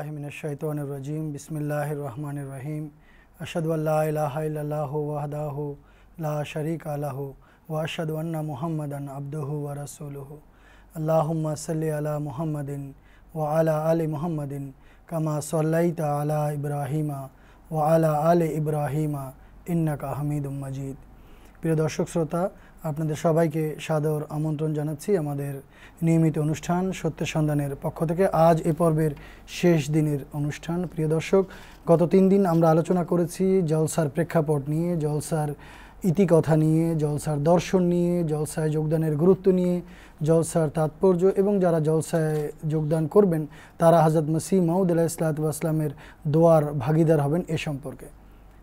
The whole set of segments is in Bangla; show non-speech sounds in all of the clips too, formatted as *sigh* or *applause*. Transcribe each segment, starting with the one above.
باللہ من الشیطان الرجیم بسم اللہ الرحمن الرحیم اشد اللّہ الشریک الََََََََََشد محمدن ابد اللّہ الحمدن و علی علیہ محمد کما صحیح طلّہ ابراہیم و علی علیہ ابراہیم انکا حمید مجید پھر دو شخص আপনাদের সবাইকে সাদর আমন্ত্রণ জানাচ্ছি আমাদের নিয়মিত অনুষ্ঠান সত্যের সন্ধানের পক্ষ থেকে আজ এ পর্বের শেষ দিনের অনুষ্ঠান প্রিয় দর্শক গত তিন দিন আমরা আলোচনা করেছি জলসার প্রেক্ষাপট নিয়ে জলসার ইতিকথা নিয়ে জলসার দর্শন নিয়ে জলসায় যোগদানের গুরুত্ব নিয়ে জলসার তাৎপর্য এবং যারা জলসায় যোগদান করবেন তারা হাজরত মসি মাউদুল্লাহ আসলামের দোয়ার ভাগিদার হবেন এ সম্পর্কে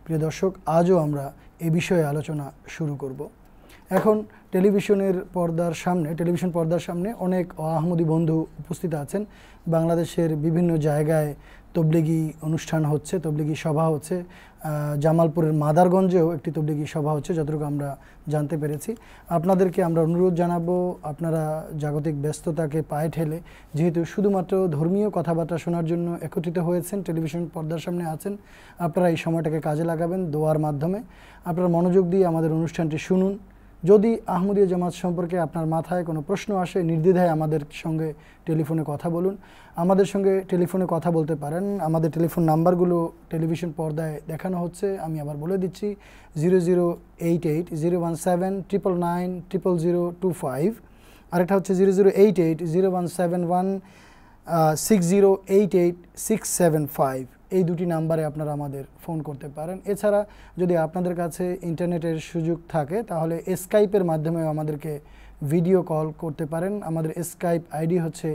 প্রিয় দর্শক আজও আমরা এ বিষয়ে আলোচনা শুরু করব এখন টেলিভিশনের পর্দার সামনে টেলিভিশন পর্দার সামনে অনেক আহমদি বন্ধু উপস্থিত আছেন বাংলাদেশের বিভিন্ন জায়গায় তবলিগি অনুষ্ঠান হচ্ছে তবলিগি সভা হচ্ছে জামালপুরের মাদারগঞ্জেও একটি তবলিগি সভা হচ্ছে যতটুকু আমরা জানতে পেরেছি আপনাদেরকে আমরা অনুরোধ জানাবো আপনারা জাগতিক ব্যস্ততাকে পায়ে ঠেলে যেহেতু শুধুমাত্র ধর্মীয় কথাবার্তা শোনার জন্য একত্রিত হয়েছেন টেলিভিশন পর্দার সামনে আছেন আপনারা এই সময়টাকে কাজে লাগাবেন দোয়ার মাধ্যমে আপনারা মনোযোগ দিয়ে আমাদের অনুষ্ঠানটি শুনুন যদি আহমদীয় জামাত সম্পর্কে আপনার মাথায় কোনো প্রশ্ন আসে নির্দ্বিধায় আমাদের সঙ্গে টেলিফোনে কথা বলুন আমাদের সঙ্গে টেলিফোনে কথা বলতে পারেন আমাদের টেলিফোন নাম্বারগুলো টেলিভিশন পর্দায় দেখানো হচ্ছে আমি আবার বলে দিচ্ছি zero zero eight eight zero one seven triple nine triple zero two five আরেকটা হচ্ছে zero zero eight eight zero one seven one six zero eight eight six seven five এই দুটি নাম্বারে আপনারা আমাদের ফোন করতে পারেন এছাড়া যদি আপনাদের কাছে ইন্টারনেটের সুযোগ থাকে তাহলে স্কাইপের মাধ্যমে আমাদেরকে ভিডিও কল করতে পারেন আমাদের স্কাইপ আইডি হচ্ছে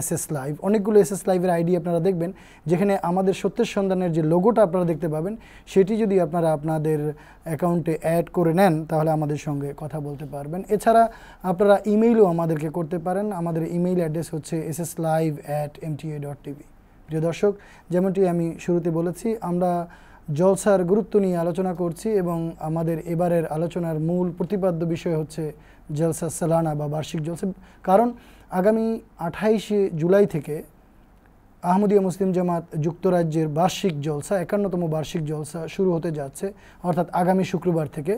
এস এস লাইভ অনেকগুলো এস এস লাইভের আইডি আপনারা দেখবেন যেখানে আমাদের সত্যের সন্ধানের যে লোগোটা আপনারা দেখতে পাবেন সেটি যদি আপনারা আপনাদের অ্যাকাউন্টে অ্যাড করে নেন তাহলে আমাদের সঙ্গে কথা বলতে পারবেন এছাড়া আপনারা ইমেইলও আমাদেরকে করতে পারেন আমাদের ইমেইল অ্যাড্রেস হচ্ছে S S live at MTA dot TV প্রিয় দর্শক যেমনটি আমি শুরুতে বলেছি আমরা জলসার গুরুত্ব নিয়ে আলোচনা করছি এবং আমাদের এবারের আলোচনার মূল প্রতিপাদ্য বিষয় হচ্ছে জলসা সালানা বা বার্ষিক জলসা কারণ আগামী আঠাইশে জুলাই থেকে আহমদীয় মুসলিম জামাত যুক্তরাজ্যের বার্ষিক জলসা একান্নতম বার্ষিক জলসা শুরু হতে যাচ্ছে অর্থাৎ আগামী শুক্রবার থেকে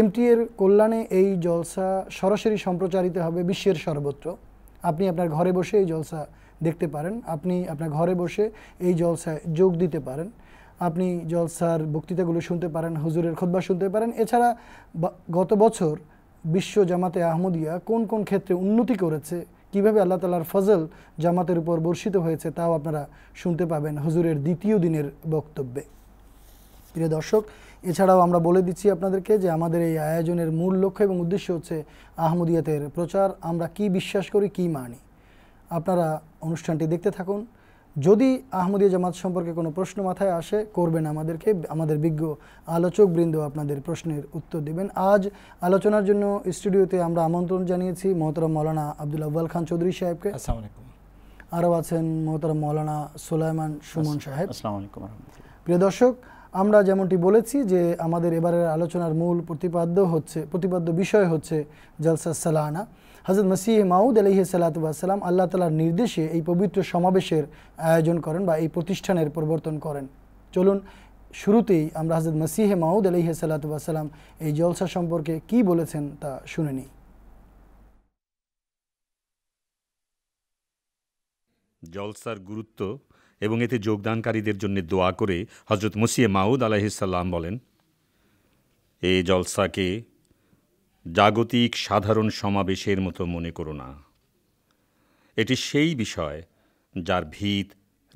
এমটিএর কল্যাণে এই জলসা সরাসরি সম্প্রচারিত হবে বিশ্বের সর্বত্র আপনি আপনার ঘরে বসে এই জলসা দেখতে পারেন আপনি আপনার ঘরে বসে এই জলসায় যোগ দিতে পারেন আপনি জলসার বক্তৃতাগুলো শুনতে পারেন হুজুরের খোদবা শুনতে পারেন এছাড়া গত বছর বিশ্ব জামাতে আহমদিয়া কোন কোন ক্ষেত্রে উন্নতি করেছে কীভাবে আল্লাহ তালার ফজল জামাতের উপর বর্ষিত হয়েছে তাও আপনারা শুনতে পাবেন হুজুরের দ্বিতীয় দিনের বক্তব্যে প্রিয় দর্শক এছাড়াও আমরা বলে দিচ্ছি আপনাদেরকে যে আমাদের এই আয়োজনের মূল লক্ষ্য এবং উদ্দেশ্য হচ্ছে আহমদিয়াতের প্রচার আমরা কি বিশ্বাস করি কি মানি আপনারা অনুষ্ঠানটি দেখতে থাকুন যদি আহমদীয় জামাত সম্পর্কে কোনো প্রশ্ন মাথায় আসে করবেন আমাদেরকে আমাদের বিজ্ঞ আলোচক বৃন্দ আপনাদের প্রশ্নের উত্তর দেবেন আজ আলোচনার জন্য স্টুডিওতে আমরা আমন্ত্রণ জানিয়েছি মহতরম মৌলানা আব্দুল আব্বাল খান চৌধুরী সাহেবকে আরও আছেন মহতরম মৌলানা সুলাইমান সুমন সাহেব প্রিয় দর্শক আমরা যেমনটি বলেছি যে আমাদের এবারের আলোচনার মূল প্রতিপাদ্য হচ্ছে প্রতিপাদ্য বিষয় হচ্ছে জলসা সালানা হজরত মসিহ মাউদ আলহি সালাতাম আল্লাহ তালার নির্দেশে এই পবিত্র সমাবেশের আয়োজন করেন বা এই প্রতিষ্ঠানের প্রবর্তন করেন চলুন শুরুতেই আমরা হজরত মসিহ মাউদ আলহি সাল্লাম এই জলসা সম্পর্কে কি বলেছেন তা শুনে নিই জলসার গুরুত্ব এবং এতে যোগদানকারীদের জন্য দোয়া করে হজরত মুসিয়ে মাউদ আলাহিসাল্লাম বলেন এই জলসাকে জাগতিক সাধারণ সমাবেশের মতো মনে করো না এটি সেই বিষয় যার ভিত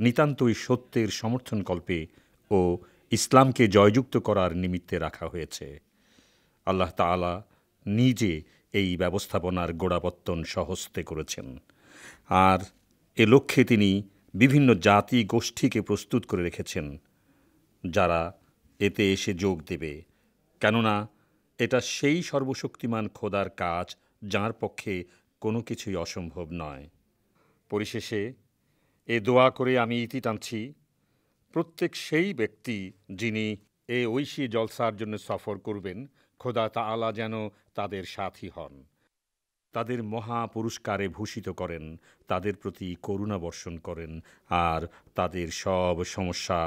নিতান্তই সত্যের সমর্থনকল্পে ও ইসলামকে জয়যুক্ত করার নিমিত্তে রাখা হয়েছে আল্লাহ তালা নিজে এই ব্যবস্থাপনার গোড়াপত্তন সহস্তে করেছেন আর এ লক্ষ্যে তিনি বিভিন্ন জাতি গোষ্ঠীকে প্রস্তুত করে রেখেছেন যারা এতে এসে যোগ দেবে কেননা এটা সেই সর্বশক্তিমান খোদার কাজ যার পক্ষে কোনো কিছুই অসম্ভব নয় পরিশেষে এ দোয়া করে আমি ইতি টানছি প্রত্যেক সেই ব্যক্তি যিনি এ ঐশী জলসার জন্য সফর করবেন খোদা তালা যেন তাদের সাথী হন তাদের মহা পুরস্কারে ভূষিত করেন তাদের প্রতি করুণা বর্ষণ করেন আর তাদের সব সমস্যা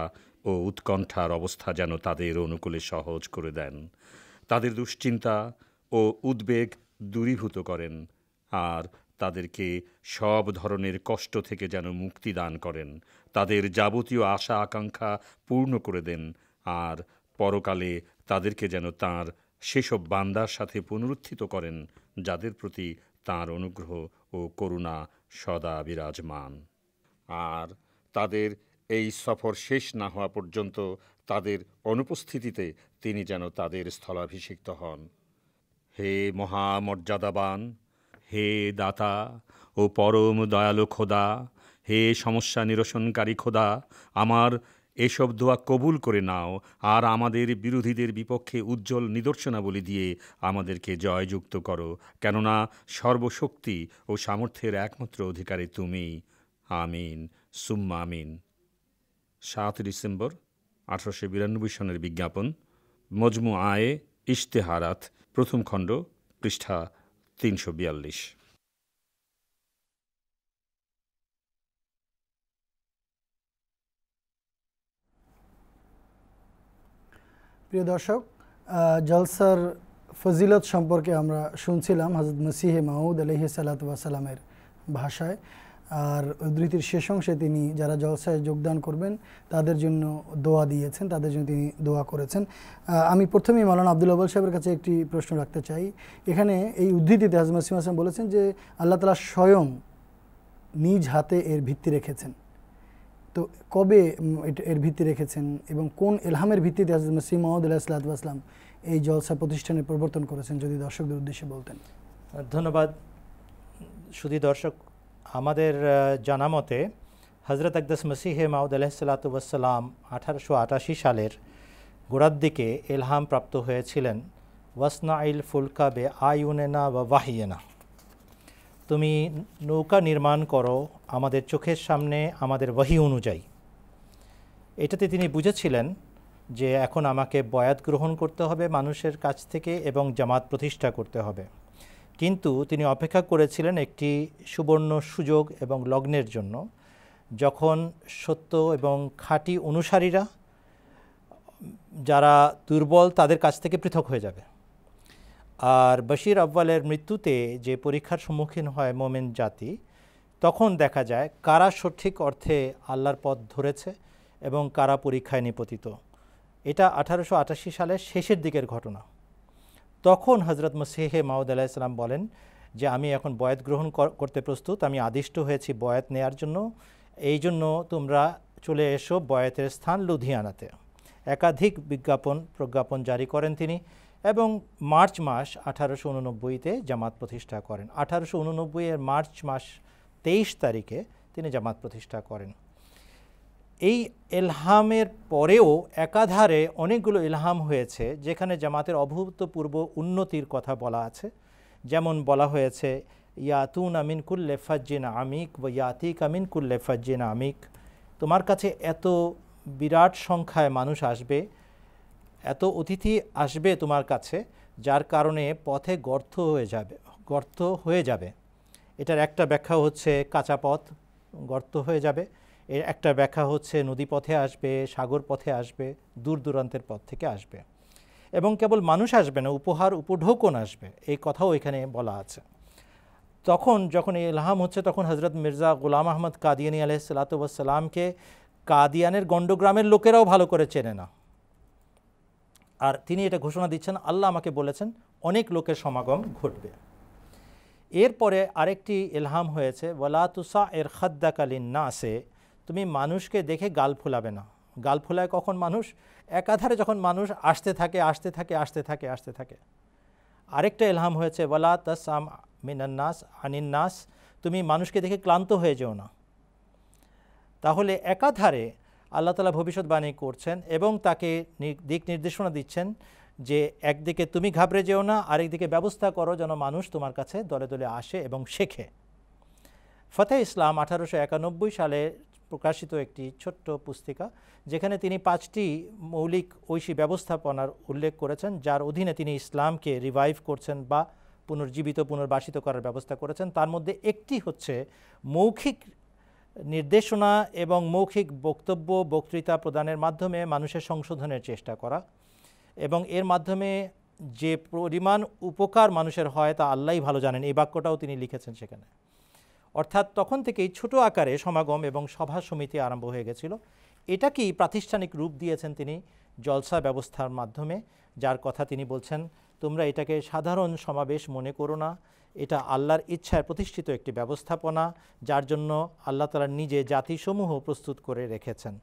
ও উৎকণ্ঠার অবস্থা যেন তাদের অনুকূলে সহজ করে দেন তাদের দুশ্চিন্তা ও উদ্বেগ দূরীভূত করেন আর তাদেরকে সব ধরনের কষ্ট থেকে যেন মুক্তি দান করেন তাদের যাবতীয় আশা আকাঙ্ক্ষা পূর্ণ করে দেন আর পরকালে তাদেরকে যেন তাঁর সেসব বান্দার সাথে পুনরুত্থিত করেন যাদের প্রতি তাঁর অনুগ্রহ ও করুণা সদা বিরাজমান আর তাদের এই সফর শেষ না হওয়া পর্যন্ত তাদের অনুপস্থিতিতে তিনি যেন তাদের স্থলাভিষিক্ত হন হে মহামর্যাদাবান হে দাতা ও পরম দয়ালু খোদা হে সমস্যা নিরসনকারী খোদা আমার এসব দোয়া কবুল করে নাও আর আমাদের বিরোধীদের বিপক্ষে উজ্জ্বল নিদর্শনাবলী দিয়ে আমাদেরকে জয়যুক্ত করো কেননা সর্বশক্তি ও সামর্থ্যের একমাত্র অধিকারী তুমি আমিন সুম্মা আমিন সাত ডিসেম্বর আঠারোশো বিরানব্বই সনের বিজ্ঞাপন মজমু আয়ে ইশতেহারাত প্রথম খণ্ড পৃষ্ঠা তিনশো বিয়াল্লিশ প্রিয় দর্শক জলসার ফজিলত সম্পর্কে আমরা শুনছিলাম হজরত মসিহে মাহমুদ আলহি সাল্লা সালাত ভাষায় আর উদ্ধৃতির শেষ অংশে তিনি যারা জলসায় যোগদান করবেন তাদের জন্য দোয়া দিয়েছেন তাদের জন্য তিনি দোয়া করেছেন আমি প্রথমেই মালানা আব্দুল আব্বাল সাহেবের কাছে একটি প্রশ্ন রাখতে চাই এখানে এই উদ্ধৃতিতে হাজমা সিম হাসান বলেছেন যে আল্লাহ তালা স্বয়ং নিজ হাতে এর ভিত্তি রেখেছেন তো কবে এর ভিত্তি রেখেছেন এবং কোন এলহামের ভিত্তিতে হাজরত মসিহ মাহমুদ আসলাম এই জলসা প্রতিষ্ঠানে প্রবর্তন করেছেন যদি দর্শকদের উদ্দেশ্যে বলতেন ধন্যবাদ শুধু দর্শক আমাদের জানা মতে হজরত আকদাস মসিহে মাউদ আলহসালাত ওয়াসালাম আঠারোশো আটাশি সালের গোড়ার দিকে এলহাম প্রাপ্ত হয়েছিলেন ওয়াসনা ইল ফুলকা বে আয়ুনেনা বা ওয়াহিয়েনা তুমি নৌকা নির্মাণ করো আমাদের চোখের সামনে আমাদের ওয়াহি অনুযায়ী এটাতে তিনি বুঝেছিলেন যে এখন আমাকে বয়াত গ্রহণ করতে হবে মানুষের কাছ থেকে এবং জামাত প্রতিষ্ঠা করতে হবে কিন্তু তিনি অপেক্ষা করেছিলেন একটি সুবর্ণ সুযোগ এবং লগ্নের জন্য যখন সত্য এবং খাঁটি অনুসারীরা যারা দুর্বল তাদের কাছ থেকে পৃথক হয়ে যাবে আর বশির আব্বালের মৃত্যুতে যে পরীক্ষার সম্মুখীন হয় মোমেন জাতি তখন দেখা যায় কারা সঠিক অর্থে আল্লাহর পথ ধরেছে এবং কারা পরীক্ষায় নিপতিত এটা আঠারোশো সালের শেষের দিকের ঘটনা তখন হজরত মসিহে মাউদ আলাহিসাল্লাম বলেন যে আমি এখন বয়াত গ্রহণ করতে প্রস্তুত আমি আদিষ্ট হয়েছি বয়াত নেয়ার জন্য এই জন্য তোমরা চলে এসো বয়াতের স্থান লুধিয়ানাতে একাধিক বিজ্ঞাপন প্রজ্ঞাপন জারি করেন তিনি এবং মার্চ মাস আঠারোশো উননব্বইতে জামাত প্রতিষ্ঠা করেন আঠারোশো উননব্বই এর মার্চ মাস তেইশ তারিখে তিনি জামাত প্রতিষ্ঠা করেন এই এলহামের পরেও একাধারে অনেকগুলো এলহাম হয়েছে যেখানে জামাতের অভূতপূর্ব উন্নতির কথা বলা আছে যেমন বলা হয়েছে ইয়াতুন আমিন কুল্লেফাজ্জিন আমিক বা ইয়াতিক আমিন কুল্লেফাজ্জিন আমিক তোমার কাছে এত বিরাট সংখ্যায় মানুষ আসবে এত অতিথি আসবে তোমার কাছে যার কারণে পথে গর্ত হয়ে যাবে গর্ত হয়ে যাবে এটার একটা ব্যাখ্যা হচ্ছে কাঁচা পথ গর্ত হয়ে যাবে এর একটা ব্যাখ্যা হচ্ছে নদীপথে আসবে সাগর পথে আসবে দূর দূরান্তের পথ থেকে আসবে এবং কেবল মানুষ আসবে না উপহার উপঢৌকন আসবে এই কথাও এখানে বলা আছে তখন যখন এলহাম হচ্ছে তখন হজরত মির্জা গোলাম আহমদ কাদিয়ানি আলহ সালাতামকে কাদিয়ানের গণ্ডগ্রামের লোকেরাও ভালো করে চেনে না আর তিনি এটা ঘোষণা দিচ্ছেন আল্লাহ আমাকে বলেছেন অনেক লোকের সমাগম ঘটবে এরপরে আরেকটি এলহাম হয়েছে ওয়ালাতুসা এর খাদ্দাকালীন আসে তুমি মানুষকে দেখে গাল ফুলাবে না গাল ফুলায় কখন মানুষ একাধারে যখন মানুষ আসতে থাকে আসতে থাকে আসতে থাকে আসতে থাকে আরেকটা এলহাম হয়েছে বলা তাসাম মিনান্নাস আনিন্নাস তুমি মানুষকে দেখে ক্লান্ত হয়ে যেও না তাহলে একাধারে আল্লাহ তালা ভবিষ্যৎবাণী করছেন এবং তাকে দিক নির্দেশনা দিচ্ছেন যে একদিকে তুমি ঘাবড়ে যেও না আরেকদিকে ব্যবস্থা করো যেন মানুষ তোমার কাছে দলে দলে আসে এবং শেখে ফতে ইসলাম আঠারোশো একানব্বই সালে প্রকাশিত একটি ছোট্ট পুস্তিকা যেখানে তিনি পাঁচটি মৌলিক ঐশী ব্যবস্থাপনার উল্লেখ করেছেন যার অধীনে তিনি ইসলামকে রিভাইভ করছেন বা পুনর্জীবিত পুনর্বাসিত করার ব্যবস্থা করেছেন তার মধ্যে একটি হচ্ছে মৌখিক নির্দেশনা এবং মৌখিক বক্তব্য বক্তৃতা প্রদানের মাধ্যমে মানুষের সংশোধনের চেষ্টা করা এবং এর মাধ্যমে যে পরিমাণ উপকার মানুষের হয় তা আল্লাহ ভালো জানেন এই বাক্যটাও তিনি লিখেছেন সেখানে অর্থাৎ তখন থেকেই ছোট আকারে সমাগম এবং সভা সমিতি আরম্ভ হয়ে গেছিল এটাকেই প্রাতিষ্ঠানিক রূপ দিয়েছেন তিনি জলসা ব্যবস্থার মাধ্যমে যার কথা তিনি বলছেন তোমরা এটাকে সাধারণ সমাবেশ মনে করো না এটা আল্লাহর ইচ্ছায় প্রতিষ্ঠিত একটি ব্যবস্থাপনা যার জন্য আল্লাহ তালা নিজে জাতিসমূহ প্রস্তুত করে রেখেছেন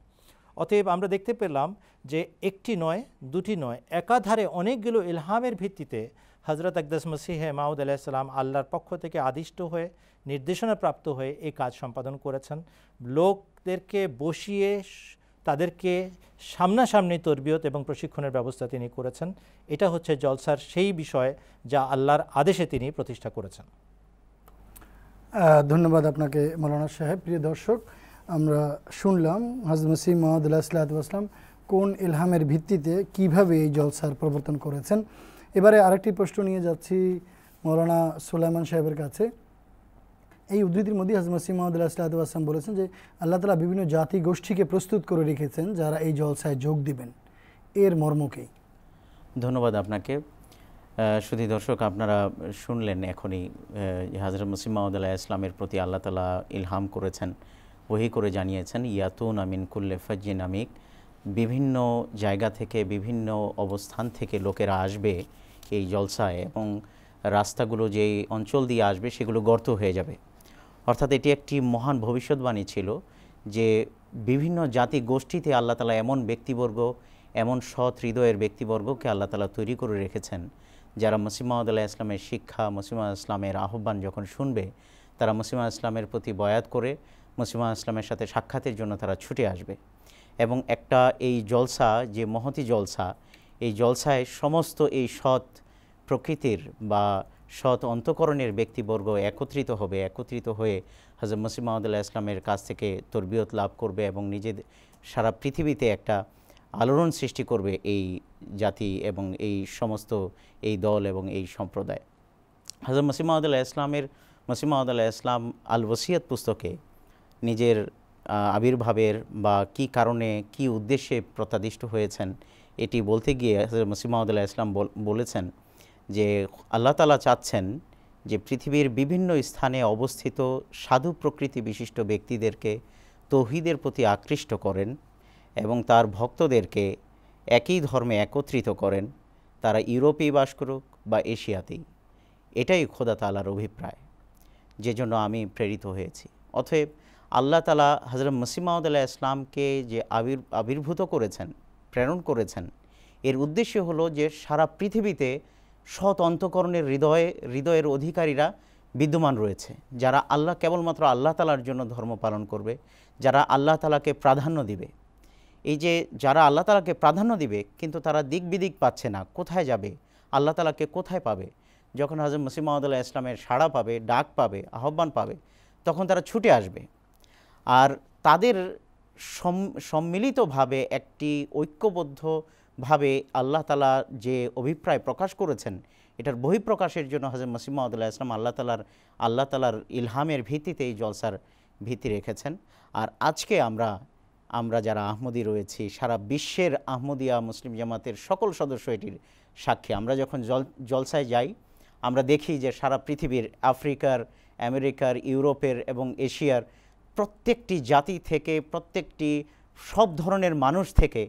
অতএব আমরা দেখতে পেলাম যে একটি নয় দুটি নয় একাধারে অনেকগুলো ইলহামের ভিত্তিতে হজরত একদাস মসিহে মাউদ আলাইসাল্লাম আল্লাহর পক্ষ থেকে আদিষ্ট হয়ে নির্দেশনা প্রাপ্ত হয়ে এই কাজ সম্পাদন করেছেন লোকদেরকে বসিয়ে তাদেরকে সামনাসামনি তরবিয়ত এবং প্রশিক্ষণের ব্যবস্থা তিনি করেছেন এটা হচ্ছে জলসার সেই বিষয় যা আল্লাহর আদেশে তিনি প্রতিষ্ঠা করেছেন ধন্যবাদ আপনাকে মৌলানা সাহেব প্রিয় দর্শক আমরা শুনলাম হাজমসি মোহাম্মদুল্লাহ আসলাম কোন ইলহামের ভিত্তিতে কিভাবে এই জলসার প্রবর্তন করেছেন এবারে আরেকটি প্রশ্ন নিয়ে যাচ্ছি মৌলানা সুলাইমান সাহেবের কাছে এই উদ্ধৃতির মধ্যে হাজ মাসিম সাল্লাহ আসলাম বলেছেন যে আল্লাহ তালা বিভিন্ন জাতি গোষ্ঠীকে প্রস্তুত করে রেখেছেন যারা এই জলসায় যোগ দিবেন এর মর্মকেই ধন্যবাদ আপনাকে শুধু দর্শক আপনারা শুনলেন এখনই হাজরত মুসিম মাহমুদুল্লাহ ইসলামের প্রতি আল্লাহ তালা ইলহাম করেছেন ওহি করে জানিয়েছেন ইয়াতুন আমিন কুল্লে ফজিন আমিক বিভিন্ন জায়গা থেকে বিভিন্ন অবস্থান থেকে লোকেরা আসবে এই জলসায় এবং রাস্তাগুলো যেই অঞ্চল দিয়ে আসবে সেগুলো গর্ত হয়ে যাবে অর্থাৎ এটি একটি মহান ভবিষ্যৎবাণী ছিল যে বিভিন্ন জাতি গোষ্ঠীতে আল্লাহ তালা এমন ব্যক্তিবর্গ এমন সৎ হৃদয়ের ব্যক্তিবর্গকে আল্লাহ তালা তৈরি করে রেখেছেন যারা মসিমাউদ আল্লাহ ইসলামের শিক্ষা মসিমা ইসলামের আহ্বান যখন শুনবে তারা মসিমা ইসলামের প্রতি বয়াত করে মসিমা ইসলামের সাথে সাক্ষাতের জন্য তারা ছুটে আসবে এবং একটা এই জলসা যে মহতি জলসা এই জলসায় সমস্ত এই সৎ প্রকৃতির বা সৎ অন্তকরণের ব্যক্তিবর্গ একত্রিত হবে একত্রিত হয়ে হাজর মসিম মাহমুদুল্লাহ ইসলামের কাছ থেকে তরবিয়ত লাভ করবে এবং নিজেদের সারা পৃথিবীতে একটা আলোড়ন সৃষ্টি করবে এই জাতি এবং এই সমস্ত এই দল এবং এই সম্প্রদায় মসিম মাহমুদুল্লাহ ইসলামের মাহমুদুল্লাহ ইসলাম আল ওসিয়ত পুস্তকে নিজের আবির্ভাবের বা কি কারণে কি উদ্দেশ্যে প্রত্যাদিষ্ট হয়েছেন এটি বলতে গিয়ে মসিম মাহমুদুল্লাহ ইসলাম বলেছেন যে আল্লাহ তালা চাচ্ছেন যে পৃথিবীর বিভিন্ন স্থানে অবস্থিত সাধু প্রকৃতি বিশিষ্ট ব্যক্তিদেরকে তহিদের প্রতি আকৃষ্ট করেন এবং তার ভক্তদেরকে একই ধর্মে একত্রিত করেন তারা ইউরোপেই বাস করুক বা এশিয়াতেই এটাই খোদা তালার অভিপ্রায় যে জন্য আমি প্রেরিত হয়েছি অথব আল্লাহ তালা হজরত মসিমাউদ ইসলামকে যে আবির আবির্ভূত করেছেন প্রেরণ করেছেন এর উদ্দেশ্য হলো যে সারা পৃথিবীতে সৎ অন্তকরণের হৃদয়ে হৃদয়ের অধিকারীরা বিদ্যমান রয়েছে যারা আল্লাহ কেবলমাত্র আল্লাহ তালার জন্য ধর্ম পালন করবে যারা আল্লাহ তালাকে প্রাধান্য দিবে এই যে যারা আল্লাহ তালাকে প্রাধান্য দিবে কিন্তু তারা দিক বিদিক পাচ্ছে না কোথায় যাবে আল্লাহ তালাকে কোথায় পাবে যখন হাজর মুসিম ইসলামের সাড়া পাবে ডাক পাবে আহ্বান পাবে তখন তারা ছুটে আসবে আর তাদের সম্মিলিতভাবে একটি ঐক্যবদ্ধভাবে আল্লাহ তালা যে অভিপ্রায় প্রকাশ করেছেন এটার বহিঃপ্রকাশের জন্য হাজর মাসিমাউদ্দুল্লাহ ইসলাম আল্লাহ তালার আল্লাহ তালার ইলহামের ভিত্তিতে এই জলসার ভিত্তি রেখেছেন আর আজকে আমরা আমরা যারা আহমদি রয়েছি সারা বিশ্বের আহমদিয়া মুসলিম জামাতের সকল সদস্য এটির সাক্ষী আমরা যখন জল জলসায় যাই আমরা দেখি যে সারা পৃথিবীর আফ্রিকার আমেরিকার ইউরোপের এবং এশিয়ার প্রত্যেকটি জাতি থেকে প্রত্যেকটি সব ধরনের মানুষ থেকে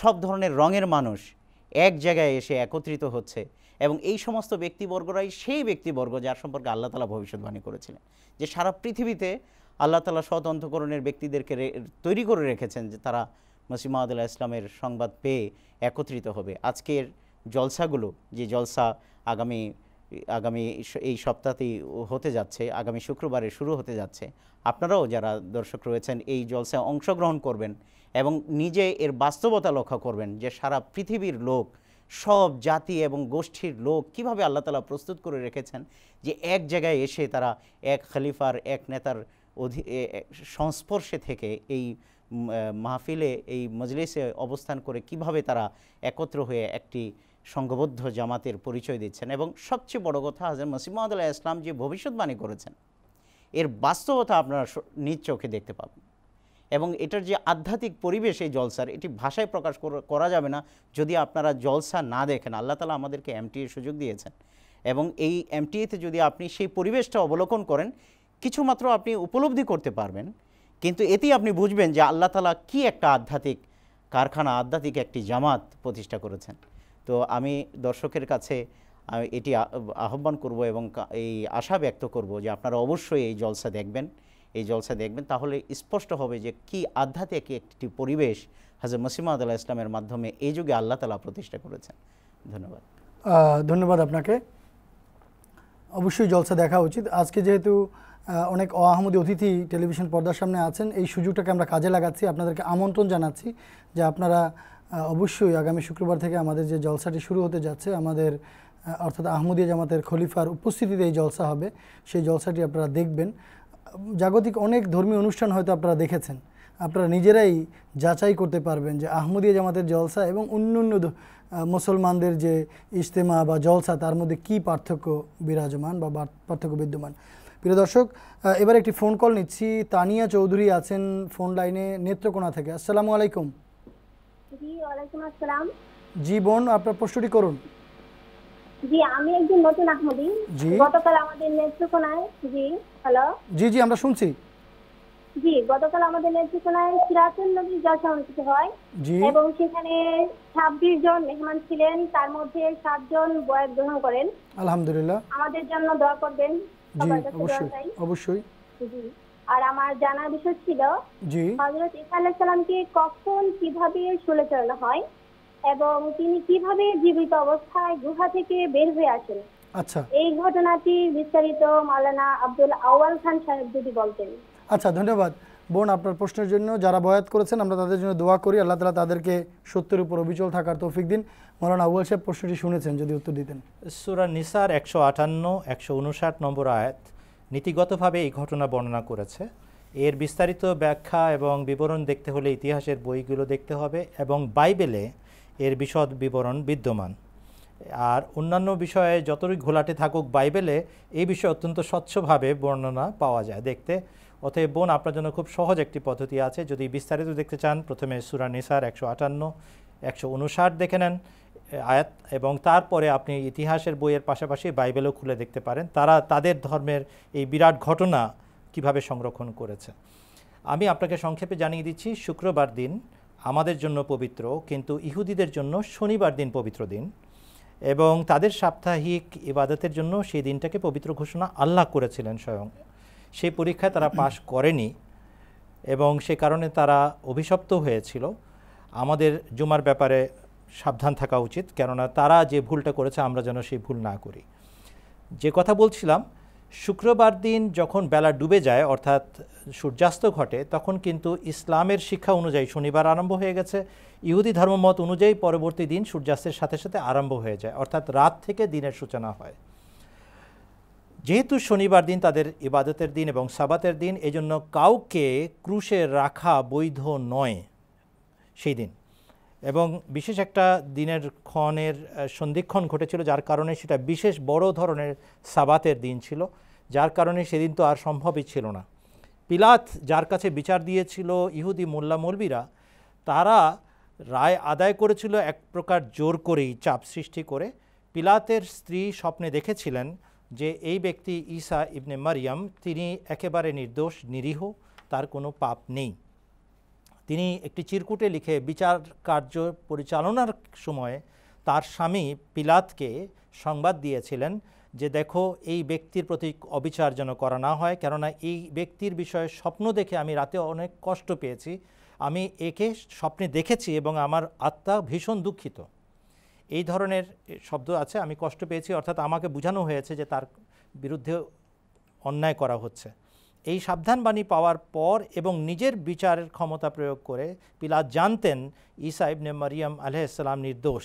সব ধরনের রঙের মানুষ এক জায়গায় এসে একত্রিত হচ্ছে এবং এই সমস্ত ব্যক্তিবর্গরাই সেই ব্যক্তিবর্গ যার সম্পর্কে আল্লাহ তালা ভবিষ্যৎবাণী করেছিলেন যে সারা পৃথিবীতে আল্লাহ তালা স্বতন্ত্রকরণের ব্যক্তিদেরকে তৈরি করে রেখেছেন যে তারা মসিমাদুল্লাহ ইসলামের সংবাদ পেয়ে একত্রিত হবে আজকের জলসাগুলো যে জলসা আগামী আগামী এই সপ্তাহতেই হতে যাচ্ছে আগামী শুক্রবারে শুরু হতে যাচ্ছে আপনারাও যারা দর্শক রয়েছেন এই জলসায় অংশগ্রহণ করবেন এবং নিজে এর বাস্তবতা লক্ষ্য করবেন যে সারা পৃথিবীর লোক সব জাতি এবং গোষ্ঠীর লোক কিভাবে আল্লাহ তালা প্রস্তুত করে রেখেছেন যে এক জায়গায় এসে তারা এক খলিফার এক নেতার অধি সংস্পর্শে থেকে এই মাহফিলে এই মজলিসে অবস্থান করে কিভাবে তারা একত্র হয়ে একটি সংঘবদ্ধ জামাতের পরিচয় দিচ্ছেন এবং সবচেয়ে বড় কথা হাজার মসিমদ আল্লাহ ইসলাম যে ভবিষ্যৎবাণী করেছেন এর বাস্তবতা আপনারা নিজ চোখে দেখতে পাবেন এবং এটার যে আধ্যাত্মিক পরিবেশ এই জলসার এটি ভাষায় প্রকাশ করা যাবে না যদি আপনারা জলসা না দেখেন আল্লাহ তালা আমাদেরকে এমটিএর সুযোগ দিয়েছেন এবং এই এমটিএতে যদি আপনি সেই পরিবেশটা অবলোকন করেন কিছুমাত্র আপনি উপলব্ধি করতে পারবেন কিন্তু এতেই আপনি বুঝবেন যে আল্লাহ তালা কি একটা আধ্যাত্মিক কারখানা আধ্যাত্মিক একটি জামাত প্রতিষ্ঠা করেছেন তো আমি দর্শকের কাছে এটি আহ্বান করব এবং এই আশা ব্যক্ত করব যে আপনারা অবশ্যই এই জলসা দেখবেন এই জলসা দেখবেন তাহলে স্পষ্ট হবে যে কি আধ্যাত্মিক একটি পরিবেশ হাজর মসিমাদ আল্লাহ ইসলামের মাধ্যমে এই যুগে আল্লাহ তালা প্রতিষ্ঠা করেছেন ধন্যবাদ ধন্যবাদ আপনাকে অবশ্যই জলসা দেখা উচিত আজকে যেহেতু অনেক অহমদি অতিথি টেলিভিশন পর্দার সামনে আছেন এই সুযোগটাকে আমরা কাজে লাগাচ্ছি আপনাদেরকে আমন্ত্রণ জানাচ্ছি যে আপনারা অবশ্যই আগামী শুক্রবার থেকে আমাদের যে জলসাটি শুরু হতে যাচ্ছে আমাদের অর্থাৎ আহমদিয়া জামাতের খলিফার উপস্থিতিতে এই জলসা হবে সেই জলসাটি আপনারা দেখবেন জাগতিক অনেক ধর্মীয় অনুষ্ঠান হয়তো আপনারা দেখেছেন আপনারা নিজেরাই যাচাই করতে পারবেন যে আহমদিয়া জামাতের জলসা এবং অন্য অন্য মুসলমানদের যে ইজতেমা বা জলসা তার মধ্যে কি পার্থক্য বিরাজমান বা পার্থক্য বিদ্যমান প্রিয় দর্শক এবার একটি ফোন কল নিচ্ছি তানিয়া চৌধুরী আছেন ফোন লাইনে নেত্রকোনা থেকে আসসালামু আলাইকুম জি বোন আপনার প্রশ্নটি করুন জি আমি একজন নতুন আহমদি গতকাল আমাদের নেত্রকোনায় জি হ্যালো জি জি আমরা শুনছি জি গতকাল আমাদের নেত্রকোনায় সিরাজুল নবীর জলসা অনুষ্ঠিত হয় এবং সেখানে ছাব্বিশ জন মেহমান ছিলেন তার মধ্যে সাতজন বয়স গ্রহণ করেন আলহামদুলিল্লাহ আমাদের জন্য দয়া করবেন অবশ্যই অবশ্যই জি আর আমার জানার বিষয় ছিল জি হযরত ঈসা আলাইহিস কখন কিভাবে শুলে চড়ানো হয় এবং তিনি কিভাবে জীবিত অবস্থায় গুহা থেকে বের হয়ে আসেন আচ্ছা এই ঘটনাটি বিস্তারিত মাওলানা আব্দুল আওয়াল খান সাহেব যদি বলতেন আচ্ছা ধন্যবাদ বোন আপনার প্রশ্নের জন্য যারা বয়াত করেছেন আমরা তাদের জন্য দোয়া করি আল্লাহ তালা তাদেরকে সত্যের উপর অবিচল থাকার তৌফিক দিন মৌলানা আবুয়াল সাহেব প্রশ্নটি শুনেছেন যদি উত্তর দিতেন সুরা নিসার একশো আটান্ন একশো উনষাট নম্বর আয়াত নীতিগতভাবে এই ঘটনা বর্ণনা করেছে এর বিস্তারিত ব্যাখ্যা এবং বিবরণ দেখতে হলে ইতিহাসের বইগুলো দেখতে হবে এবং বাইবেলে এর বিশদ বিবরণ বিদ্যমান আর অন্যান্য বিষয়ে যতই ঘোলাটে থাকুক বাইবেলে এই বিষয়ে অত্যন্ত স্বচ্ছভাবে বর্ণনা পাওয়া যায় দেখতে অতএব বোন আপনার জন্য খুব সহজ একটি পদ্ধতি আছে যদি বিস্তারিত দেখতে চান প্রথমে সুরানিসার একশো আটান্ন একশো উনষাট দেখে নেন আয়াত এবং তারপরে আপনি ইতিহাসের বইয়ের পাশাপাশি বাইবেলও খুলে দেখতে পারেন তারা তাদের ধর্মের এই বিরাট ঘটনা কিভাবে সংরক্ষণ করেছে আমি আপনাকে সংক্ষেপে জানিয়ে দিচ্ছি শুক্রবার দিন আমাদের জন্য পবিত্র কিন্তু ইহুদিদের জন্য শনিবার দিন পবিত্র দিন এবং তাদের সাপ্তাহিক ইবাদতের জন্য সেই দিনটাকে পবিত্র ঘোষণা আল্লাহ করেছিলেন স্বয়ং সেই পরীক্ষায় তারা পাশ করেনি এবং সে কারণে তারা অভিশপ্ত হয়েছিল আমাদের জুমার ব্যাপারে সাবধান থাকা উচিত কেননা তারা যে ভুলটা করেছে আমরা যেন সেই ভুল না করি যে কথা বলছিলাম শুক্রবার দিন যখন বেলা ডুবে যায় অর্থাৎ সূর্যাস্ত ঘটে তখন কিন্তু ইসলামের শিক্ষা অনুযায়ী শনিবার আরম্ভ হয়ে গেছে ইহুদি ধর্মমত অনুযায়ী পরবর্তী দিন সূর্যাস্তের সাথে সাথে আরম্ভ হয়ে যায় অর্থাৎ রাত থেকে দিনের সূচনা হয় যেহেতু শনিবার দিন তাদের ইবাদতের দিন এবং সাবাতের দিন এজন্য কাউকে ক্রুশে রাখা বৈধ নয় সেই দিন এবং বিশেষ একটা দিনের ক্ষণের সন্ধিক্ষণ ঘটেছিল যার কারণে সেটা বিশেষ বড় ধরনের সাবাতের দিন ছিল যার কারণে সেদিন তো আর সম্ভবই ছিল না পিলাত যার কাছে বিচার দিয়েছিল ইহুদি মোল্লা মলবিরা তারা রায় আদায় করেছিল এক প্রকার জোর করেই চাপ সৃষ্টি করে পিলাতের স্ত্রী স্বপ্নে দেখেছিলেন যে এই ব্যক্তি ঈসা ইবনে মারিয়াম তিনি একেবারে নির্দোষ নিরীহ তার কোনো পাপ নেই তিনি একটি চিরকুটে লিখে বিচার কার্য পরিচালনার সময়ে তার স্বামী পিলাতকে সংবাদ দিয়েছিলেন যে দেখো এই ব্যক্তির প্রতি অবিচার যেন করা না হয় কেননা এই ব্যক্তির বিষয়ে স্বপ্ন দেখে আমি রাতে অনেক কষ্ট পেয়েছি আমি একে স্বপ্নে দেখেছি এবং আমার আত্মা ভীষণ দুঃখিত এই ধরনের শব্দ আছে আমি কষ্ট পেয়েছি অর্থাৎ আমাকে বোঝানো হয়েছে যে তার বিরুদ্ধে অন্যায় করা হচ্ছে এই সাবধানবাণী পাওয়ার পর এবং নিজের বিচারের ক্ষমতা প্রয়োগ করে পিলাত জানতেন ইসা ইবনে মারিয়াম আলহাম নির্দোষ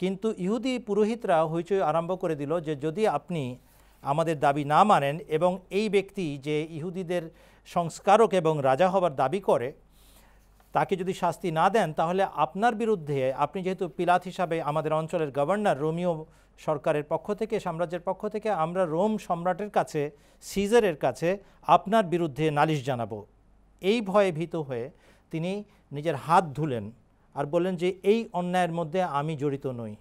কিন্তু ইহুদি পুরোহিতরা হইচই আরম্ভ করে দিল যে যদি আপনি আমাদের দাবি না মানেন এবং এই ব্যক্তি যে ইহুদিদের সংস্কারক এবং রাজা হবার দাবি করে তাকে যদি শাস্তি না দেন তাহলে আপনার বিরুদ্ধে আপনি যেহেতু পিলাত হিসাবে আমাদের অঞ্চলের গভর্নর রোমিও সরকারের পক্ষ থেকে সাম্রাজ্যের পক্ষ থেকে আমরা রোম সম্রাটের কাছে সিজারের কাছে আপনার বিরুদ্ধে নালিশ জানাব এই ভয়ে ভীত হয়ে তিনি নিজের হাত ধুলেন আর বললেন যে এই অন্যায়ের মধ্যে আমি জড়িত নই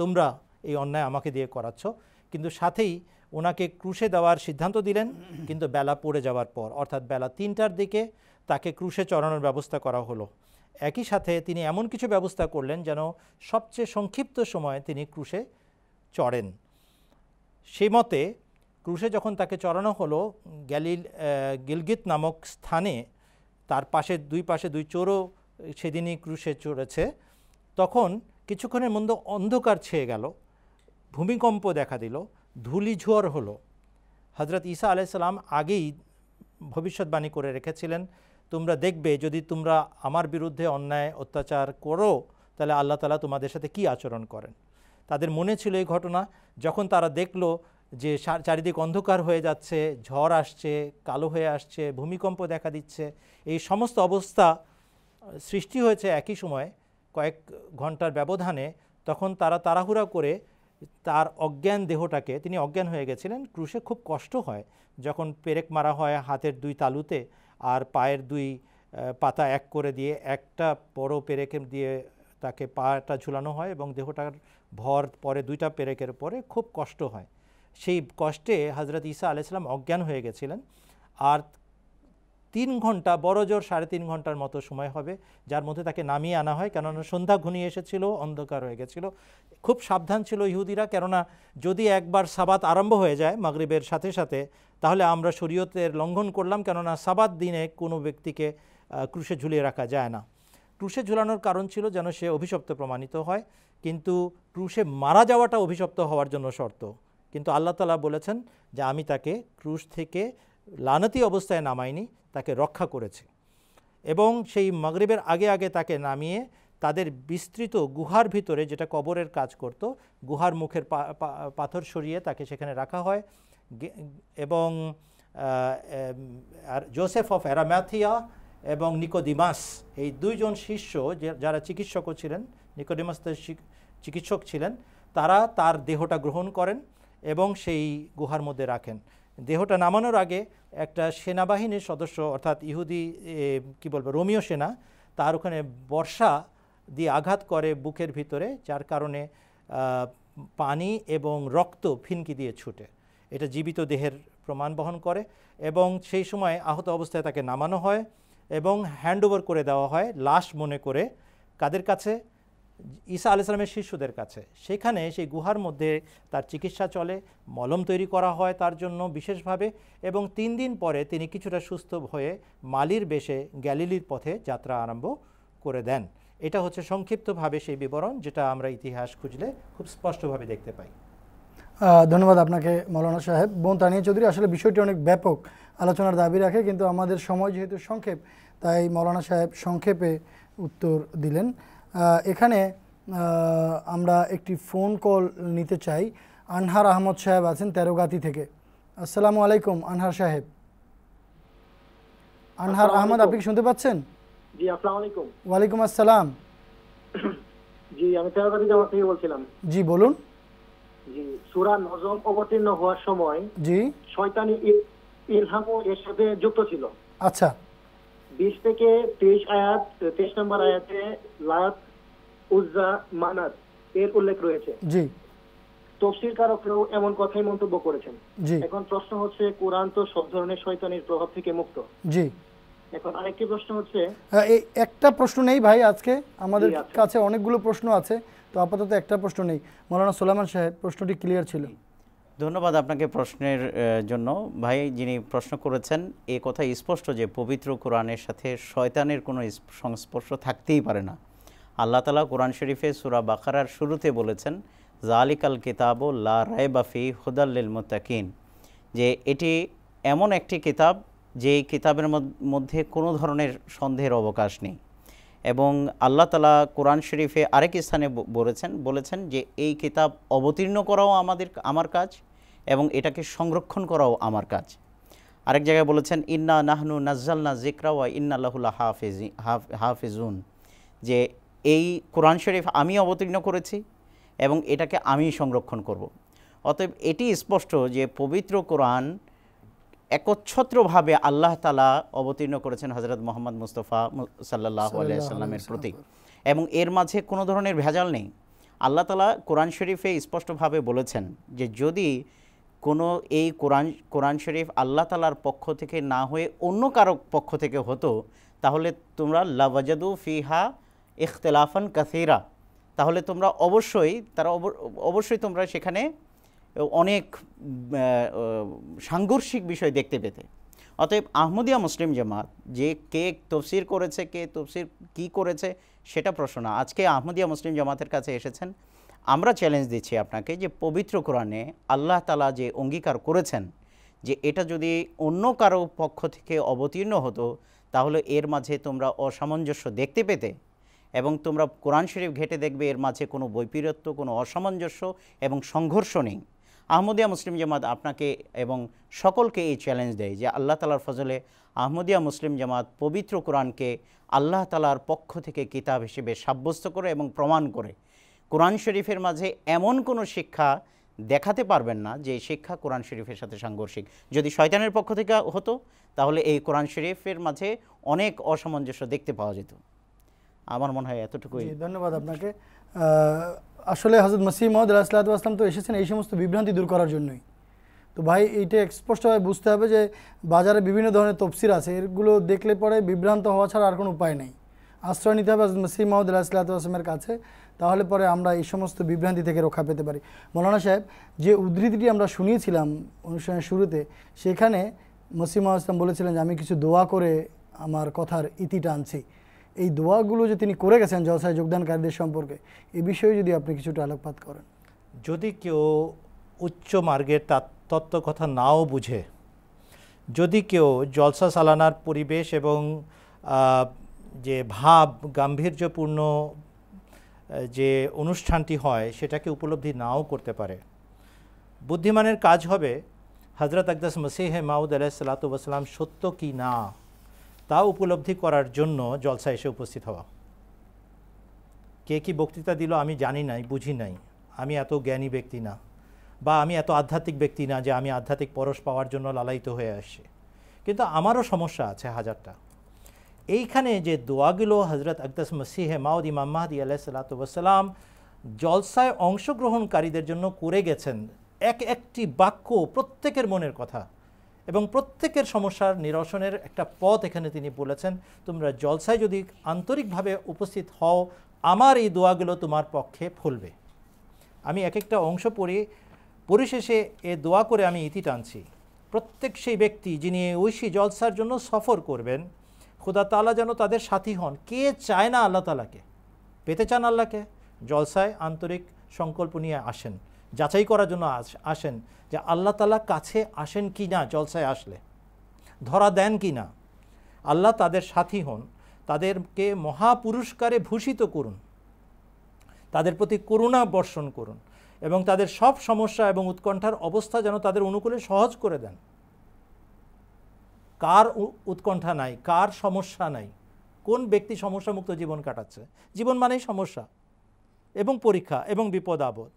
তোমরা এই অন্যায় আমাকে দিয়ে করাচ্ছ কিন্তু সাথেই ওনাকে ক্রুশে দেওয়ার সিদ্ধান্ত দিলেন কিন্তু বেলা পড়ে যাওয়ার পর অর্থাৎ বেলা তিনটার দিকে তাকে ক্রুশে চড়ানোর ব্যবস্থা করা হলো একই সাথে তিনি এমন কিছু ব্যবস্থা করলেন যেন সবচেয়ে সংক্ষিপ্ত সময়ে তিনি ক্রুশে চড়েন সেই মতে ক্রুশে যখন তাকে চড়ানো হলো গ্যালিল গিলগিত নামক স্থানে তার পাশে দুই পাশে দুই চোরও সেদিনই ক্রুশে চড়েছে তখন কিছুক্ষণের মধ্যে অন্ধকার ছেয়ে গেল ভূমিকম্প দেখা দিল ধুলি ঝোয়ার হলো হজরত ঈসা আলাইসাল্লাম আগেই ভবিষ্যৎবাণী করে রেখেছিলেন তোমরা দেখবে যদি তোমরা আমার বিরুদ্ধে অন্যায় অত্যাচার করো তাহলে আল্লাহ তালা তোমাদের সাথে কি আচরণ করেন তাদের মনে ছিল এই ঘটনা যখন তারা দেখলো যে চারিদিক অন্ধকার হয়ে যাচ্ছে ঝড় আসছে কালো হয়ে আসছে ভূমিকম্প দেখা দিচ্ছে এই সমস্ত অবস্থা সৃষ্টি হয়েছে একই সময় কয়েক ঘন্টার ব্যবধানে তখন তারা তাড়াহুড়া করে তার অজ্ঞান দেহটাকে তিনি অজ্ঞান হয়ে গেছিলেন ক্রুশে খুব কষ্ট হয় যখন পেরেক মারা হয় হাতের দুই তালুতে আর পায়ের দুই পাতা এক করে দিয়ে একটা বড় পেরেকে দিয়ে তাকে পাটা ঝুলানো হয় এবং দেহটার ভর পরে দুইটা পেরেকের পরে খুব কষ্ট হয় সেই কষ্টে হজরত ঈসা আলাইসাল্লাম অজ্ঞান হয়ে গেছিলেন আর তিন ঘন্টা বড় জোর সাড়ে তিন ঘন্টার মতো সময় হবে যার মধ্যে তাকে নামিয়ে আনা হয় কেননা সন্ধ্যা ঘনিয়ে এসেছিল অন্ধকার হয়ে গেছিল খুব সাবধান ছিল ইহুদিরা কেননা যদি একবার সাবাত আরম্ভ হয়ে যায় মাগরিবের সাথে সাথে তাহলে আমরা শরীয়তের লঙ্ঘন করলাম কেননা সাবাত দিনে কোনো ব্যক্তিকে ক্রুশে ঝুলিয়ে রাখা যায় না ক্রুশে ঝুলানোর কারণ ছিল যেন সে অভিশপ্ত প্রমাণিত হয় কিন্তু ক্রুশে মারা যাওয়াটা অভিশপ্ত হওয়ার জন্য শর্ত কিন্তু আল্লাহ তালা বলেছেন যে আমি তাকে ক্রুশ থেকে লানতি অবস্থায় নামাইনি তাকে রক্ষা করেছে এবং সেই মগরীবের আগে আগে তাকে নামিয়ে তাদের বিস্তৃত গুহার ভিতরে যেটা কবরের কাজ করত গুহার মুখের পাথর সরিয়ে তাকে সেখানে রাখা হয় এবং আর জোসেফ অফ অ্যারাম্যাথিয়া এবং নিকোদিমাস এই দুইজন শিষ্য যারা চিকিৎসকও ছিলেন নিকোডিমাস চিকিৎসক ছিলেন তারা তার দেহটা গ্রহণ করেন এবং সেই গুহার মধ্যে রাখেন দেহটা নামানোর আগে একটা সেনাবাহিনীর সদস্য অর্থাৎ ইহুদি কি বলবো রোমিও সেনা তার ওখানে বর্ষা দিয়ে আঘাত করে বুকের ভিতরে যার কারণে পানি এবং রক্ত ফিনকি দিয়ে ছুটে এটা জীবিত দেহের প্রমাণ বহন করে এবং সেই সময় আহত অবস্থায় তাকে নামানো হয় এবং হ্যান্ডওভার করে দেওয়া হয় লাশ মনে করে কাদের কাছে ঈসা আলাইসালামের শিষ্যদের কাছে সেখানে সেই গুহার মধ্যে তার চিকিৎসা চলে মলম তৈরি করা হয় তার জন্য বিশেষভাবে এবং তিন দিন পরে তিনি কিছুটা সুস্থ হয়ে মালির বেশে গ্যালিলির পথে যাত্রা আরম্ভ করে দেন এটা হচ্ছে সংক্ষিপ্তভাবে সেই বিবরণ যেটা আমরা ইতিহাস খুঁজলে খুব স্পষ্টভাবে দেখতে পাই ধন্যবাদ আপনাকে মৌলানা সাহেব বোন তানিয়া চৌধুরী আসলে বিষয়টি অনেক ব্যাপক আলোচনার দাবি রাখে কিন্তু আমাদের সময় যেহেতু সংক্ষেপ তাই মৌলানা সাহেব সংক্ষেপে উত্তর দিলেন এখানে আমরা একটি ফোন কল নিতে চাই আনহার আহমদ সাহেব আছেন তেরোগাতি থেকে আসসালামু আলাইকুম আনহার সাহেব আনহার আহমদ আপনি কি শুনতে পাচ্ছেন ওয়ালাইকুম আসসালাম *clears throat* জি আমি তেরোগাতি জামাত থেকে বলছিলাম জি বলুন জি সূরা নজম অবতীর্ণ হওয়ার সময় জি শয়তানি ইলহামও এর সাথে যুক্ত ছিল আচ্ছা বিশ থেকে তেইশ আয়াত তেইশ নম্বর আয়াতে লাত উজ্জা মানাত এর উল্লেখ রয়েছে জি তফসির কারকরাও এমন কথাই মন্তব্য করেছেন এখন প্রশ্ন হচ্ছে কোরআন তো সব ধরনের শয়তানের প্রভাব থেকে মুক্ত জি এখন আরেকটি প্রশ্ন হচ্ছে এই একটা প্রশ্ন নেই ভাই আজকে আমাদের কাছে অনেকগুলো প্রশ্ন আছে তো আপাতত একটা প্রশ্ন নেই মৌলানা সোলামান সাহেব প্রশ্নটি ক্লিয়ার ছিল ধন্যবাদ আপনাকে প্রশ্নের জন্য ভাই যিনি প্রশ্ন করেছেন এ কথা স্পষ্ট যে পবিত্র কোরআনের সাথে শয়তানের কোনো সংস্পর্শ থাকতেই পারে না আল্লাহ তালা কোরআন শরীফে সুরা বাকারার শুরুতে বলেছেন জালিকাল কিতাব ও লা রায় বাফি হুদাল্লিল মোতাকিন যে এটি এমন একটি কিতাব যে কিতাবের মধ্যে কোনো ধরনের সন্দেহের অবকাশ নেই এবং আল্লাহ তালা কোরআন শরীফে আরেক স্থানে বলেছেন বলেছেন যে এই কিতাব অবতীর্ণ করাও আমাদের আমার কাজ এবং এটাকে সংরক্ষণ করাও আমার কাজ আরেক জায়গায় বলেছেন ইন্না নাহনু নাজ্জালনা জিকরাওয়া হাফেজি হাফ হাফেজুন যে এই কোরআন শরীফ আমি অবতীর্ণ করেছি এবং এটাকে আমি সংরক্ষণ করব। অতএব এটি স্পষ্ট যে পবিত্র কোরআন একচ্ছত্রভাবে আল্লাহ তালা অবতীর্ণ করেছেন হজরত মোহাম্মদ মুস্তফা সাল্লাহ আলাইসাল্লামের প্রতি এবং এর মাঝে কোনো ধরনের ভেজাল নেই আল্লাহ তালা কোরআন শরীফে স্পষ্টভাবে বলেছেন যে যদি কোনো এই কোরআন কোরআন শরীফ আল্লাহ তালার পক্ষ থেকে না হয়ে অন্য কারো পক্ষ থেকে হতো তাহলে তোমরা লাভাজাদু ফিহা ইখতলাফান কাসিরা তাহলে তোমরা অবশ্যই তারা অবশ্যই তোমরা সেখানে অনেক সাংঘর্ষিক বিষয় দেখতে পেতে অতএব আহমদিয়া মুসলিম জামাত যে কে তফসির করেছে কে তফসির কি করেছে সেটা প্রশ্ন আজকে আহমদিয়া মুসলিম জামাতের কাছে এসেছেন আমরা চ্যালেঞ্জ দিচ্ছি আপনাকে যে পবিত্র কোরআনে আল্লাহ তালা যে অঙ্গীকার করেছেন যে এটা যদি অন্য কারো পক্ষ থেকে অবতীর্ণ হতো তাহলে এর মাঝে তোমরা অসামঞ্জস্য দেখতে পেতে এবং তোমরা কোরআন শরীফ ঘেটে দেখবে এর মাঝে কোনো বৈপীরত্ব কোনো অসামঞ্জস্য এবং সংঘর্ষ নেই আহমদিয়া মুসলিম জামাত আপনাকে এবং সকলকে এই চ্যালেঞ্জ দেয় যে আল্লাহ তালার ফজলে আহমদিয়া মুসলিম জামাত পবিত্র কোরআনকে আল্লাহ তালার পক্ষ থেকে কিতাব হিসেবে সাব্যস্ত করে এবং প্রমাণ করে কোরআন শরীফের মাঝে এমন কোনো শিক্ষা দেখাতে পারবেন না যে শিক্ষা কোরআন শরীফের সাথে সাংঘর্ষিক যদি শয়তানের পক্ষ থেকে হতো তাহলে এই কোরআন শরীফের মাঝে অনেক অসামঞ্জস্য দেখতে পাওয়া যেত আমার মনে হয় এতটুকুই ধন্যবাদ আপনাকে আসলে হজরত মসিহ মহম্মদ আসলাম তো এসেছেন এই সমস্ত বিভ্রান্তি দূর করার জন্যই তো ভাই এইটা স্পষ্টভাবে বুঝতে হবে যে বাজারে বিভিন্ন ধরনের তফসির আছে এগুলো দেখলে পরে বিভ্রান্ত হওয়া ছাড়া আর কোনো উপায় নেই আশ্রয় নিতে হবে হজরত মসিহ মহম্মদ আসলাতামের কাছে তাহলে পরে আমরা এই সমস্ত বিভ্রান্তি থেকে রক্ষা পেতে পারি মৌলানা সাহেব যে উদ্ধৃতিটি আমরা শুনিয়েছিলাম অনুষ্ঠানের শুরুতে সেখানে মসিমা ইসলাম বলেছিলেন যে আমি কিছু দোয়া করে আমার কথার ইতি টানছি এই দোয়াগুলো যে তিনি করে গেছেন জলসায় যোগদানকারীদের সম্পর্কে এ বিষয়ে যদি আপনি কিছুটা আলোকপাত করেন যদি কেউ উচ্চ মার্গের তত্ত্ব কথা নাও বুঝে যদি কেউ জলসা সালানার পরিবেশ এবং যে ভাব গাম্ভীর্যপূর্ণ যে অনুষ্ঠানটি হয় সেটাকে উপলব্ধি নাও করতে পারে বুদ্ধিমানের কাজ হবে হজরত আকদাস মসিহে মাউদ আলাহিসাল্লাতুসাল্লাম সত্য কি না তা উপলব্ধি করার জন্য জলসা এসে উপস্থিত হওয়া কে কি বক্তৃতা দিল আমি জানি নাই বুঝি নাই আমি এত জ্ঞানী ব্যক্তি না বা আমি এত আধ্যাত্মিক ব্যক্তি না যে আমি আধ্যাত্মিক পরশ পাওয়ার জন্য লালায়িত হয়ে আসছি কিন্তু আমারও সমস্যা আছে হাজারটা এইখানে যে দোয়াগুলো হজরত আকদাস মসিহ মাউদ ইমাম মাহদি আলাহ সালাতাম জলসায় অংশগ্রহণকারীদের জন্য করে গেছেন এক একটি বাক্য প্রত্যেকের মনের কথা এবং প্রত্যেকের সমস্যার নিরসনের একটা পথ এখানে তিনি বলেছেন তোমরা জলসায় যদি আন্তরিকভাবে উপস্থিত হও আমার এই দোয়াগুলো তোমার পক্ষে ফুলবে আমি এক একটা অংশ পড়ি পরিশেষে এ দোয়া করে আমি ইতি টানছি প্রত্যেক সেই ব্যক্তি যিনি ঐশী জলসার জন্য সফর করবেন খোদা তালা যেন তাদের সাথী হন কে চায় না আল্লাহ তালাকে পেতে চান আল্লাহকে জলসায় আন্তরিক সংকল্প নিয়ে আসেন যাচাই করার জন্য আসেন যে আল্লাহ তালা কাছে আসেন কি না জলসায় আসলে ধরা দেন কি না আল্লাহ তাদের সাথী হন তাদেরকে মহাপুরস্কারে ভূষিত করুন তাদের প্রতি করুণা বর্ষণ করুন এবং তাদের সব সমস্যা এবং উৎকণ্ঠার অবস্থা যেন তাদের অনুকূলে সহজ করে দেন কার উৎকণ্ঠা নাই কার সমস্যা নাই কোন ব্যক্তি সমস্যামুক্ত জীবন কাটাচ্ছে জীবন মানেই সমস্যা এবং পরীক্ষা এবং বিপদ আপদ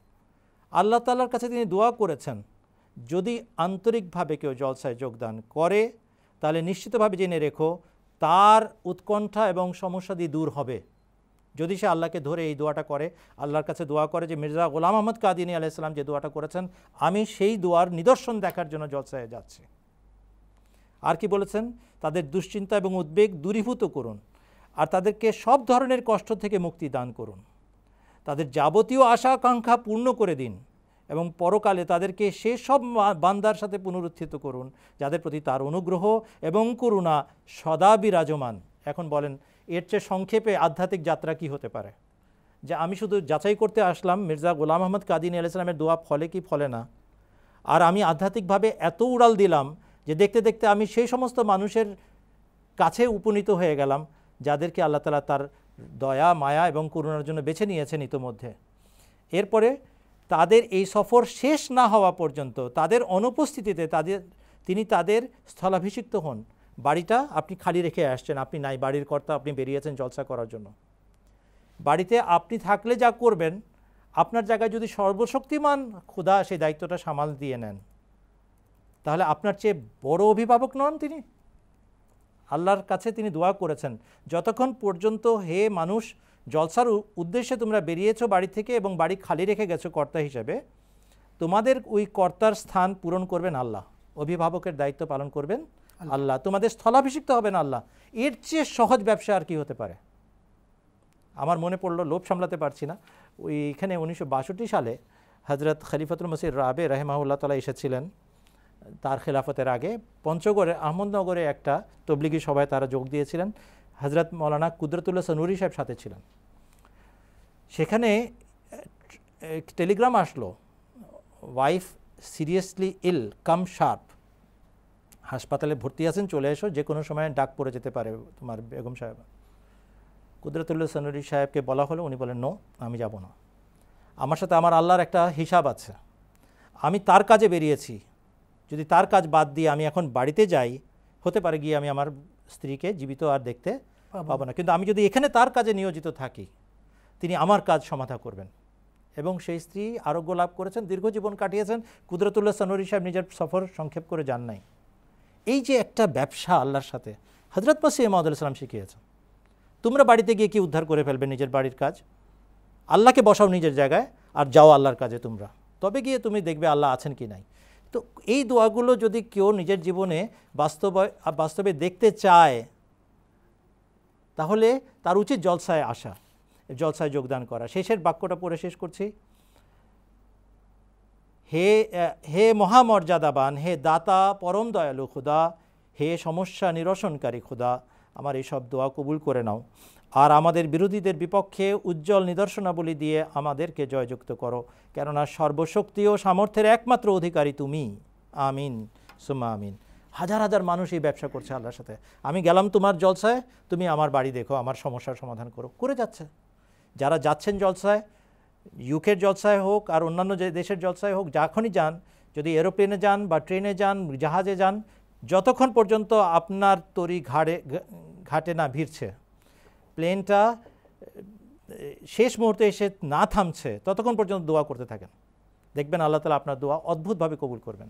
আল্লাহ তালার কাছে তিনি দোয়া করেছেন যদি আন্তরিকভাবে কেউ জলসায় যোগদান করে তাহলে নিশ্চিতভাবে জেনে রেখো তার উৎকণ্ঠা এবং সমস্যাদি দূর হবে যদি সে আল্লাহকে ধরে এই দোয়াটা করে আল্লাহর কাছে দোয়া করে যে মির্জা গোলাম আহমদ কাদিনী আলাইসালাম যে দোয়াটা করেছেন আমি সেই দোয়ার নিদর্শন দেখার জন্য জলসায় যাচ্ছি আর কি বলেছেন তাদের দুশ্চিন্তা এবং উদ্বেগ দূরীভূত করুন আর তাদেরকে সব ধরনের কষ্ট থেকে মুক্তি দান করুন তাদের যাবতীয় আশা আকাঙ্ক্ষা পূর্ণ করে দিন এবং পরকালে তাদেরকে সে সব বান্দার সাথে পুনরুত্থিত করুন যাদের প্রতি তার অনুগ্রহ এবং করুণা সদা বিরাজমান এখন বলেন এর চেয়ে সংক্ষেপে আধ্যাত্মিক যাত্রা কি হতে পারে যে আমি শুধু যাচাই করতে আসলাম মির্জা গোলাম আহমদ কাদিন আলাইসালামের দোয়া ফলে কি ফলে না আর আমি আধ্যাত্মিকভাবে এত উড়াল দিলাম যে দেখতে দেখতে আমি সেই সমস্ত মানুষের কাছে উপনীত হয়ে গেলাম যাদেরকে আল্লাহ তালা তার দয়া মায়া এবং করুণার জন্য বেছে নিয়েছেন ইতোমধ্যে এরপরে তাদের এই সফর শেষ না হওয়া পর্যন্ত তাদের অনুপস্থিতিতে তাদের তিনি তাদের স্থলাভিষিক্ত হন বাড়িটা আপনি খালি রেখে আসছেন আপনি নাই বাড়ির কর্তা আপনি বেরিয়েছেন জলসা করার জন্য বাড়িতে আপনি থাকলে যা করবেন আপনার জায়গায় যদি সর্বশক্তিমান ক্ষুধা সেই দায়িত্বটা সামাল দিয়ে নেন তাহলে আপনার চেয়ে বড় অভিভাবক নন তিনি আল্লাহর কাছে তিনি দোয়া করেছেন যতক্ষণ পর্যন্ত হে মানুষ জলসার উদ্দেশ্যে তোমরা বেরিয়েছো বাড়ি থেকে এবং বাড়ি খালি রেখে গেছো কর্তা হিসাবে তোমাদের ওই কর্তার স্থান পূরণ করবেন আল্লাহ অভিভাবকের দায়িত্ব পালন করবেন আল্লাহ তোমাদের স্থলাভিষিক্ত হবেন আল্লাহ এর চেয়ে সহজ ব্যবসা আর কি হতে পারে আমার মনে পড়লো লোভ সামলাতে পারছি না ওই এখানে উনিশশো সালে হজরত খলিফাতুল মসির রাবে রহেমাউল্লাহ তালা এসেছিলেন তার খেলাফতের আগে পঞ্চগড়ের আহমদনগরে একটা তবলিগি সভায় তারা যোগ দিয়েছিলেন হজরত মৌলানা কুদরতুল্লাহ সনুরি সাহেব সাথে ছিলেন সেখানে টেলিগ্রাম আসলো wife seriously ill come sharp হাসপাতালে ভর্তি আছেন চলে এসো যে কোনো সময় ডাক পড়ে যেতে পারে তোমার বেগম সাহেব কুদরতুল্লাহ সনুরি সাহেবকে বলা হলো উনি বলেন নো আমি যাব না আমার সাথে আমার আল্লাহর একটা হিসাব আছে আমি তার কাজে বেরিয়েছি যদি তার কাজ বাদ দিয়ে আমি এখন বাড়িতে যাই হতে পারে গিয়ে আমি আমার স্ত্রীকে জীবিত আর দেখতে পাবো না কিন্তু আমি যদি এখানে তার কাজে নিয়োজিত থাকি তিনি আমার কাজ সমাধা করবেন এবং সেই স্ত্রী আরোগ্য লাভ করেছেন দীর্ঘ জীবন কাটিয়েছেন কুদরতুল্লাহ সানুরি সাহেব নিজের সফর সংক্ষেপ করে যান নাই এই যে একটা ব্যবসা আল্লাহর সাথে হজরত মাসি মাহদুল শিখিয়েছেন তোমরা বাড়িতে গিয়ে কি উদ্ধার করে ফেলবে নিজের বাড়ির কাজ আল্লাহকে বসাও নিজের জায়গায় আর যাও আল্লাহর কাজে তোমরা তবে গিয়ে তুমি দেখবে আল্লাহ আছেন কি নাই তো এই দোয়াগুলো যদি কেউ নিজের জীবনে বাস্তব বাস্তবে দেখতে চায় তাহলে তার উচিত জলসায় আসা জলসায় যোগদান করা শেষের বাক্যটা পড়ে শেষ করছি হে হে মহামর্যাদাবান হে দাতা পরম দয়ালু খুদা হে সমস্যা নিরসনকারী খুদা আমার এইসব দোয়া কবুল করে নাও আর আমাদের বিরোধীদের বিপক্ষে উজ্জ্বল নিদর্শনাবলী দিয়ে আমাদেরকে জয়যুক্ত করো কেননা সর্বশক্তি ও সামর্থ্যের একমাত্র অধিকারী তুমি আমিন সুমা আমিন হাজার হাজার মানুষ এই ব্যবসা করছে আল্লাহর সাথে আমি গেলাম তোমার জলসায় তুমি আমার বাড়ি দেখো আমার সমস্যার সমাধান করো করে যাচ্ছে যারা যাচ্ছেন জলসায় ইউকের জলসায় হোক আর অন্যান্য যে দেশের জলসায় হোক যখনই যান যদি এরোপ্লেনে যান বা ট্রেনে যান জাহাজে যান যতক্ষণ পর্যন্ত আপনার তরি ঘাড়ে ঘাটে না ভিড়ছে প্লেনটা শেষ মুহূর্তে এসে না থামছে ততক্ষণ পর্যন্ত দোয়া করতে থাকেন দেখবেন আল্লাহ তালা আপনার দোয়া অদ্ভুতভাবে কবুল করবেন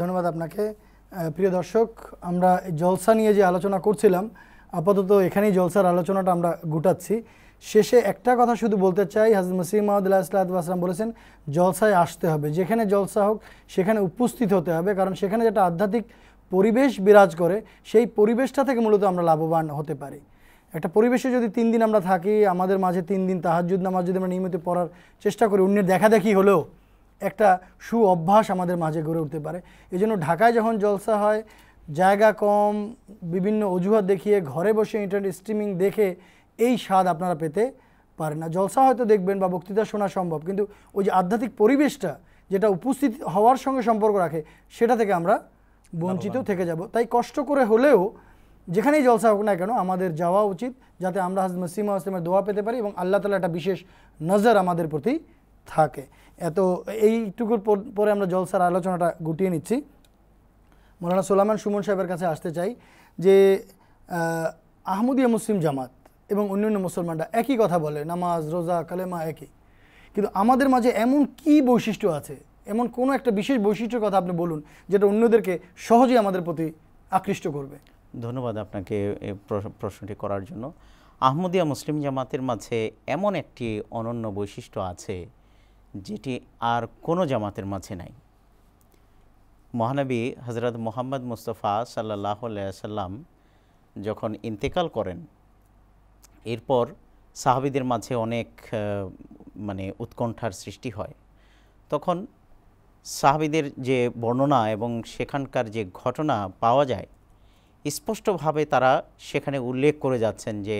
ধন্যবাদ আপনাকে প্রিয় দর্শক আমরা জলসা নিয়ে যে আলোচনা করছিলাম আপাতত এখানেই জলসার আলোচনাটা আমরা গুটাচ্ছি শেষে একটা কথা শুধু বলতে চাই হাজর মসিহ মাহদুল্লাহ আসলাম বলেছেন জলসায় আসতে হবে যেখানে জলসা হোক সেখানে উপস্থিত হতে হবে কারণ সেখানে যেটা আধ্যাত্মিক পরিবেশ বিরাজ করে সেই পরিবেশটা থেকে মূলত আমরা লাভবান হতে পারি একটা পরিবেশে যদি তিন দিন আমরা থাকি আমাদের মাঝে তিন দিন তাহাজুদ নামাজ যদি আমরা নিয়মিত পড়ার চেষ্টা করি অন্যের দেখা দেখি হলেও একটা সু অভ্যাস আমাদের মাঝে গড়ে উঠতে পারে এই জন্য ঢাকায় যখন জলসা হয় জায়গা কম বিভিন্ন অজুহাত দেখিয়ে ঘরে বসে ইন্টারনেট স্ট্রিমিং দেখে এই স্বাদ আপনারা পেতে পারেন না জলসা হয়তো দেখবেন বা বক্তৃতা শোনা সম্ভব কিন্তু ওই যে আধ্যাত্মিক পরিবেশটা যেটা উপস্থিত হওয়ার সঙ্গে সম্পর্ক রাখে সেটা থেকে আমরা বঞ্চিত থেকে যাব তাই কষ্ট করে হলেও যেখানেই জলসা হোক না কেন আমাদের যাওয়া উচিত যাতে আমরা হাজ মসিমা আসলামের দোয়া পেতে পারি এবং আল্লাহ তালা একটা বিশেষ নজর আমাদের প্রতি থাকে এত এইটুকুর পরে আমরা জলসার আলোচনাটা গুটিয়ে নিচ্ছি মৌলানা সোলামান সুমন সাহেবের কাছে আসতে চাই যে আহমদিয়া মুসলিম জামাত এবং অন্যান্য মুসলমানরা একই কথা বলে নামাজ রোজা কালেমা একই কিন্তু আমাদের মাঝে এমন কি বৈশিষ্ট্য আছে এমন কোনো একটা বিশেষ বৈশিষ্ট্যের কথা আপনি বলুন যেটা অন্যদেরকে সহজেই আমাদের প্রতি আকৃষ্ট করবে ধন্যবাদ আপনাকে প্রশ্নটি করার জন্য আহমদিয়া মুসলিম জামাতের মাঝে এমন একটি অনন্য বৈশিষ্ট্য আছে যেটি আর কোনো জামাতের মাঝে নাই মহানবী হজরত মোহাম্মদ মুস্তফা সাল্লাহ সাল্লাম যখন ইন্তেকাল করেন এরপর সাহাবিদের মাঝে অনেক মানে উৎকণ্ঠার সৃষ্টি হয় তখন সাহাবিদের যে বর্ণনা এবং সেখানকার যে ঘটনা পাওয়া যায় স্পষ্টভাবে তারা সেখানে উল্লেখ করে যাচ্ছেন যে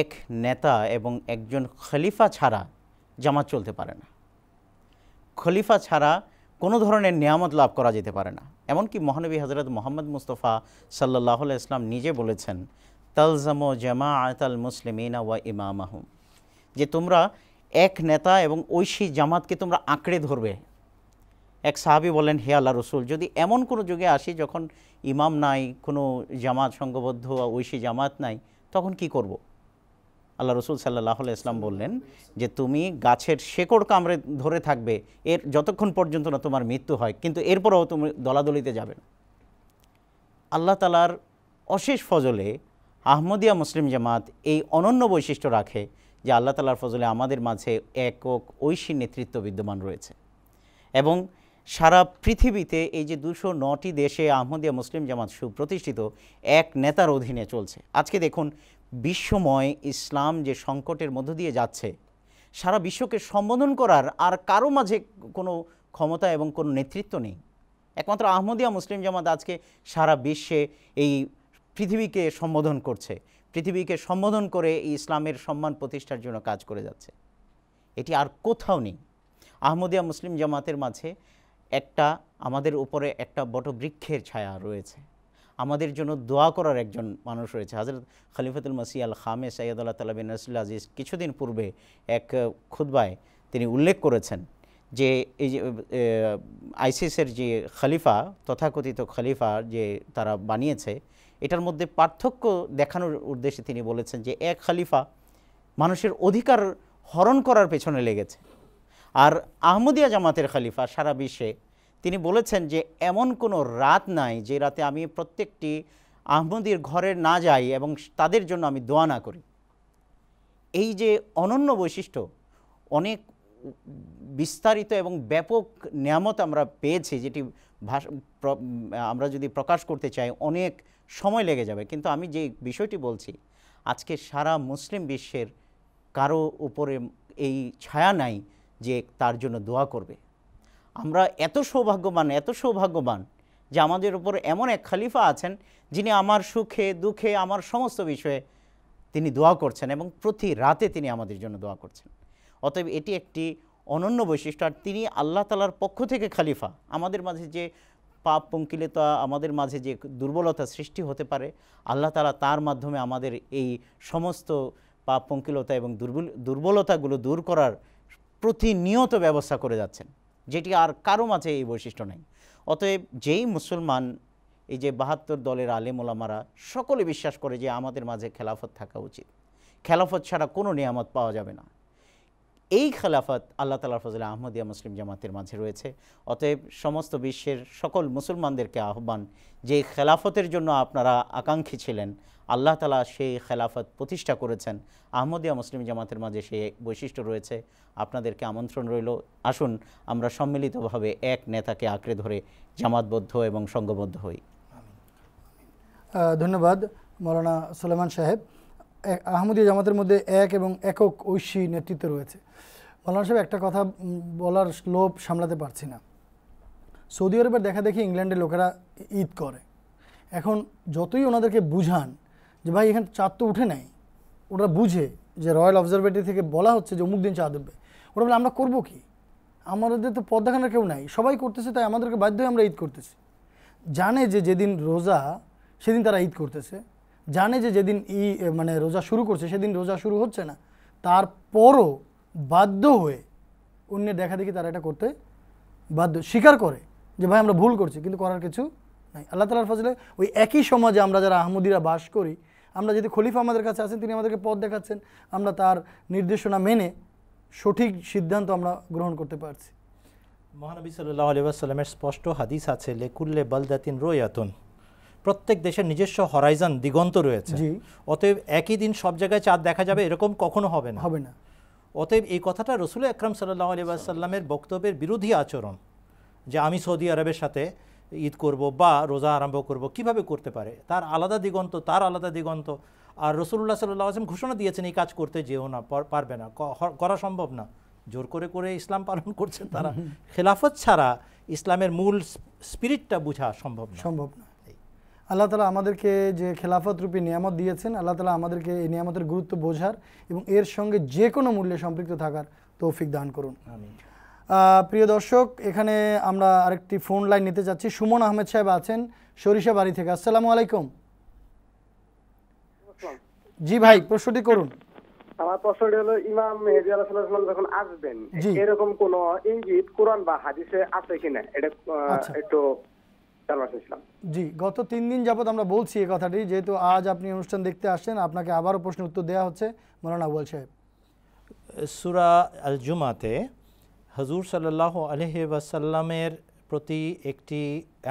এক নেতা এবং একজন খলিফা ছাড়া জামাত চলতে পারে না খলিফা ছাড়া কোনো ধরনের নিয়ামত লাভ করা যেতে পারে না এমনকি মহানবী হজরত মোহাম্মদ মুস্তফা সাল্লাহ ইসলাম নিজে বলেছেন তালজাম জামা আতাল মুসলিমিনা ওয়া ইমামাহুম যে তোমরা এক নেতা এবং ঐশী জামাতকে তোমরা আঁকড়ে ধরবে এক সাহাবি বলেন হে আল্লাহ রসুল যদি এমন কোনো যুগে আসি যখন ইমাম নাই কোনো জামাত সংঘবদ্ধ ঐশী জামাত নাই তখন কি করব। আল্লাহ রসুল সাল্লাহ ইসলাম বললেন যে তুমি গাছের শেকড় কামড়ে ধরে থাকবে এর যতক্ষণ পর্যন্ত না তোমার মৃত্যু হয় কিন্তু এরপরেও তুমি দলাদলিতে যাবে না আল্লাহ তালার অশেষ ফজলে আহমদিয়া মুসলিম জামাত এই অনন্য বৈশিষ্ট্য রাখে যে আল্লাহ তালার ফজলে আমাদের মাঝে একক ঐশী নেতৃত্ব বিদ্যমান রয়েছে এবং সারা পৃথিবীতে এই যে দুশো নটি দেশে আহমদিয়া মুসলিম জামাত সুপ্রতিষ্ঠিত এক নেতার অধীনে চলছে আজকে দেখুন বিশ্বময় ইসলাম যে সংকটের মধ্য দিয়ে যাচ্ছে সারা বিশ্বকে সম্বোধন করার আর কারো মাঝে কোনো ক্ষমতা এবং কোনো নেতৃত্ব নেই একমাত্র আহমদিয়া মুসলিম জামাত আজকে সারা বিশ্বে এই পৃথিবীকে সম্বোধন করছে পৃথিবীকে সম্বোধন করে ইসলামের সম্মান প্রতিষ্ঠার জন্য কাজ করে যাচ্ছে এটি আর কোথাও নেই আহমদিয়া মুসলিম জামাতের মাঝে একটা আমাদের উপরে একটা বটবৃক্ষের ছায়া রয়েছে আমাদের জন্য দোয়া করার একজন মানুষ রয়েছে হাজরত খলিফাতুল মাসি আল খামে তালা বিন নসুল আজিজ কিছুদিন পূর্বে এক খুদ্বায় তিনি উল্লেখ করেছেন যে এই যে আইসিসের যে খলিফা তথাকথিত খলিফা যে তারা বানিয়েছে এটার মধ্যে পার্থক্য দেখানোর উদ্দেশ্যে তিনি বলেছেন যে এক খলিফা মানুষের অধিকার হরণ করার পেছনে লেগেছে আর আহমদিয়া জামাতের খালিফা সারা বিশ্বে তিনি বলেছেন যে এমন কোনো রাত নাই যে রাতে আমি প্রত্যেকটি আহমদির ঘরে না যাই এবং তাদের জন্য আমি দোয়া না করি এই যে অনন্য বৈশিষ্ট্য অনেক বিস্তারিত এবং ব্যাপক নিয়ামত আমরা পেয়েছি যেটি আমরা যদি প্রকাশ করতে চাই অনেক সময় লেগে যাবে কিন্তু আমি যে বিষয়টি বলছি আজকে সারা মুসলিম বিশ্বের কারো উপরে এই ছায়া নাই যে তার জন্য দোয়া করবে আমরা এত সৌভাগ্যবান এত সৌভাগ্যবান যে আমাদের উপর এমন এক খালিফা আছেন যিনি আমার সুখে দুঃখে আমার সমস্ত বিষয়ে তিনি দোয়া করছেন এবং প্রতি রাতে তিনি আমাদের জন্য দোয়া করছেন অতএব এটি একটি অনন্য বৈশিষ্ট্য আর তিনি আল্লাহ তালার পক্ষ থেকে খালিফা আমাদের মাঝে যে পাপ পঙ্কিলতা আমাদের মাঝে যে দুর্বলতা সৃষ্টি হতে পারে আল্লাহ তালা তার মাধ্যমে আমাদের এই সমস্ত পাপ পঙ্কিলতা এবং দুর্বল দুর্বলতাগুলো দূর করার প্রতিনিয়ত ব্যবস্থা করে যাচ্ছেন যেটি আর কারো মাঝে এই বৈশিষ্ট্য নেই অতএব যেই মুসলমান এই যে বাহাত্তর দলের আলেমোলামারা সকলে বিশ্বাস করে যে আমাদের মাঝে খেলাফত থাকা উচিত খেলাফত ছাড়া কোনো নিয়ামত পাওয়া যাবে না এই খেলাফত আল্লাহ তালা ফজল আহমদিয়া মুসলিম জামাতের মাঝে রয়েছে অতএব সমস্ত বিশ্বের সকল মুসলমানদেরকে আহ্বান যে খেলাফতের জন্য আপনারা আকাঙ্ক্ষী ছিলেন আল্লাহ তালা সেই খেলাফত প্রতিষ্ঠা করেছেন আহমদিয়া মুসলিম জামাতের মাঝে সেই বৈশিষ্ট্য রয়েছে আপনাদেরকে আমন্ত্রণ রইল আসুন আমরা সম্মিলিতভাবে এক নেতাকে আঁকড়ে ধরে জামাতবদ্ধ এবং সংঘবদ্ধ হই ধন্যবাদ মৌলানা সুলেমান সাহেব আহমদিয়া জামাতের মধ্যে এক এবং একক ঐশী নেতৃত্ব রয়েছে মৌলানা সাহেব একটা কথা বলার লোভ সামলাতে পারছি না সৌদি আরবের দেখা দেখি ইংল্যান্ডের লোকেরা ঈদ করে এখন যতই ওনাদেরকে বুঝান যে ভাই এখানে চাঁদ তো উঠে নাই ওরা বুঝে যে রয়্যাল অবজারভেটরি থেকে বলা হচ্ছে যে অমুক দিন চাঁদ উঠবে ওরা বলে আমরা করবো কি আমাদের তো পদ দেখানোর কেউ নাই সবাই করতেছে তাই আমাদেরকে বাধ্য হয়ে আমরা ঈদ করতেছি জানে যে যেদিন রোজা সেদিন তারা ঈদ করতেছে জানে যে যেদিন ই মানে রোজা শুরু করছে সেদিন রোজা শুরু হচ্ছে না তারপরও বাধ্য হয়ে অন্যের দেখা দেখি তারা এটা করতে বাধ্য স্বীকার করে যে ভাই আমরা ভুল করছি কিন্তু করার কিছু নাই আল্লাহ তালার ফজলে ওই একই সমাজে আমরা যারা আহমদিরা বাস করি আমরা যদি খলিফা আমাদের কাছে আছেন তিনি আমাদেরকে পথ দেখাচ্ছেন আমরা তার নির্দেশনা মেনে সঠিক সিদ্ধান্ত আমরা গ্রহণ করতে পারছি মহানবী সাল্লাহ আলিবাসাল্লামের স্পষ্ট হাদিস আছে লেকুল্লে বালদাতিন রোয়াতুন প্রত্যেক দেশের নিজস্ব হরাইজান দিগন্ত রয়েছে অতএব একই দিন সব জায়গায় চাঁদ দেখা যাবে এরকম কখনো হবে না হবে না অতএব এই কথাটা রসুল আকরাম সাল্লাহ সাল্লামের বক্তব্যের বিরোধী আচরণ যে আমি সৌদি আরবের সাথে ঈদ করব বা রোজা আরম্ভ করব কিভাবে করতে পারে তার আলাদা দিগন্ত তার আলাদা দিগন্ত আর রসুল্লাহ সাল্লাহ আসলাম ঘোষণা দিয়েছেন এই কাজ করতে যেও না পারবে না করা সম্ভব না জোর করে করে ইসলাম পালন করছেন তারা খেলাফত ছাড়া ইসলামের মূল স্পিরিটটা বোঝা সম্ভব সম্ভব না আল্লাহ তালা আমাদেরকে যে খেলাফত রূপী নিয়ামত দিয়েছেন আল্লাহ তালা আমাদেরকে এই নিয়ামতের গুরুত্ব বোঝার এবং এর সঙ্গে যে কোনো মূল্যে সম্পৃক্ত থাকার তৌফিক দান করুন আমি প্রিয় দর্শক এখানে আমরা আরেকটি ফোন লাইন নিতে চাচ্ছি সুমন আহমেদ সাহেব আছেন সরিষা বাড়ি থেকে আসসালামু আলাইকুম জি ভাই প্রশ্নটি করুন আমার প্রশ্নটি হলো ইমাম মেহেদি আলাহাম যখন আসবেন এরকম কোন ইঙ্গিত কোরআন বা হাদিসে আছে কিনা এটা আচ্ছা। একটু জি গত তিন দিন যাবৎ আমরা বলছি এই কথাটি যেহেতু আজ আপনি অনুষ্ঠান দেখতে আসছেন আপনাকে আবারও প্রশ্নের উত্তর দেওয়া হচ্ছে মৌলানা আবুল সাহেব সুরা আল জুমাতে হজুর সাল্লাহ আলহি ওয়াসাল্লামের প্রতি একটি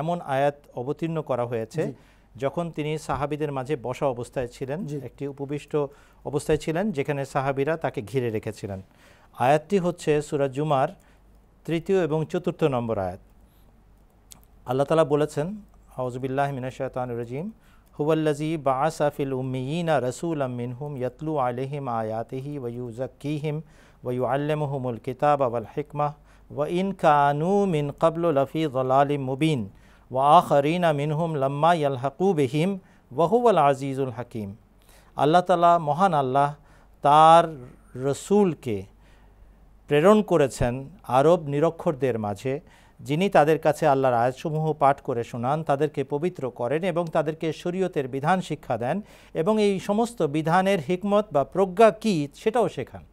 এমন আয়াত অবতীর্ণ করা হয়েছে যখন তিনি সাহাবিদের মাঝে বসা অবস্থায় ছিলেন একটি উপবিষ্ট অবস্থায় ছিলেন যেখানে সাহাবিরা তাকে ঘিরে রেখেছিলেন আয়াতটি হচ্ছে সুরা জুমার তৃতীয় এবং চতুর্থ নম্বর আয়াত আল্লাহ তালা বলেছেন হাউজবিল্লাহ মিনাশান রাজিম বা আসাফিল উম্মিনা রসুল হুম ইয়তলু আলহিম আয়াতিহি ওয়ুজা কিহিম ওয়ুআল্লামহমুল কিতাব আবাল হিকমাহ ওয়া ইন কানু মিন কাবলু লফি জলালিম মুবিন ওয়া আখরিনা মিনহুম লম্মা ইয়ালহাকু বিহিম আজিজুল হাকিম আল্লাহ তালা মহান আল্লাহ তার রসুলকে প্রেরণ করেছেন আরব নিরক্ষরদের মাঝে যিনি তাদের কাছে আল্লাহর আয়াতসমূহ পাঠ করে শোনান তাদেরকে পবিত্র করেন এবং তাদেরকে শরীয়তের বিধান শিক্ষা দেন এবং এই সমস্ত বিধানের হিকমত বা প্রজ্ঞা কী সেটাও শেখান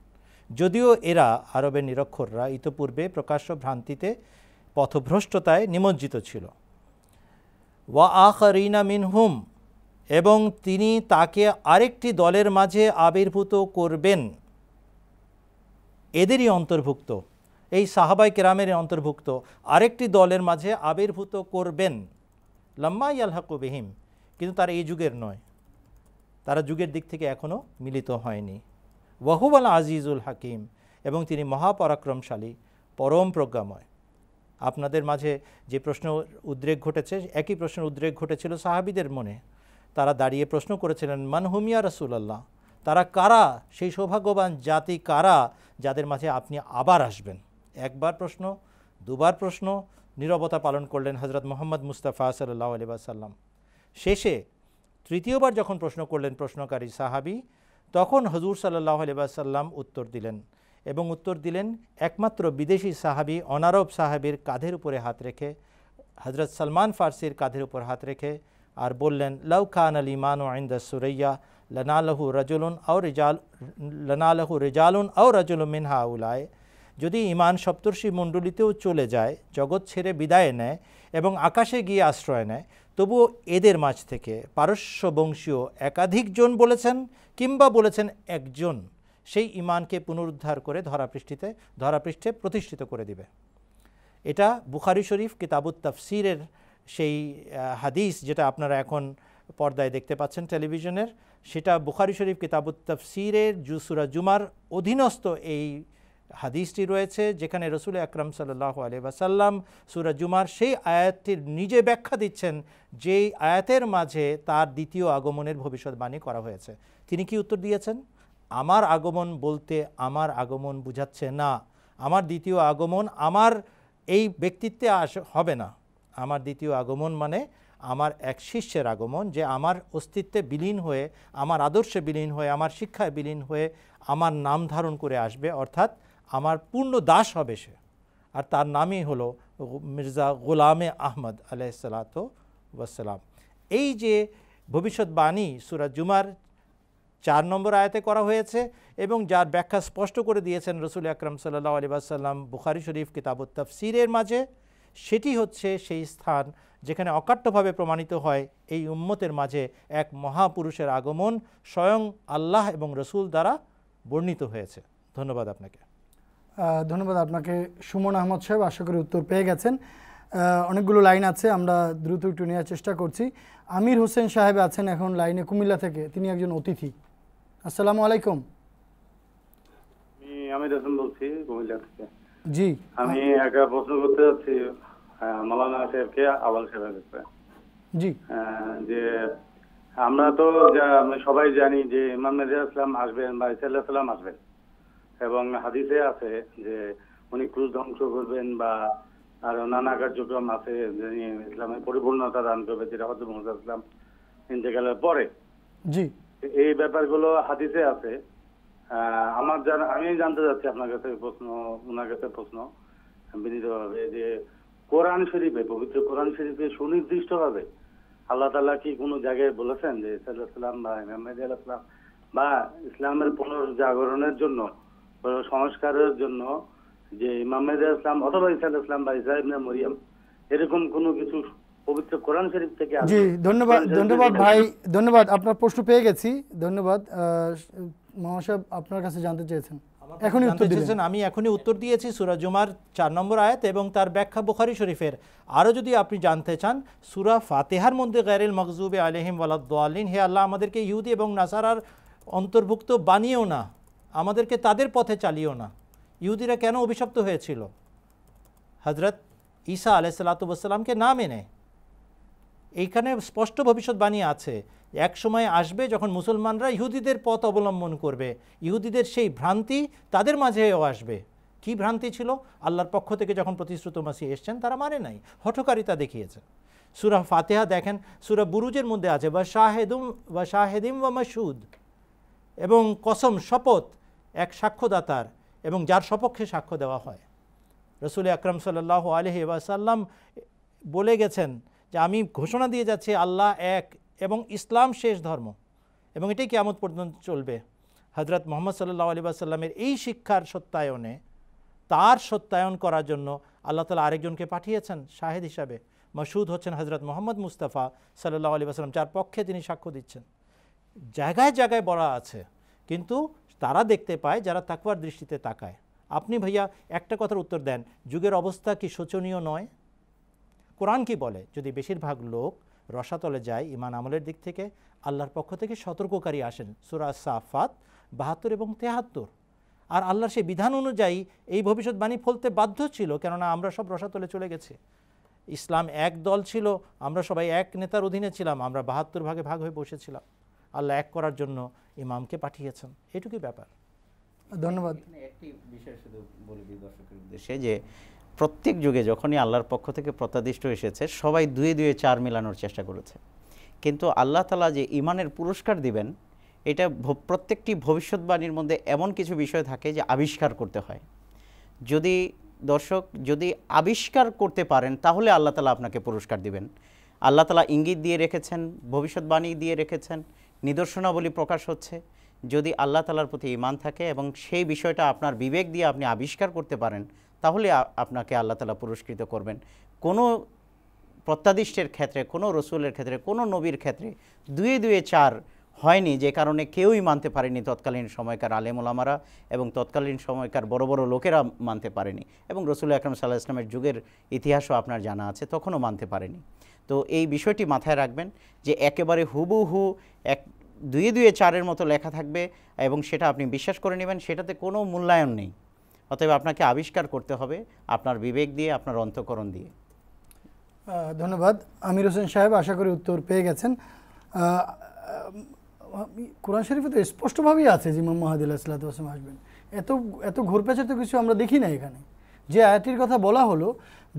যদিও এরা আরবের নিরক্ষররা ইতপূর্বে প্রকাশ্য ভ্রান্তিতে পথভ্রষ্টতায় নিমজ্জিত ছিল ওয়া আখরিনা মিনহুম এবং তিনি তাকে আরেকটি দলের মাঝে আবির্ভূত করবেন এদেরই অন্তর্ভুক্ত এই সাহাবাই কেরামের অন্তর্ভুক্ত আরেকটি দলের মাঝে আবির্ভূত করবেন লম্মা ইয়ালহাকু বিহিম কিন্তু তারা এই যুগের নয় তারা যুগের দিক থেকে এখনও মিলিত হয়নি ওয়াহুবাল আজিজুল হাকিম এবং তিনি মহাপরাক্রমশালী পরম প্রজ্ঞাময় আপনাদের মাঝে যে প্রশ্ন উদ্রেক ঘটেছে একই প্রশ্নের উদ্রেক ঘটেছিল সাহাবিদের মনে তারা দাঁড়িয়ে প্রশ্ন করেছিলেন মানহুমিয়া রসুলাল্লাহ তারা কারা সেই সৌভাগ্যবান জাতি কারা যাদের মাঝে আপনি আবার আসবেন একবার প্রশ্ন দুবার প্রশ্ন নিরবতা পালন করলেন হজরত মোহাম্মদ মুস্তাফা সাল্লাহ আলিবাসাল্লাম শেষে তৃতীয়বার যখন প্রশ্ন করলেন প্রশ্নকারী সাহাবি তখন হজুর সাল্লাহ আলিবাসাল্লাম উত্তর দিলেন এবং উত্তর দিলেন একমাত্র বিদেশি সাহাবি অনারব সাহাবির কাঁধের উপরে হাত রেখে হজরত সালমান ফার্সির কাঁধের উপর হাত রেখে আর বললেন লউ খান আল ইমান আইন্দা সুরৈয়া লনালহু রজলুন আও রেজাল লনালহু রেজালুন আও রজুল মিনহা উলায় যদি ইমান সপ্তর্ষি মণ্ডলীতেও চলে যায় জগৎ ছেড়ে বিদায় নেয় এবং আকাশে গিয়ে আশ্রয় নেয় তবুও এদের মাঝ থেকে পারস্য বংশীয় একাধিক একাধিকজন বলেছেন কিংবা বলেছেন একজন সেই ইমানকে পুনরুদ্ধার করে ধরাপৃষ্ঠিতে ধরাপৃষ্ঠে প্রতিষ্ঠিত করে দিবে এটা বুখারি শরীফ কিতাবুত তাফসিরের সেই হাদিস যেটা আপনারা এখন পর্দায় দেখতে পাচ্ছেন টেলিভিশনের সেটা বুখারি শরীফ কিতাবুত তাফসিরের জুসুরা জুমার অধীনস্থ এই হাদিসটি রয়েছে যেখানে রসুল আকরম সাল্লাহ আলিবাসাল্লাম সুরা জুমার সেই আয়াতটির নিজে ব্যাখ্যা দিচ্ছেন যেই আয়াতের মাঝে তার দ্বিতীয় আগমনের ভবিষ্যৎবাণী করা হয়েছে তিনি কি উত্তর দিয়েছেন আমার আগমন বলতে আমার আগমন বুঝাচ্ছে না আমার দ্বিতীয় আগমন আমার এই ব্যক্তিত্বে আস হবে না আমার দ্বিতীয় আগমন মানে আমার এক শিষ্যের আগমন যে আমার অস্তিত্বে বিলীন হয়ে আমার আদর্শে বিলীন হয়ে আমার শিক্ষায় বিলীন হয়ে আমার নাম ধারণ করে আসবে অর্থাৎ আমার পূর্ণ দাস হবে সে আর তার নামই হলো মির্জা গোলামে আহমদ আলাইসালাত ওয়াসালাম এই যে ভবিষ্যৎবাণী সুরাজ জুমার চার নম্বর আয়াতে করা হয়েছে এবং যার ব্যাখ্যা স্পষ্ট করে দিয়েছেন রসুল আকরম সাল্লা আলিবাসাল্লাম আসাল্লাম বুখারি শরীফ কিতাবুত সিরের মাঝে সেটি হচ্ছে সেই স্থান যেখানে অকাট্যভাবে প্রমাণিত হয় এই উম্মতের মাঝে এক মহাপুরুষের আগমন স্বয়ং আল্লাহ এবং রসুল দ্বারা বর্ণিত হয়েছে ধন্যবাদ আপনাকে ধন্যবাদ আপনাকে সুমন আহমদ সাহেব আশা করি উত্তর পেয়ে গেছেন অনেকগুলো লাইন আছে আমরা দ্রুত একটু নেওয়ার চেষ্টা করছি আমির হোসেন সাহেব আছেন এখন লাইনে কুমিল্লা থেকে তিনি একজন অতিথি আসসালামু আলাইকুম আমি হোসেন বলছি কুমিল্লা থেকে জি আমি একটা প্রশ্ন করতে চাচ্ছি মালানা সাহেবকে আওয়াল জি যে আমরা তো সবাই জানি যে ইমাম আসবেন বা ইসাল্লাহ আসবেন এবং হাদিসে আছে যে উনি ক্রুজ ধ্বংস করবেন বা আরো নানা কার্যক্রম আছে যিনি ইসলামের পরিপূর্ণতা দান করবে যেটা হজরত মোহাম্মদ ইসলাম ইন্তেকালের পরে জি এই ব্যাপারগুলো হাদিসে আছে আমার জানা আমি জানতে চাচ্ছি আপনার কাছে প্রশ্ন ওনার কাছে প্রশ্ন বিনীতভাবে যে কোরআন শরীফে পবিত্র কোরআন শরীফে সুনির্দিষ্টভাবে আল্লাহ তালা কি কোনো জায়গায় বলেছেন যে সাল্লাহ সাল্লাম বা ইমাম মেহদি আলাহ বা ইসলামের পুনর্জাগরণের জন্য সংস্কারের জন্য যে ইমাম ইসলাম অথবা ইসাল ইসলাম বা ইসা মরিয়াম এরকম কোনো কিছু জি ধন্যবাদ ধন্যবাদ ভাই ধন্যবাদ আপনার প্রশ্ন পেয়ে গেছি ধন্যবাদ মহাশয় আপনার কাছে জানতে চেয়েছেন এখনই উত্তর দিয়েছেন আমি এখনই উত্তর দিয়েছি সুরা জুমার চার নম্বর আয়াত এবং তার ব্যাখ্যা বুখারি শরীফের আরও যদি আপনি জানতে চান সুরা ফাতেহার মধ্যে গ্যারেল মকজুবে আলহিম ওয়ালাদ্দিন হে আল্লাহ আমাদেরকে ইহুদি এবং নাসারার অন্তর্ভুক্ত বানিয়েও না আমাদেরকে তাদের পথে চালিও না ইহুদিরা কেন অভিশপ্ত হয়েছিল হজরত ঈসা আলাইসাল্লাতুবসাল্লামকে না মেনে এইখানে স্পষ্ট ভবিষ্যৎবাণী আছে এক সময় আসবে যখন মুসলমানরা ইহুদিদের পথ অবলম্বন করবে ইহুদিদের সেই ভ্রান্তি তাদের মাঝেও আসবে কি ভ্রান্তি ছিল আল্লাহর পক্ষ থেকে যখন প্রতিশ্রুত মাসি এসছেন তারা মানে নাই হঠকারিতা দেখিয়েছে সুরা ফাতেহা দেখেন সুরা বুরুজের মধ্যে আছে বা শাহেদুম বা শাহেদিম বা মাসুদ এবং কসম শপথ এক সাক্ষ্যদাতার এবং যার সপক্ষে সাক্ষ্য দেওয়া হয় রসুল আকরম সাল্লাহ আলহি ওয়াসাল্লাম বলে গেছেন যে আমি ঘোষণা দিয়ে যাচ্ছি আল্লাহ এক এবং ইসলাম শেষ ধর্ম এবং এটাই কেমন পর্যন্ত চলবে হজরত মোহাম্মদ সাল্লাহ আলী আসাল্লামের এই শিক্ষার সত্যায়নে তার সত্যায়ন করার জন্য আল্লাহ তালা আরেকজনকে পাঠিয়েছেন শাহেদ হিসাবে মসুদ হচ্ছেন হজরত মোহাম্মদ মুস্তাফা সাল্লাহ আলী আসালাম যার পক্ষে তিনি সাক্ষ্য দিচ্ছেন জায়গায় জায়গায় বলা আছে কিন্তু তারা দেখতে পায় যারা তাকুয়ার দৃষ্টিতে তাকায় আপনি ভাইয়া একটা কথার উত্তর দেন যুগের অবস্থা কি শোচনীয় নয় কোরআন কি বলে যদি বেশিরভাগ লোক রসাতলে যায় ইমান আমলের দিক থেকে আল্লাহর পক্ষ থেকে সতর্ককারী আসেন সুরা সাফাত বাহাত্তর এবং তেহাত্তর আর আল্লাহর সেই বিধান অনুযায়ী এই ভবিষ্যৎবাণী ফলতে বাধ্য ছিল কেননা আমরা সব রসাতলে চলে গেছি ইসলাম এক দল ছিল আমরা সবাই এক নেতার অধীনে ছিলাম আমরা বাহাত্তর ভাগে ভাগ হয়ে বসেছিলাম আল্লাহ এক করার জন্য ইমামকে পাঠিয়েছেন এটুকুই ব্যাপার ধন্যবাদ একটি বিষয় শুধু বলে দিই দর্শকের উদ্দেশ্যে যে প্রত্যেক যুগে যখনই আল্লাহর পক্ষ থেকে প্রত্যাদিষ্ট এসেছে সবাই দুয়ে দুয়ে চার মেলানোর চেষ্টা করেছে কিন্তু আল্লাহ তালা যে ইমানের পুরস্কার দিবেন এটা প্রত্যেকটি ভবিষ্যৎবাণীর মধ্যে এমন কিছু বিষয় থাকে যে আবিষ্কার করতে হয় যদি দর্শক যদি আবিষ্কার করতে পারেন তাহলে আল্লাহ তালা আপনাকে পুরস্কার দিবেন আল্লাহ তালা ইঙ্গিত দিয়ে রেখেছেন ভবিষ্যৎবাণী দিয়ে রেখেছেন নিদর্শনাবলী প্রকাশ হচ্ছে যদি আল্লাহ তালার প্রতি ইমান থাকে এবং সেই বিষয়টা আপনার বিবেক দিয়ে আপনি আবিষ্কার করতে পারেন তাহলে আপনাকে আল্লাহ তালা পুরস্কৃত করবেন কোনো প্রত্যাদিষ্টের ক্ষেত্রে কোনো রসুলের ক্ষেত্রে কোনো নবীর ক্ষেত্রে দুয়ে দুয়ে চার হয়নি যে কারণে কেউই মানতে পারেনি তৎকালীন সময়কার আলেমুলামারা এবং তৎকালীন সময়কার বড় বড় লোকেরা মানতে পারেনি এবং রসুল আকরম সাল্লাহ ইসলামের যুগের ইতিহাসও আপনার জানা আছে তখনও মানতে পারেনি তো এই বিষয়টি মাথায় রাখবেন যে একেবারে হুবহু এক দুয়ে দুয়ে চারের মতো লেখা থাকবে এবং সেটা আপনি বিশ্বাস করে নেবেন সেটাতে কোনো মূল্যায়ন নেই অতএব আপনাকে আবিষ্কার করতে হবে আপনার বিবেক দিয়ে আপনার অন্তকরণ দিয়ে ধন্যবাদ আমির হোসেন সাহেব আশা করি উত্তর পেয়ে গেছেন কোরআন শরীফে তো স্পষ্টভাবেই আছে যে ইমাম মাহাদি আলাহিসাম আসবেন এত এত ঘোরপেচা তো কিছু আমরা দেখি না এখানে যে আয়াতির কথা বলা হলো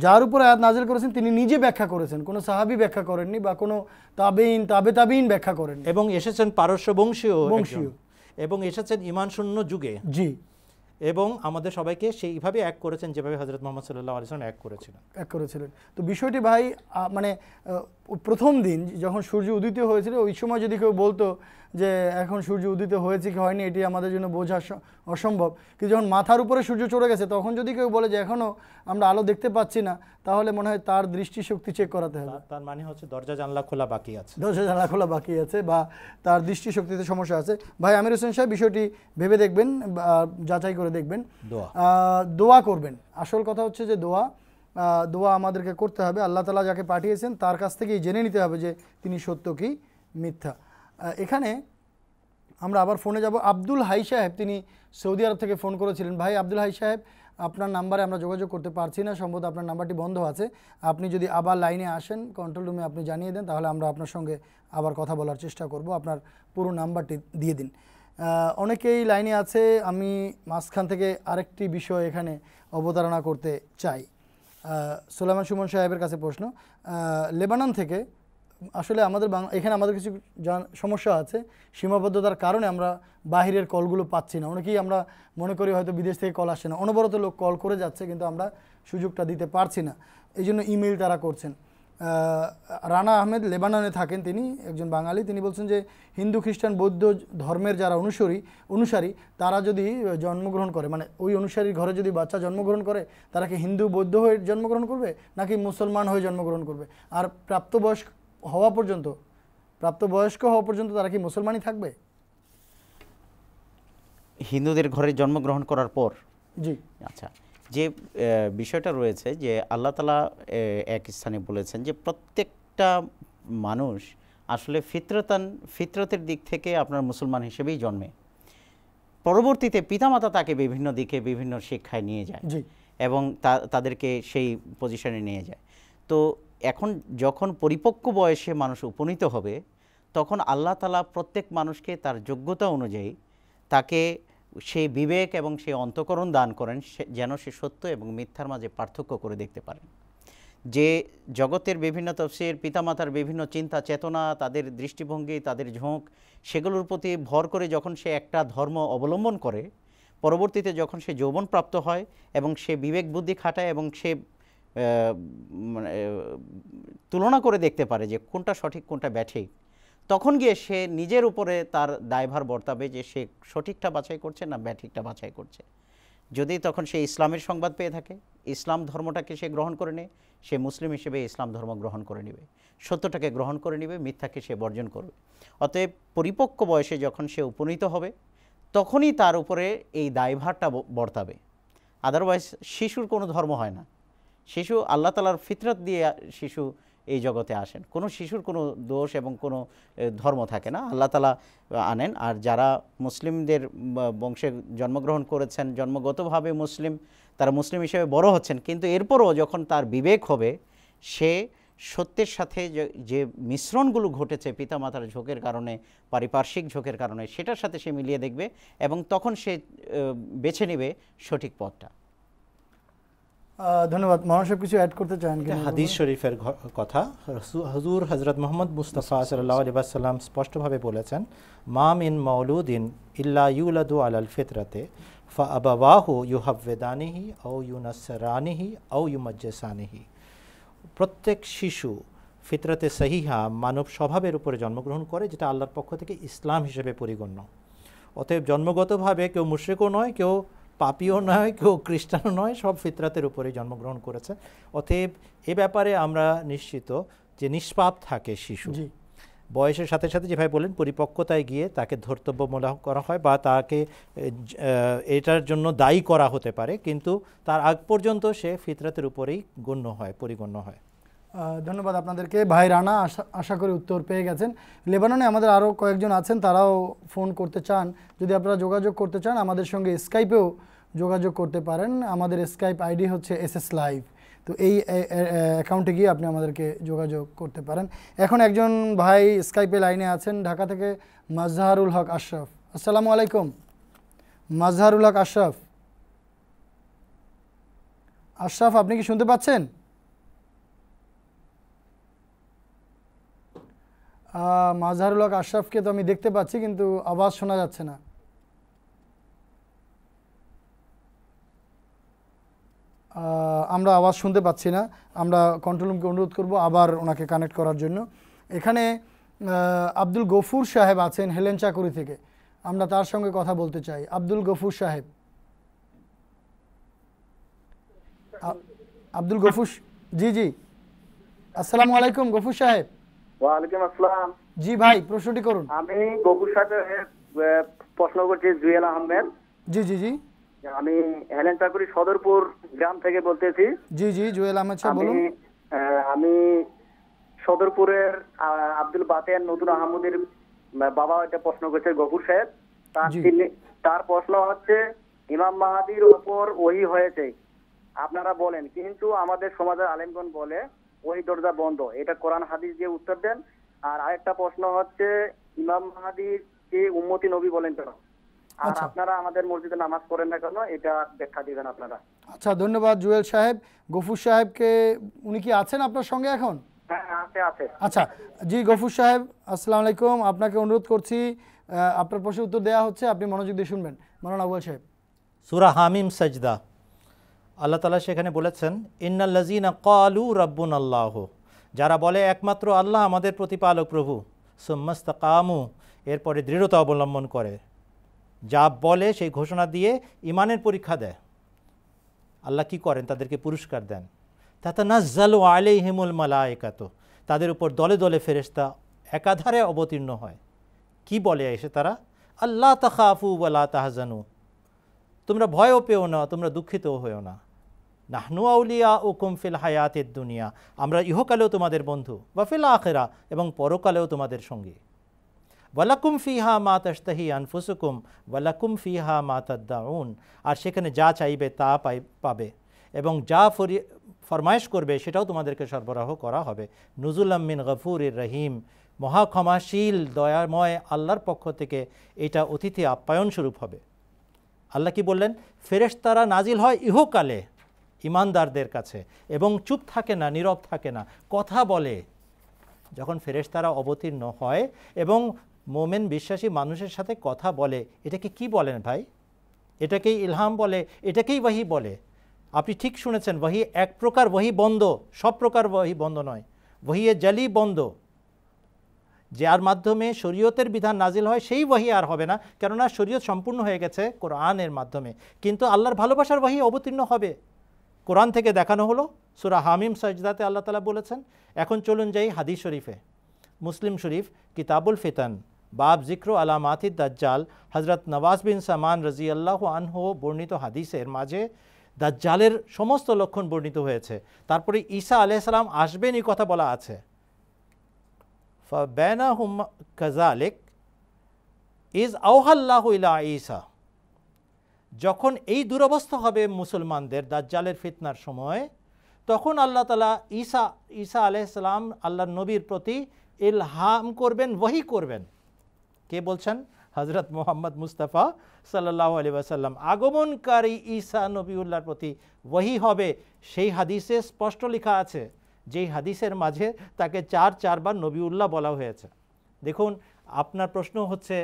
যার উপর আয়াত নাজিল করেছেন তিনি নিজে ব্যাখ্যা করেছেন কোনো সাহাবি ব্যাখ্যা করেননি বা কোনো তাবেইন তাবে তাবিন ব্যাখ্যা করেন এবং এসেছেন পারস্য বংশীয় বংশীয় এবং এসেছেন ইমান শূন্য যুগে জি এবং আমাদের সবাইকে সেইভাবে এক করেছেন যেভাবে হজরত মোহাম্মদ সাল্লাহ আলিয়াল্লাম এক করেছিলেন এক করেছিলেন তো বিষয়টি ভাই মানে প্রথম দিন যখন সূর্য উদিত হয়েছিল ওই সময় যদি কেউ বলতো যে এখন সূর্য উদিত হয়েছে কি হয়নি এটি আমাদের জন্য বোঝা অসম্ভব কিন্তু যখন মাথার উপরে সূর্য চলে গেছে তখন যদি কেউ বলে যে এখনও আমরা আলো দেখতে পাচ্ছি না তাহলে মনে হয় তার দৃষ্টিশক্তি চেক করাতে হবে তার মানে হচ্ছে দরজা জানলা খোলা বাকি আছে দরজা জানলা খোলা বাকি আছে বা তার দৃষ্টিশক্তিতে সমস্যা আছে ভাই আমির হোসেন সাহেব বিষয়টি ভেবে দেখবেন যাচাই করে দেখবেন দোয়া দোয়া করবেন আসল কথা হচ্ছে যে দোয়া দোয়া আমাদেরকে করতে হবে আল্লাহ তালা যাকে পাঠিয়েছেন তার কাছ থেকেই জেনে নিতে হবে যে তিনি সত্য কি মিথ্যা এখানে আমরা আবার ফোনে যাব আব্দুল হাই সাহেব তিনি সৌদি আরব থেকে ফোন করেছিলেন ভাই আব্দুল হাই সাহেব আপনার নাম্বারে আমরা যোগাযোগ করতে পারছি না সম্ভবত আপনার নাম্বারটি বন্ধ আছে আপনি যদি আবার লাইনে আসেন কন্ট্রোল রুমে আপনি জানিয়ে দেন তাহলে আমরা আপনার সঙ্গে আবার কথা বলার চেষ্টা করব আপনার পুরো নাম্বারটি দিয়ে দিন অনেকেই লাইনে আছে আমি মাঝখান থেকে আরেকটি বিষয় এখানে অবতারণা করতে চাই সোলামান সুমন সাহেবের কাছে প্রশ্ন লেবানন থেকে আসলে আমাদের এখানে আমাদের কিছু সমস্যা আছে সীমাবদ্ধতার কারণে আমরা বাহিরের কলগুলো পাচ্ছি না অনেকেই আমরা মনে করি হয়তো বিদেশ থেকে কল আসছে না অনবরত লোক কল করে যাচ্ছে কিন্তু আমরা সুযোগটা দিতে পারছি না এই জন্য ইমেল তারা করছেন রানা আহমেদ লেবাননে থাকেন তিনি একজন বাঙালি তিনি বলছেন যে হিন্দু খ্রিস্টান বৌদ্ধ ধর্মের যারা অনুসারী অনুসারী তারা যদি জন্মগ্রহণ করে মানে ওই অনুসারীর ঘরে যদি বাচ্চা জন্মগ্রহণ করে তারা কি হিন্দু বৌদ্ধ হয়ে জন্মগ্রহণ করবে নাকি মুসলমান হয়ে জন্মগ্রহণ করবে আর প্রাপ্তবয়স্ক হওয়া পর্যন্ত প্রাপ্তবয়স্ক হওয়া পর্যন্ত তারা কি মুসলমানই থাকবে হিন্দুদের ঘরে জন্মগ্রহণ করার পর জি আচ্ছা যে বিষয়টা রয়েছে যে আল্লাহ তালা এক স্থানে বলেছেন যে প্রত্যেকটা মানুষ আসলে ফিতরতান ফিতরতের দিক থেকে আপনার মুসলমান হিসেবেই জন্মে পরবর্তীতে পিতামাতা তাকে বিভিন্ন দিকে বিভিন্ন শিক্ষায় নিয়ে যায় এবং তাদেরকে সেই পজিশনে নিয়ে যায় তো এখন যখন পরিপক্ক বয়সে মানুষ উপনীত হবে তখন আল্লাহ তালা প্রত্যেক মানুষকে তার যোগ্যতা অনুযায়ী তাকে সে বিবেক এবং সে অন্তকরণ দান করেন যেন সে সত্য এবং মিথ্যার মাঝে পার্থক্য করে দেখতে পারেন যে জগতের বিভিন্ন তফসির পিতামাতার বিভিন্ন চিন্তা চেতনা তাদের দৃষ্টিভঙ্গি তাদের ঝোঁক সেগুলোর প্রতি ভর করে যখন সে একটা ধর্ম অবলম্বন করে পরবর্তীতে যখন সে যৌবন প্রাপ্ত হয় এবং সে বিবেক বুদ্ধি খাটায় এবং সে মানে তুলনা করে দেখতে পারে যে কোনটা সঠিক কোনটা ব্যাঠিক তখন গিয়ে সে নিজের উপরে তার দায়ভার বর্তাবে যে সে সঠিকটা বাছাই করছে না ব্যাঠিকটা বাছাই করছে যদি তখন সে ইসলামের সংবাদ পেয়ে থাকে ইসলাম ধর্মটাকে সে গ্রহণ করে নেয় সে মুসলিম হিসেবে ইসলাম ধর্ম গ্রহণ করে নেবে সত্যটাকে গ্রহণ করে নেবে মিথ্যাকে সে বর্জন করবে অতএব পরিপক্ক বয়সে যখন সে উপনীত হবে তখনই তার উপরে এই দায়ভারটা বর্তাবে আদারওয়াইজ শিশুর কোনো ধর্ম হয় না শিশু আল্লাহ তালার ফিতরত দিয়ে শিশু এই জগতে আসেন কোনো শিশুর কোনো দোষ এবং কোনো ধর্ম থাকে না আল্লাহ তালা আনেন আর যারা মুসলিমদের বংশে জন্মগ্রহণ করেছেন জন্মগতভাবে মুসলিম তারা মুসলিম হিসেবে বড় হচ্ছেন কিন্তু এরপরও যখন তার বিবেক হবে সে সত্যের সাথে যে মিশ্রণগুলো ঘটেছে পিতামাতার ঝোঁকের কারণে পারিপার্শ্বিক ঝোঁকের কারণে সেটার সাথে সে মিলিয়ে দেখবে এবং তখন সে বেছে নেবে সঠিক পথটা ধন্যবাদ মহাশয় কিছু অ্যাড করতে চান হাদিস শরীফের কথা হজুর হজরত মোহাম্মদ মুস্তফা সাল্লাহ আলিবাসাল্লাম স্পষ্টভাবে বলেছেন মাম ইন মৌলুদ্দিন ইল্লা ইউলাদু আলাল ফিতরাতে ফা আবাহু ইউহাবেদানিহি ও ইউনাসরানিহি ও ইউমজ্জেসানিহি প্রত্যেক শিশু ফিতরাতে সহিহা মানব স্বভাবের উপরে জন্মগ্রহণ করে যেটা আল্লাহর পক্ষ থেকে ইসলাম হিসেবে পরিগণ্য অতএব জন্মগতভাবে কেউ মুশ্রিকও নয় কেউ পাপিও নয় কেউ খ্রিস্টানও নয় সব ফিতরাতের উপরে জন্মগ্রহণ করেছে অতএব এ ব্যাপারে আমরা নিশ্চিত যে নিষ্পাপ থাকে শিশু বয়সের সাথে সাথে যেভাবে বলেন পরিপক্কতায় গিয়ে তাকে ধর্তব্য মনে করা হয় বা তাকে এটার জন্য দায়ী করা হতে পারে কিন্তু তার আগ পর্যন্ত সে ফিতরাতের উপরেই গণ্য হয় পরিগণ্য হয় ধন্যবাদ আপনাদেরকে ভাই রানা আশা আশা করি উত্তর পেয়ে গেছেন লেবাননে আমাদের আরও কয়েকজন আছেন তারাও ফোন করতে চান যদি আপনারা যোগাযোগ করতে চান আমাদের সঙ্গে স্কাইপেও যোগাযোগ করতে পারেন আমাদের স্কাইপ আইডি হচ্ছে এস এস লাইভ তো এই অ্যাকাউন্টে গিয়ে আপনি আমাদেরকে যোগাযোগ করতে পারেন এখন একজন ভাই স্কাইপে লাইনে আছেন ঢাকা থেকে মাজহারুল হক আশরাফ আসসালামু আলাইকুম মাজহারুল হক আশরাফ আশরাফ আপনি কি শুনতে পাচ্ছেন মাজহারুল হক আশরাফকে তো আমি দেখতে পাচ্ছি কিন্তু আওয়াজ শোনা যাচ্ছে না আমরা আওয়াজ শুনতে পাচ্ছি না আমরা কন্ট্রোল রুমকে অনুরোধ করব আবার ওনাকে কানেক্ট করার জন্য এখানে আব্দুল গফুর সাহেব আছেন হেলেন চাকুরি থেকে আমরা তার সঙ্গে কথা বলতে চাই আব্দুল গফুর সাহেব আব্দুল গফুর জি জি আসসালাম আলাইকুম গফুর সাহেব জি ভাই প্রশ্নটি করুন আমি গফুর সাহেব প্রশ্ন করছি জুয়েল আহমেদ জি জি জি আমি হেলেন চাকুরি সদরপুর গ্রাম থেকে বলতেছি জি জি জুয়েল আহমেদ বলুন আমি সদরপুরের আব্দুল বাতেন নতুন আহমদের বাবা প্রশ্ন করেছে গফুর সাহেব তার প্রশ্ন হচ্ছে ইমাম মাহাদির ওপর ওই হয়েছে আপনারা বলেন কিন্তু আমাদের সমাজের আলেমগণ বলে ওই দরজা বন্ধ এটা কোরআন হাদিস দিয়ে উত্তর দেন আর আরেকটা প্রশ্ন হচ্ছে ইমাম মাহাদির কে উন্মতি নবী বলেন কেন আর আচ্ছা। আপনারা আমাদের মসজিদে নামাজ পড়েন না কেন এটা ব্যাখ্যা দিবেন আপনারা আচ্ছা ধন্যবাদ জুয়েল সাহেব গফুর সাহেবকে উনি কি আছেন আপনার সঙ্গে এখন হ্যাঁ, আচ্ছা জি গফুর সাহেব আলাইকুম আপনাকে অনুরোধ করছি আপনার প্রশ্নের উত্তর দেওয়া হচ্ছে আপনি মনোযোগ দিয়ে শুনবেন সাহেব সুরা হামিম সাজদা আল্লাহ তালা সেখানে বলেছেন ইন্নাল্লাজিনা কালু রাব্বুন আল্লাহ যারা বলে একমাত্র আল্লাহ আমাদের প্রতিপালক প্রভু সোম্মাস্তা কামু এরপরে দৃঢ়তা অবলম্বন করে যা বলে সেই ঘোষণা দিয়ে ইমানের পরীক্ষা দেয় আল্লাহ কি করেন তাদেরকে পুরস্কার দেন হেমুল মালা একাত তাদের উপর দলে দলে ফেরেশতা একাধারে অবতীর্ণ হয় কি বলে এসে তারা আল্লাহ তাহাফু তাহা তাহজানু তোমরা ভয়ও পেও না তোমরা দুঃখিতও হয়েও না নাহনু আউলিয়া ও কুমফিল হায়াতের দুনিয়া আমরা ইহকালেও তোমাদের বন্ধু বা ফিল আখেরা এবং পরকালেও তোমাদের সঙ্গী ওয়ালাকুম ফিহা মা তাস্তাহি আনফুসুকুম ওয়ালাকুম ফিহা মা তাদ্দাউন আর সেখানে যা চাইবে তা পাই পাবে এবং যা ফরি ফরমায়েশ করবে সেটাও তোমাদেরকে সরবরাহ করা হবে নুজুলাম্মিন গফুর রহিম মহাক্ষমাশীল দয়াময় আল্লাহর পক্ষ থেকে এটা অতিথি আপ্যায়ন স্বরূপ হবে আল্লাহ কি বললেন ফেরেশতারা নাজিল হয় ইহকালে ইমানদারদের কাছে এবং চুপ থাকে না নীরব থাকে না কথা বলে যখন ফেরেশতারা অবতীর্ণ হয় এবং মোমেন বিশ্বাসী মানুষের সাথে কথা বলে এটাকে কি বলেন ভাই এটাকেই ইলহাম বলে এটাকেই ওয়াহি বলে আপনি ঠিক শুনেছেন ওয়াহি এক প্রকার ওয়াহি বন্ধ সব প্রকার ওয়াহি বন্ধ নয় এ জালি বন্ধ যার মাধ্যমে শরীয়তের বিধান নাজিল হয় সেই ওয়াহি আর হবে না কেননা শরীয়ত সম্পূর্ণ হয়ে গেছে কোরআনের মাধ্যমে কিন্তু আল্লাহর ভালোবাসার ওয়াহি অবতীর্ণ হবে কোরআন থেকে দেখানো হলো সুরা হামিম সজদাতে আল্লাহ তালা বলেছেন এখন চলুন যাই হাদিস শরীফে মুসলিম শরীফ কিতাবুল ফিতান বাব জিক্র আলামাতি দাজ্জাল হজরত নওয়াজ বিন সামান রাজি আল্লাহ আনহ বর্ণিত হাদিসের মাঝে দাজ্জালের সমস্ত লক্ষণ বর্ণিত হয়েছে তারপরে ঈসা সালাম আসবেন এই কথা বলা আছে ইজ আউহাল্লাহ ইলা ঈসা যখন এই দুরবস্থা হবে মুসলমানদের দাজ্জালের ফিতনার সময় তখন আল্লাহ তালা ঈসা ঈসা সালাম আল্লাহ নবীর প্রতি ইলহাম করবেন ওয়াহি করবেন কে বলছেন হজরত মোহাম্মদ মুস্তাফা সাল্লাহ আলী আসাল্লাম আগমনকারী ঈসা নবীউল্লার প্রতি ওহি হবে সেই হাদিসে স্পষ্ট লেখা আছে যেই হাদিসের মাঝে তাকে চার চারবার নবীউল্লাহ বলা হয়েছে দেখুন আপনার প্রশ্ন হচ্ছে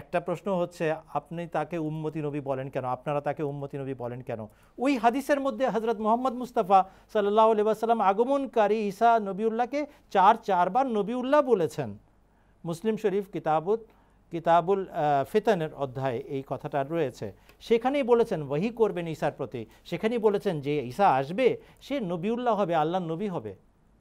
একটা প্রশ্ন হচ্ছে আপনি তাকে উম্মতি নবী বলেন কেন আপনারা তাকে উম্মতি নবী বলেন কেন ওই হাদিসের মধ্যে হজরত মোহাম্মদ মুস্তাফা সাল্লাহ আলিবাসাল্লাম আগমনকারী ঈসা নবীউল্লাহকে চার চারবার নবীউল্লাহ বলেছেন মুসলিম শরীফ কিতাবুত কিতাবুল ফিতানের অধ্যায়ে এই কথাটা রয়েছে সেখানেই বলেছেন ওয়াহি করবেন ঈসার প্রতি সেখানেই বলেছেন যে ঈসা আসবে সে নবীউল্লাহ হবে আল্লাহ নবী হবে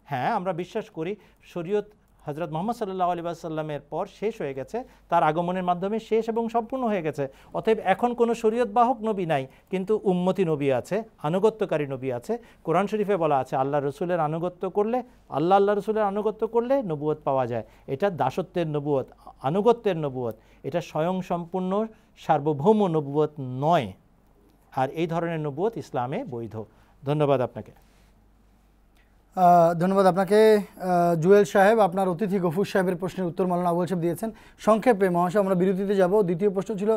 হ্যাঁ আমরা বিশ্বাস করি শরীয়ত হজরত মোহাম্মদ সাল্লাহ আলী সাল্লামের পর শেষ হয়ে গেছে তার আগমনের মাধ্যমে শেষ এবং সম্পূর্ণ হয়ে গেছে অতএব এখন কোনো শরীয়ত বাহক নবী নাই কিন্তু উম্মতি নবী আছে আনুগত্যকারী নবী আছে কোরআন শরীফে বলা আছে আল্লাহ রসুলের আনুগত্য করলে আল্লাহ আল্লাহ রসুলের আনুগত্য করলে নবুয়ত পাওয়া যায় এটা দাসত্বের নবুয়ত আনুগত্যের নবুয়ত এটা স্বয়ং সম্পূর্ণ সার্বভৌম নবুয়ত নয় আর এই ধরনের নবুয়ত ইসলামে বৈধ ধন্যবাদ আপনাকে ধন্যবাদ আপনাকে জুয়েল সাহেব আপনার অতিথি গফুর সাহেবের প্রশ্নের উত্তর মালানা আবুল সাহেব দিয়েছেন সংক্ষেপে মহাশয় আমরা বিরতিতে যাব দ্বিতীয় প্রশ্ন ছিল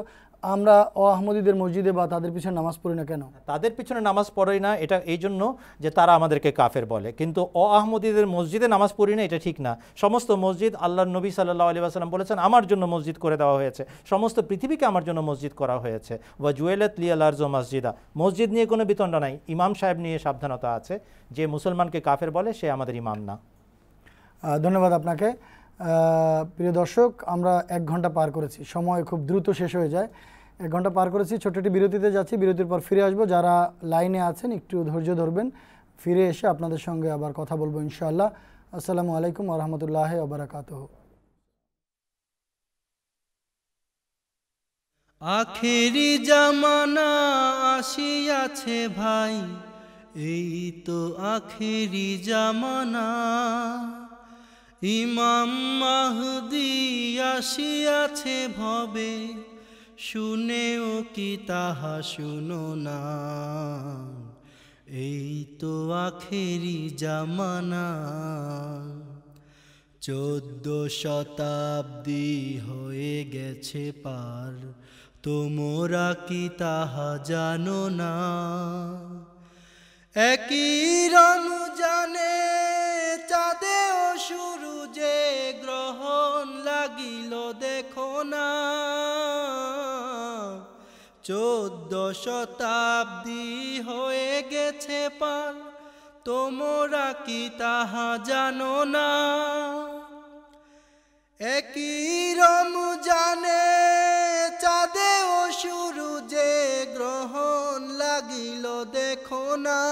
আমরা অ আহমদীদের মসজিদে বা তাদের পিছনে নামাজ পড়ি না কেন তাদের পিছনে নামাজ পড়ি না এটা এই জন্য যে তারা আমাদেরকে কাফের বলে কিন্তু অ আহমদীদের মসজিদে নামাজ পড়ি না এটা ঠিক না সমস্ত মসজিদ আল্লাহ নবী সাল্লাহ আলী আসালাম বলেছেন আমার জন্য মসজিদ করে দেওয়া হয়েছে সমস্ত পৃথিবীকে আমার জন্য মসজিদ করা হয়েছে বা জুয়েলত লিয়ালার্জো মসজিদা মসজিদ নিয়ে কোনো বিতণ্ডা নাই ইমাম সাহেব নিয়ে সাবধানতা আছে যে মুসলমানকে কাফের বলে সে আমাদের ইমাম না ধন্যবাদ আপনাকে প্রিয় দর্শক আমরা এক ঘন্টা পার করেছি সময় খুব দ্রুত শেষ হয়ে যায় এক ঘন্টা পার করেছি ছোট্ট বিরতিতে যাচ্ছি বিরতির পর ফিরে আসবো যারা লাইনে আছেন একটু ধৈর্য ধরবেন ফিরে এসে আপনাদের সঙ্গে আবার কথা বলবো ইনশাআল্লাহ আসসালামু আলাইকুম আরহামতুল্লাহ আবরাকাত আখেরি জামানা আসিয়াছে ভাই এই তো আখেরি জামানা ইমাম মাহদি আসিয়াছে ভবে শুনেও কি তাহা শুনো না এই তো আখেরি জামানা চোদ্দ শতাব্দী হয়ে গেছে পার তোমরা কি তাহা জানো না একই রানু জানে চাঁদে শুরু যে গ্রহণ লাগিল দেখো না চোদ্দ শতাব্দী হয়ে গেছে পার তোমরা কি তাহা জানো না একই রমজানে জানে চাঁদে ও শুরু যে গ্রহণ লাগিল দেখো না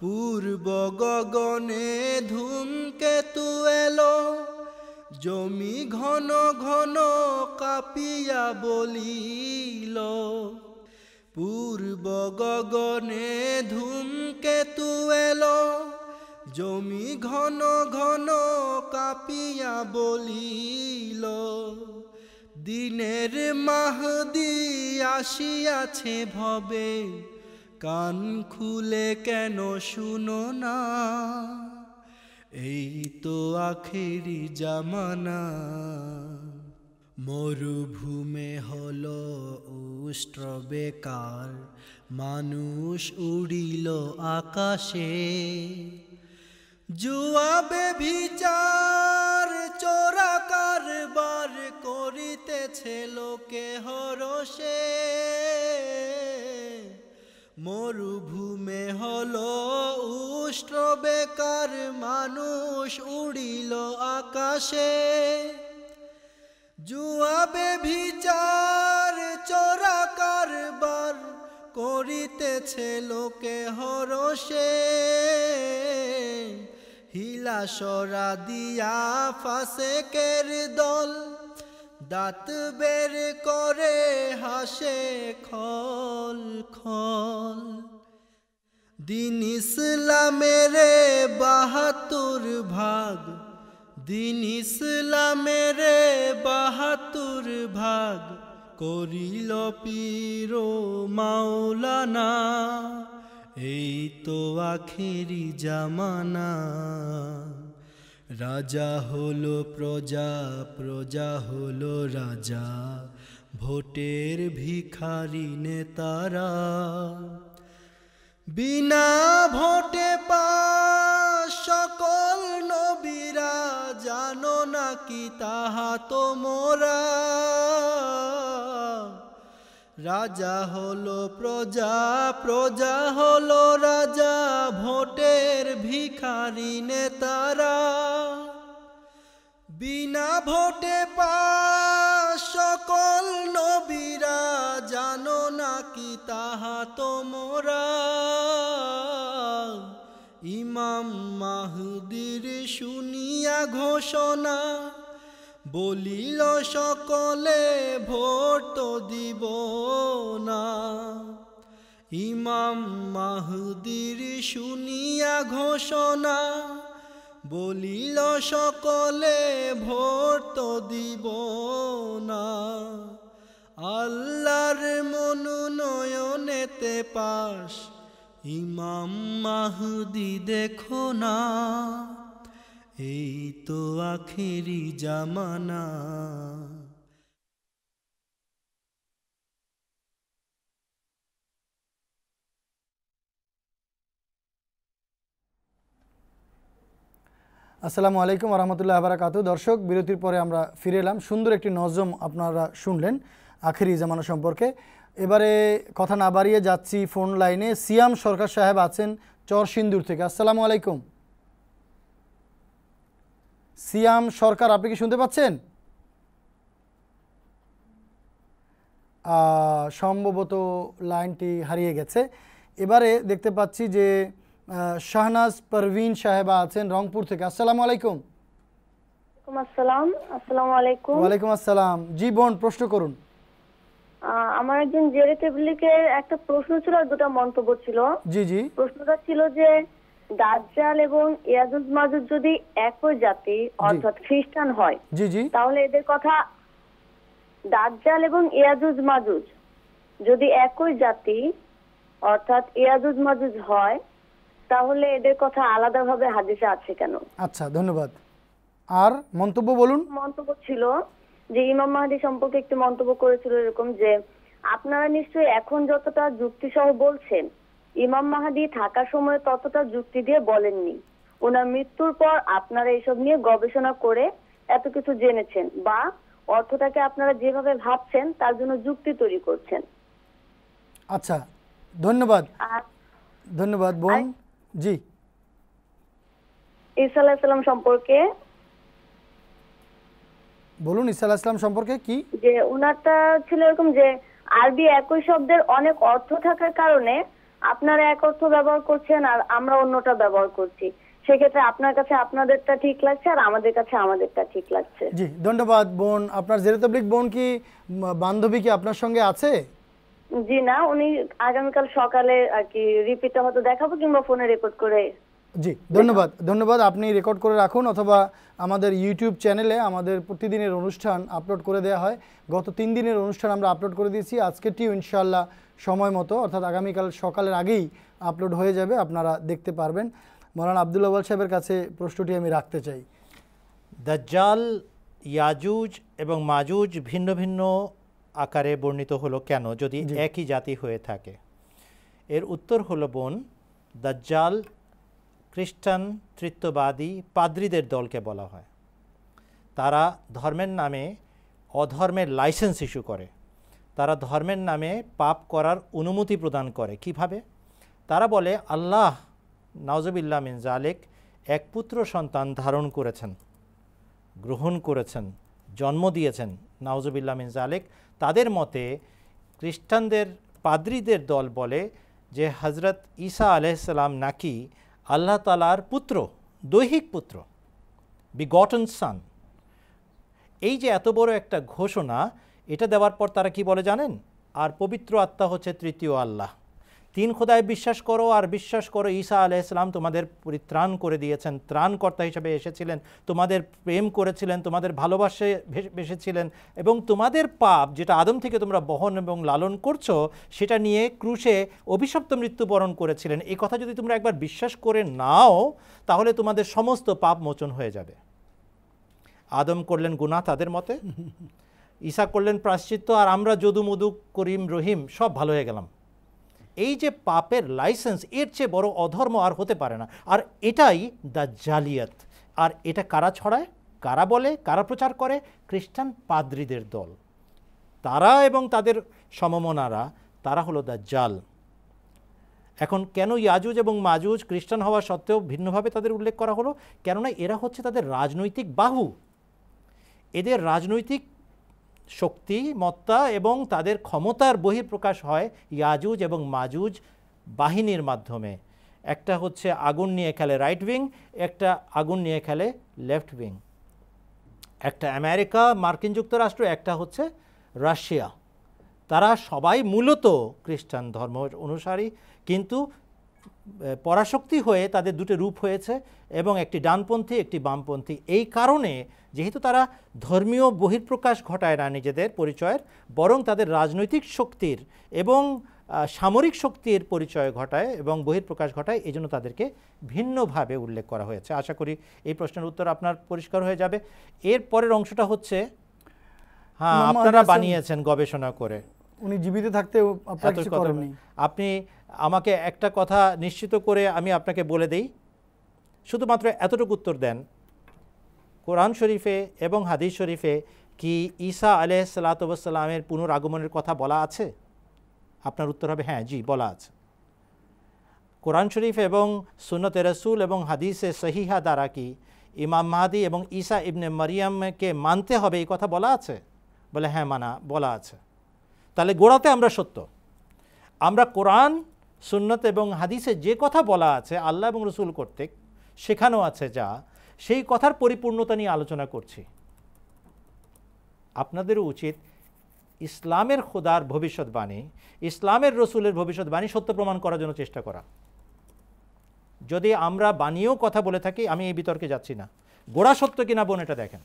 পূর্ব গগনে ধূমকেতু এলো জমি ঘন ঘন কাপিয়া বলিল পূর্ব গগনে ধূমকেতু এলো জমি ঘন ঘন কাপিয়া বলিল দিনের মাহদি আসিয়াছে ভবে কান খুলে কেন শুনো না এই তো আখেরি জামানা মরুভূমে হল উষ্ট্র বেকার মানুষ উড়িল আকাশে জুয়াবে বিচার চোরাকার কারবার কর মরিতেছে লোকে হরষে মরুভূমে হলো উষ্ণ বেকার মানুষ উড়িল আকাশে জুয়াবে ভিচার চোরা কারবার করিতেছে লোকে হরষে সরা দিয়া ফাঁসে কের দল দাঁত বের করে হাসে খল খল দিন ইসলামের বাহাতুর ভাগ দিন ইসলামের বাহাতুর ভাগ করিল পীর মাওলানা এই তো আখেরি জামানা রাজা হলো প্রজা প্রজা হলো রাজা ভোটের ভিখারি নেতারা বিনা ভোটে পা সকল নবীরা জানো নাকি তাহা তো মোরা রাজা হলো প্রজা প্রজা হলো রাজা ভোটের ভিখারি নেতারা বিনা ভোটে পা সকল নবীরা জানো নাকি তাহা তোমরা ইমাম মাহুদির শুনিয়া ঘোষণা বলিল সকলে ভোট দিব না ইমাম মাহদির শুনিয়া ঘোষণা বলিল সকলে ভোট দিব না আল্লাহর মনোনয়নেতে পাশ ইমাম মাহদি দেখো না এই তো আখেরি জামানা আসসালামু আলাইকুম রহমতুল্লাহ আবরাকাত দর্শক বিরতির পরে আমরা ফিরে এলাম সুন্দর একটি নজম আপনারা শুনলেন আখেরি জামানা সম্পর্কে এবারে কথা না বাড়িয়ে যাচ্ছি ফোন লাইনে সিয়াম সরকার সাহেব আছেন চর সিন্দুর থেকে আসসালামু আলাইকুম সিয়াম সরকার আপনি কি শুনতে পাচ্ছেন সম্ভবত লাইনটি হারিয়ে গেছে এবারে দেখতে পাচ্ছি যে শাহনাজ পারভিন সাহেবা আছেন রংপুর থেকে আসসালামু আলাইকুম আসসালাম আলাইকুম ওয়ালাইকুম আসসালাম জি বোন প্রশ্ন করুন আমার একজন জিওরি একটা প্রশ্ন ছিল আর মন্তব্য ছিল জি জি প্রশ্নটা ছিল যে দাজ্জাল এবং ইয়াজুজ মাজুজ যদি একই জাতি অর্থাৎ খ্রিস্টান হয় জি জি তাহলে এদের কথা দাজ্জাল এবং ইয়াজুজ মাজুজ যদি একই জাতি অর্থাৎ ইয়াজুজ মাজুজ হয় তাহলে এদের কথা আলাদাভাবে হাদিসে আছে কেন আচ্ছা ধন্যবাদ আর মন্তব্য বলুন মন্তব্য ছিল যে ইমাম মাহাদি সম্পর্কে একটি মন্তব্য করেছিল এরকম যে আপনারা নিশ্চয়ই এখন যতটা যুক্তিসহ বলছেন ইমাম মাহাদি থাকার সময় ততটা যুক্তি দিয়ে বলেননি ওনার মৃত্যুর পর আপনারা এসব নিয়ে গবেষণা করে এত কিছু জেনেছেন বা অর্থটাকে আপনারা যেভাবে ভাবছেন তার জন্য যুক্তি তৈরি করছেন আচ্ছা ধন্যবাদ ধন্যবাদ বোন জি ঈসা সম্পর্কে বলুন ঈসা সম্পর্কে কি যে ওনারটা ছিল এরকম যে আরবি একই শব্দের অনেক অর্থ থাকার কারণে আপনারা এক অর্থ ব্যবহার করছেন আর আমরা অন্যটা ব্যবহার করছি সেক্ষেত্রে আপনার কাছে আপনাদেরটা ঠিক লাগছে আর আমাদের কাছে আমাদেরটা ঠিক লাগছে জি ধন্যবাদ বোন আপনার জেরতাবলিক বোন কি বান্ধবী কি আপনার সঙ্গে আছে জি না উনি আগামীকাল সকালে আর কি রিপিটটা হয়তো দেখাবো কিংবা ফোনে রেকর্ড করে জি ধন্যবাদ ধন্যবাদ আপনি রেকর্ড করে রাখুন অথবা আমাদের ইউটিউব চ্যানেলে আমাদের প্রতিদিনের অনুষ্ঠান আপলোড করে দেওয়া হয় গত তিন দিনের অনুষ্ঠান আমরা আপলোড করে দিয়েছি আজকেটিও ইনশাল্লাহ সময় মতো অর্থাৎ আগামীকাল সকালের আগেই আপলোড হয়ে যাবে আপনারা দেখতে পারবেন মৌলানা আবদুল্লা ওয়াল সাহেবের কাছে প্রশ্নটি আমি রাখতে চাই দাজ্জাল ইয়াজুজ এবং মাজুজ ভিন্ন ভিন্ন আকারে বর্ণিত হলো কেন যদি একই জাতি হয়ে থাকে এর উত্তর হলো বোন দাজ্জাল খ্রিস্টান তৃত্ববাদী পাদ্রীদের দলকে বলা হয় তারা ধর্মের নামে অধর্মের লাইসেন্স ইস্যু করে তারা ধর্মের নামে পাপ করার অনুমতি প্রদান করে কিভাবে তারা বলে আল্লাহ নওয়াজবিল্লা মিন জালেক এক পুত্র সন্তান ধারণ করেছেন গ্রহণ করেছেন জন্ম দিয়েছেন নওয়াজবিল্লা মিন জালেক তাদের মতে খ্রিস্টানদের পাদ্রীদের দল বলে যে হজরত ঈসা আলহাম নাকি আল্লাহ তালার পুত্র দৈহিক পুত্র বিগটন সান এই যে এত বড় একটা ঘোষণা এটা দেওয়ার পর তারা কি বলে জানেন আর পবিত্র আত্মা হচ্ছে তৃতীয় আল্লাহ তিন খোদায় বিশ্বাস করো আর বিশ্বাস করো ঈসা আলহ ইসলাম তোমাদের পরিত্রাণ করে দিয়েছেন ত্রাণকর্তা হিসেবে এসেছিলেন তোমাদের প্রেম করেছিলেন তোমাদের ভালোবাসে বেসেছিলেন এবং তোমাদের পাপ যেটা আদম থেকে তোমরা বহন এবং লালন করছো সেটা নিয়ে ক্রুশে অভিশপ্ত মৃত্যুবরণ করেছিলেন এই কথা যদি তোমরা একবার বিশ্বাস করে নাও তাহলে তোমাদের সমস্ত পাপ মোচন হয়ে যাবে আদম করলেন গুণা তাদের মতে ঈশা করলেন প্রাশ্চিত্য আর আমরা যদু মধু করিম রহিম সব ভালো হয়ে গেলাম এই যে পাপের লাইসেন্স এর চেয়ে বড় অধর্ম আর হতে পারে না আর এটাই দ্য জালিয়াত আর এটা কারা ছড়ায় কারা বলে কারা প্রচার করে খ্রিস্টান পাদ্রীদের দল তারা এবং তাদের সমমনারা তারা হলো দ্য জাল এখন কেন ইয়াজুজ এবং মাজুজ খ্রিস্টান হওয়া সত্ত্বেও ভিন্নভাবে তাদের উল্লেখ করা হলো কেননা এরা হচ্ছে তাদের রাজনৈতিক বাহু এদের রাজনৈতিক শক্তি মত্তা এবং তাদের ক্ষমতার বহিঃপ্রকাশ হয় ইয়াজুজ এবং মাজুজ বাহিনীর মাধ্যমে একটা হচ্ছে আগুন নিয়ে খেলে রাইট উইং একটা আগুন নিয়ে খেলে লেফট উইং একটা আমেরিকা মার্কিন যুক্তরাষ্ট্র একটা হচ্ছে রাশিয়া তারা সবাই মূলত খ্রিস্টান ধর্ম অনুসারী কিন্তু পরাশক্তি হয়ে তাদের দুটো রূপ হয়েছে এবং একটি ডানপন্থী একটি বামপন্থী এই কারণে যেহেতু তারা ধর্মীয় বহিঃপ্রকাশ ঘটায় না নিজেদের পরিচয়ের বরং তাদের রাজনৈতিক শক্তির এবং সামরিক শক্তির পরিচয় ঘটায় এবং বহিঃপ্রকাশ ঘটায় এই জন্য তাদেরকে ভিন্নভাবে উল্লেখ করা হয়েছে আশা করি এই প্রশ্নের উত্তর আপনার পরিষ্কার হয়ে যাবে এর পরের অংশটা হচ্ছে হ্যাঁ আপনারা বানিয়েছেন গবেষণা করে উনি জীবিত থাকতে আপনি আমাকে একটা কথা নিশ্চিত করে আমি আপনাকে বলে দিই শুধুমাত্র এতটুকু উত্তর দেন কোরআন শরীফে এবং হাদিস শরীফে কি ঈসা আলহ সালাতামের পুনরাগমনের কথা বলা আছে আপনার উত্তর হবে হ্যাঁ জি বলা আছে কোরআন শরীফ এবং সুনতে রসুল এবং হাদিসে সহিহা দ্বারা কি ইমাম মাহাদি এবং ঈসা ইবনে মারিয়ামকে মানতে হবে এই কথা বলা আছে বলে হ্যাঁ মানা বলা আছে তাহলে গোড়াতে আমরা সত্য আমরা কোরআন সুন্নত এবং হাদিসে যে কথা বলা আছে আল্লাহ এবং রসুল কর্তৃক শেখানো আছে যা সেই কথার পরিপূর্ণতা নিয়ে আলোচনা করছি আপনাদেরও উচিত ইসলামের খোদার ভবিষ্যৎবাণী ইসলামের রসুলের ভবিষ্যৎবাণী সত্য প্রমাণ করার জন্য চেষ্টা করা যদি আমরা বানিয়েও কথা বলে থাকি আমি এই বিতর্কে যাচ্ছি না গোড়া সত্য কিনা বোন এটা দেখেন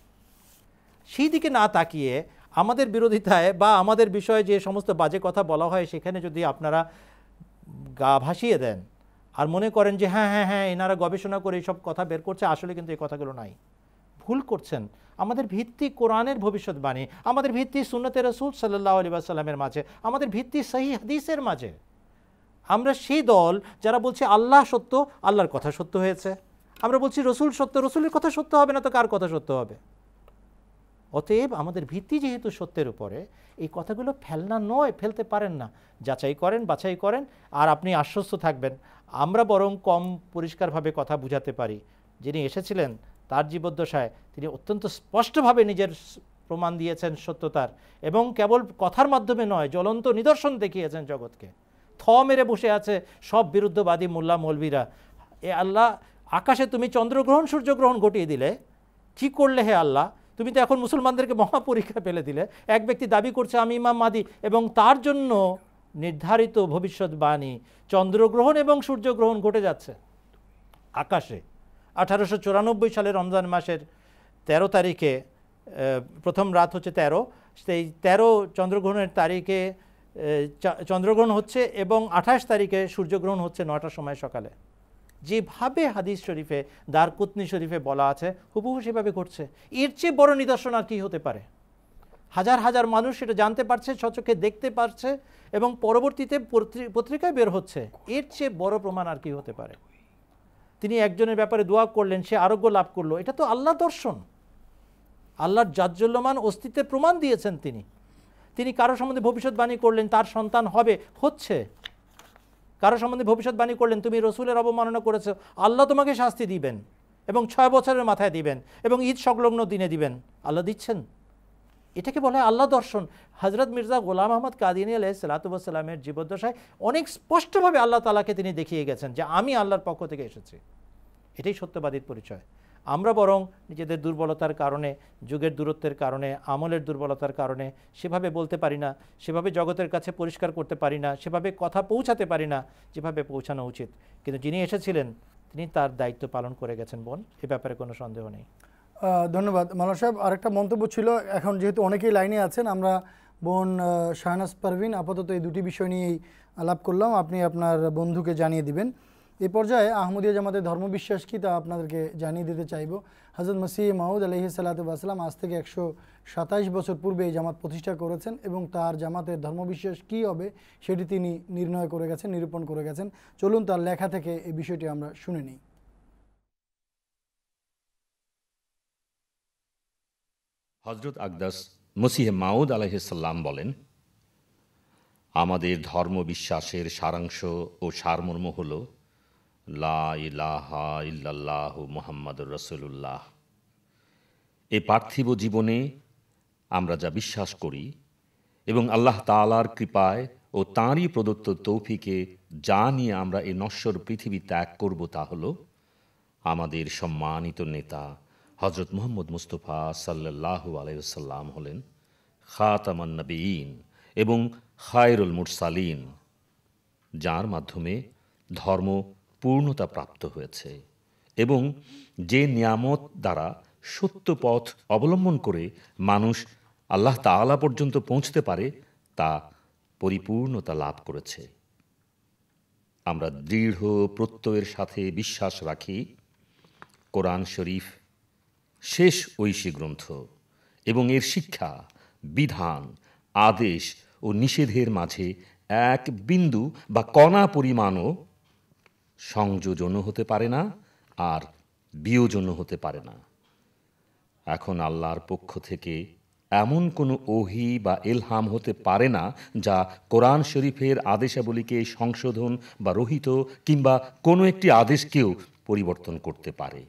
সেই দিকে না তাকিয়ে আমাদের বিরোধিতায় বা আমাদের বিষয়ে যে সমস্ত বাজে কথা বলা হয় সেখানে যদি আপনারা গা ভাসিয়ে দেন আর মনে করেন যে হ্যাঁ হ্যাঁ হ্যাঁ এনারা গবেষণা করে এইসব কথা বের করছে আসলে কিন্তু এই কথাগুলো নাই ভুল করছেন আমাদের ভিত্তি কোরআনের ভবিষ্যৎবাণী আমাদের ভিত্তি সুনতে রসুল সাল্লাহ আলিবাসাল্লামের মাঝে আমাদের ভিত্তি সহি হাদিসের মাঝে আমরা সেই দল যারা বলছে আল্লাহ সত্য আল্লাহর কথা সত্য হয়েছে আমরা বলছি রসুল সত্য রসুলের কথা সত্য হবে না তো কার কথা সত্য হবে অতএব আমাদের ভিত্তি যেহেতু সত্যের উপরে এই কথাগুলো ফেলনা নয় ফেলতে পারেন না যাচাই করেন বাছাই করেন আর আপনি আশ্বস্ত থাকবেন আমরা বরং কম পরিষ্কারভাবে কথা বুঝাতে পারি যিনি এসেছিলেন তার জীবদ্দশায় তিনি অত্যন্ত স্পষ্টভাবে নিজের প্রমাণ দিয়েছেন সত্যতার এবং কেবল কথার মাধ্যমে নয় জ্বলন্ত নিদর্শন দেখিয়েছেন জগৎকে থ মেরে বসে আছে সব বিরুদ্ধবাদী মোল্লা মলবিরা এ আল্লাহ আকাশে তুমি চন্দ্রগ্রহণ সূর্যগ্রহণ ঘটিয়ে দিলে কি করলে হে আল্লাহ তুমি তো এখন মুসলমানদেরকে মহাপরীক্ষা ফেলে দিলে এক ব্যক্তি দাবি করছে আমি ইমাম মাদি এবং তার জন্য নির্ধারিত ভবিষ্যৎবাণী চন্দ্রগ্রহণ এবং সূর্যগ্রহণ ঘটে যাচ্ছে আকাশে আঠারোশো চুরানব্বই সালে রমজান মাসের ১৩ তারিখে প্রথম রাত হচ্ছে ১৩ সেই ১৩ চন্দ্রগ্রহণের তারিখে চন্দ্রগ্রহণ হচ্ছে এবং আঠাশ তারিখে সূর্যগ্রহণ হচ্ছে নটার সময় সকালে যেভাবে হাদিস শরীফে দারকুতনি শরীফে বলা আছে হুবহু সেভাবে ঘটছে এর চেয়ে বড় নিদর্শন আর কি হতে পারে হাজার হাজার মানুষ সেটা জানতে পারছে সচোখে দেখতে পারছে এবং পরবর্তীতে পত্রিকায় বের হচ্ছে এর চেয়ে বড় প্রমাণ আর কি হতে পারে তিনি একজনের ব্যাপারে দোয়া করলেন সে আরোগ্য লাভ করলো এটা তো আল্লাহ দর্শন আল্লাহর জাজ্জল্যমান অস্তিত্বের প্রমাণ দিয়েছেন তিনি তিনি কারো সম্বন্ধে ভবিষ্যৎবাণী করলেন তার সন্তান হবে হচ্ছে কারো সম্বন্ধে ভবিষ্যৎবাণী করলেন তুমি রসুলের অবমাননা করেছো আল্লাহ তোমাকে শাস্তি দিবেন এবং ছয় বছরের মাথায় দিবেন এবং ঈদ সংলগ্ন দিনে দিবেন আল্লাহ দিচ্ছেন এটাকে বলে আল্লাহ দর্শন হজরত মির্জা গোলাম আহমদ কাদিনী আলাহ সালাতুবসালামের জীবদ্দশায় অনেক স্পষ্টভাবে আল্লাহ তালাকে তিনি দেখিয়ে গেছেন যে আমি আল্লাহর পক্ষ থেকে এসেছি এটাই সত্যবাদীর পরিচয় আমরা বরং নিজেদের দুর্বলতার কারণে যুগের দূরত্বের কারণে আমলের দুর্বলতার কারণে সেভাবে বলতে পারি না সেভাবে জগতের কাছে পরিষ্কার করতে পারি না সেভাবে কথা পৌঁছাতে পারি না যেভাবে পৌঁছানো উচিত কিন্তু যিনি এসেছিলেন তিনি তার দায়িত্ব পালন করে গেছেন বোন এ ব্যাপারে কোনো সন্দেহ নেই ধন্যবাদ মালা সাহেব আরেকটা মন্তব্য ছিল এখন যেহেতু অনেকেই লাইনে আছেন আমরা বোন শাহনাজ পারভিন আপাতত এই দুটি বিষয় নিয়েই আলাপ করলাম আপনি আপনার বন্ধুকে জানিয়ে দিবেন এ পর্যায়ে আহমদীয় জামাতের ধর্মবিশ্বাস কি তা আপনাদেরকে জানিয়ে দিতে চাইব হজরত মসিহ মাহুদ আলহি সাল্লাতাম আজ থেকে একশো সাতাইশ বছর পূর্বে এই জামাত প্রতিষ্ঠা করেছেন এবং তার জামাতের ধর্মবিশ্বাস কি হবে সেটি তিনি নির্ণয় করে গেছেন নিরূপণ করে গেছেন চলুন তার লেখা থেকে এই বিষয়টি আমরা শুনে নিই হজরত আকদাস মসিহ মাউদ আলাহিসাল্লাম বলেন আমাদের ধর্মবিশ্বাসের সারাংশ ও সারমর্ম হলো লা ইলাহা ইল্লাল্লাহ মোহাম্মদুর রসুল্লাহ এ পার্থিব জীবনে আমরা যা বিশ্বাস করি এবং আল্লাহ তালার কৃপায় ও তাঁরই প্রদত্ত তৌফিকে যা নিয়ে আমরা এ নশ্বর পৃথিবী ত্যাগ করব তা হল আমাদের সম্মানিত নেতা হজরত মোহাম্মদ মুস্তফা সাল্লাহ আলাইসাল্লাম হলেন খাতামান্নবীন এবং খায়রুল মুরসালিন যার মাধ্যমে ধর্ম পূর্ণতা প্রাপ্ত হয়েছে এবং যে নিয়ামত দ্বারা সত্য পথ অবলম্বন করে মানুষ আল্লাহ তালা পর্যন্ত পৌঁছতে পারে তা পরিপূর্ণতা লাভ করেছে আমরা দৃঢ় প্রত্যয়ের সাথে বিশ্বাস রাখি কোরআন শরীফ শেষ ঐশী গ্রন্থ এবং এর শিক্ষা বিধান আদেশ ও নিষেধের মাঝে এক বিন্দু বা কণা পরিমাণও সংযোজনও হতে পারে না আর বিয়োজনও হতে পারে না এখন আল্লাহর পক্ষ থেকে এমন কোনো ওহি বা এলহাম হতে পারে না যা কোরআন শরীফের আদেশাবলীকে সংশোধন বা রহিত কিংবা কোনো একটি আদেশকেও পরিবর্তন করতে পারে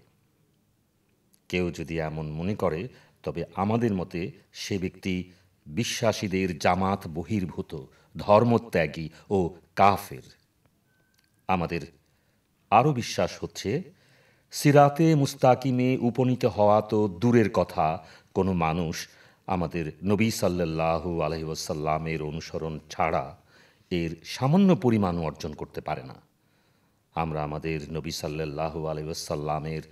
কেউ যদি এমন মনে করে তবে আমাদের মতে সে ব্যক্তি বিশ্বাসীদের জামাত বহির্ভূত ধর্মত্যাগী ও কাফের আমাদের আরও বিশ্বাস হচ্ছে সিরাতে মুস্তাকিমে উপনীত হওয়া তো দূরের কথা কোনো মানুষ আমাদের নবী সাল্লাহ আলহিউসাল্লামের অনুসরণ ছাড়া এর সামান্য পরিমাণও অর্জন করতে পারে না আমরা আমাদের নবী সাল্লাহ আলহিউসাল্লামের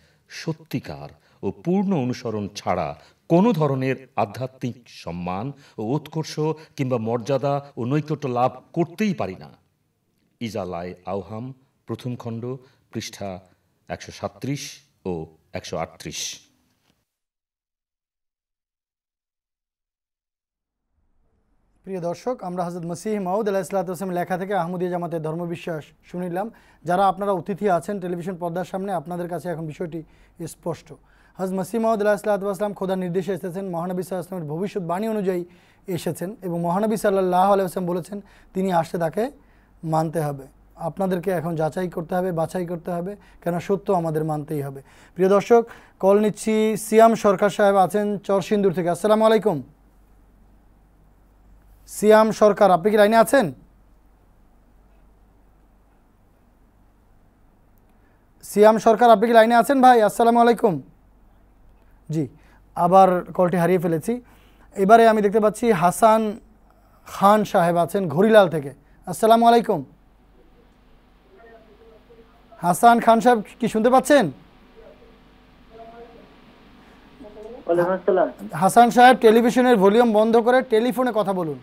সত্যিকার ও পূর্ণ অনুসরণ ছাড়া কোনো ধরনের আধ্যাত্মিক সম্মান ও উৎকর্ষ কিংবা মর্যাদা ও নৈকট্য লাভ করতেই পারি না ইজালায় আওহাম প্রথম খণ্ড পৃষ্ঠা একশো সাত্রিশ ও একশো আটত্রিশ প্রিয় দর্শক আমরা হজরত মসিহ মাউদ ইসলাত ইসলাতাম লেখা থেকে আহমদিয়া জামাতের ধর্মবিশ্বাস শুনিলাম যারা আপনারা অতিথি আছেন টেলিভিশন পর্দার সামনে আপনাদের কাছে এখন বিষয়টি স্পষ্ট হজ মসিহ মাউদ ইসলাত আসলাম খোদার নির্দেশে এসেছেন মহানবী ভবিষ্যৎ ভবিষ্যৎবাণী অনুযায়ী এসেছেন এবং মহানবী সাল্লাহ আলাইসলাম বলেছেন তিনি আসতে তাকে মানতে হবে আপনাদেরকে এখন যাচাই করতে হবে বাছাই করতে হবে কেন সত্য আমাদের মানতেই হবে প্রিয় দর্শক কল নিচ্ছি সিয়াম সরকার সাহেব আছেন চরসিন্দুর থেকে আসসালামু আলাইকুম সিয়াম সরকার আপনি কি লাইনে আছেন সিয়াম সরকার আপনি কি লাইনে আছেন ভাই আসসালামু আলাইকুম জি আবার কলটি হারিয়ে ফেলেছি এবারে আমি দেখতে পাচ্ছি হাসান খান সাহেব আছেন ঘড়িলাল থেকে আসসালামু আলাইকুম হাসান খান সাহেব কি শুনতে পাচ্ছেন হাসান সাহেব টেলিভিশনের ভলিউম বন্ধ করে টেলিফোনে কথা বলুন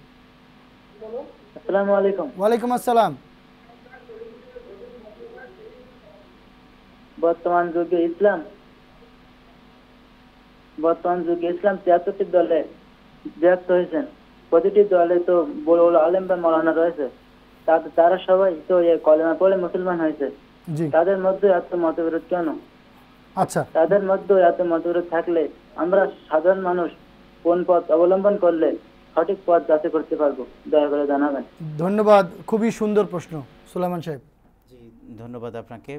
ওয়ালাইকুম আসসালাম বর্তমান যুগে ইসলাম বর্তমান যুগে ইসলাম তিয়াত্তরটি দলে বিভক্ত হয়েছেন প্রতিটি দলে তো বড় আলেম বা মৌলানা রয়েছে তারা সবাই তো কলেমা পড়ে মুসলমান হয়েছে তাদের মধ্যে এত মতবিরোধ কেন আচ্ছা তাদের মধ্যে এত মতবিরোধ থাকলে আমরা সাধারণ মানুষ কোন পথ অবলম্বন করলে সঠিক পথ যাতে করতে পারবো দয়া করে জানাবেন ধন্যবাদ খুবই সুন্দর প্রশ্ন সুলাইমান সাহেব জি ধন্যবাদ আপনাকে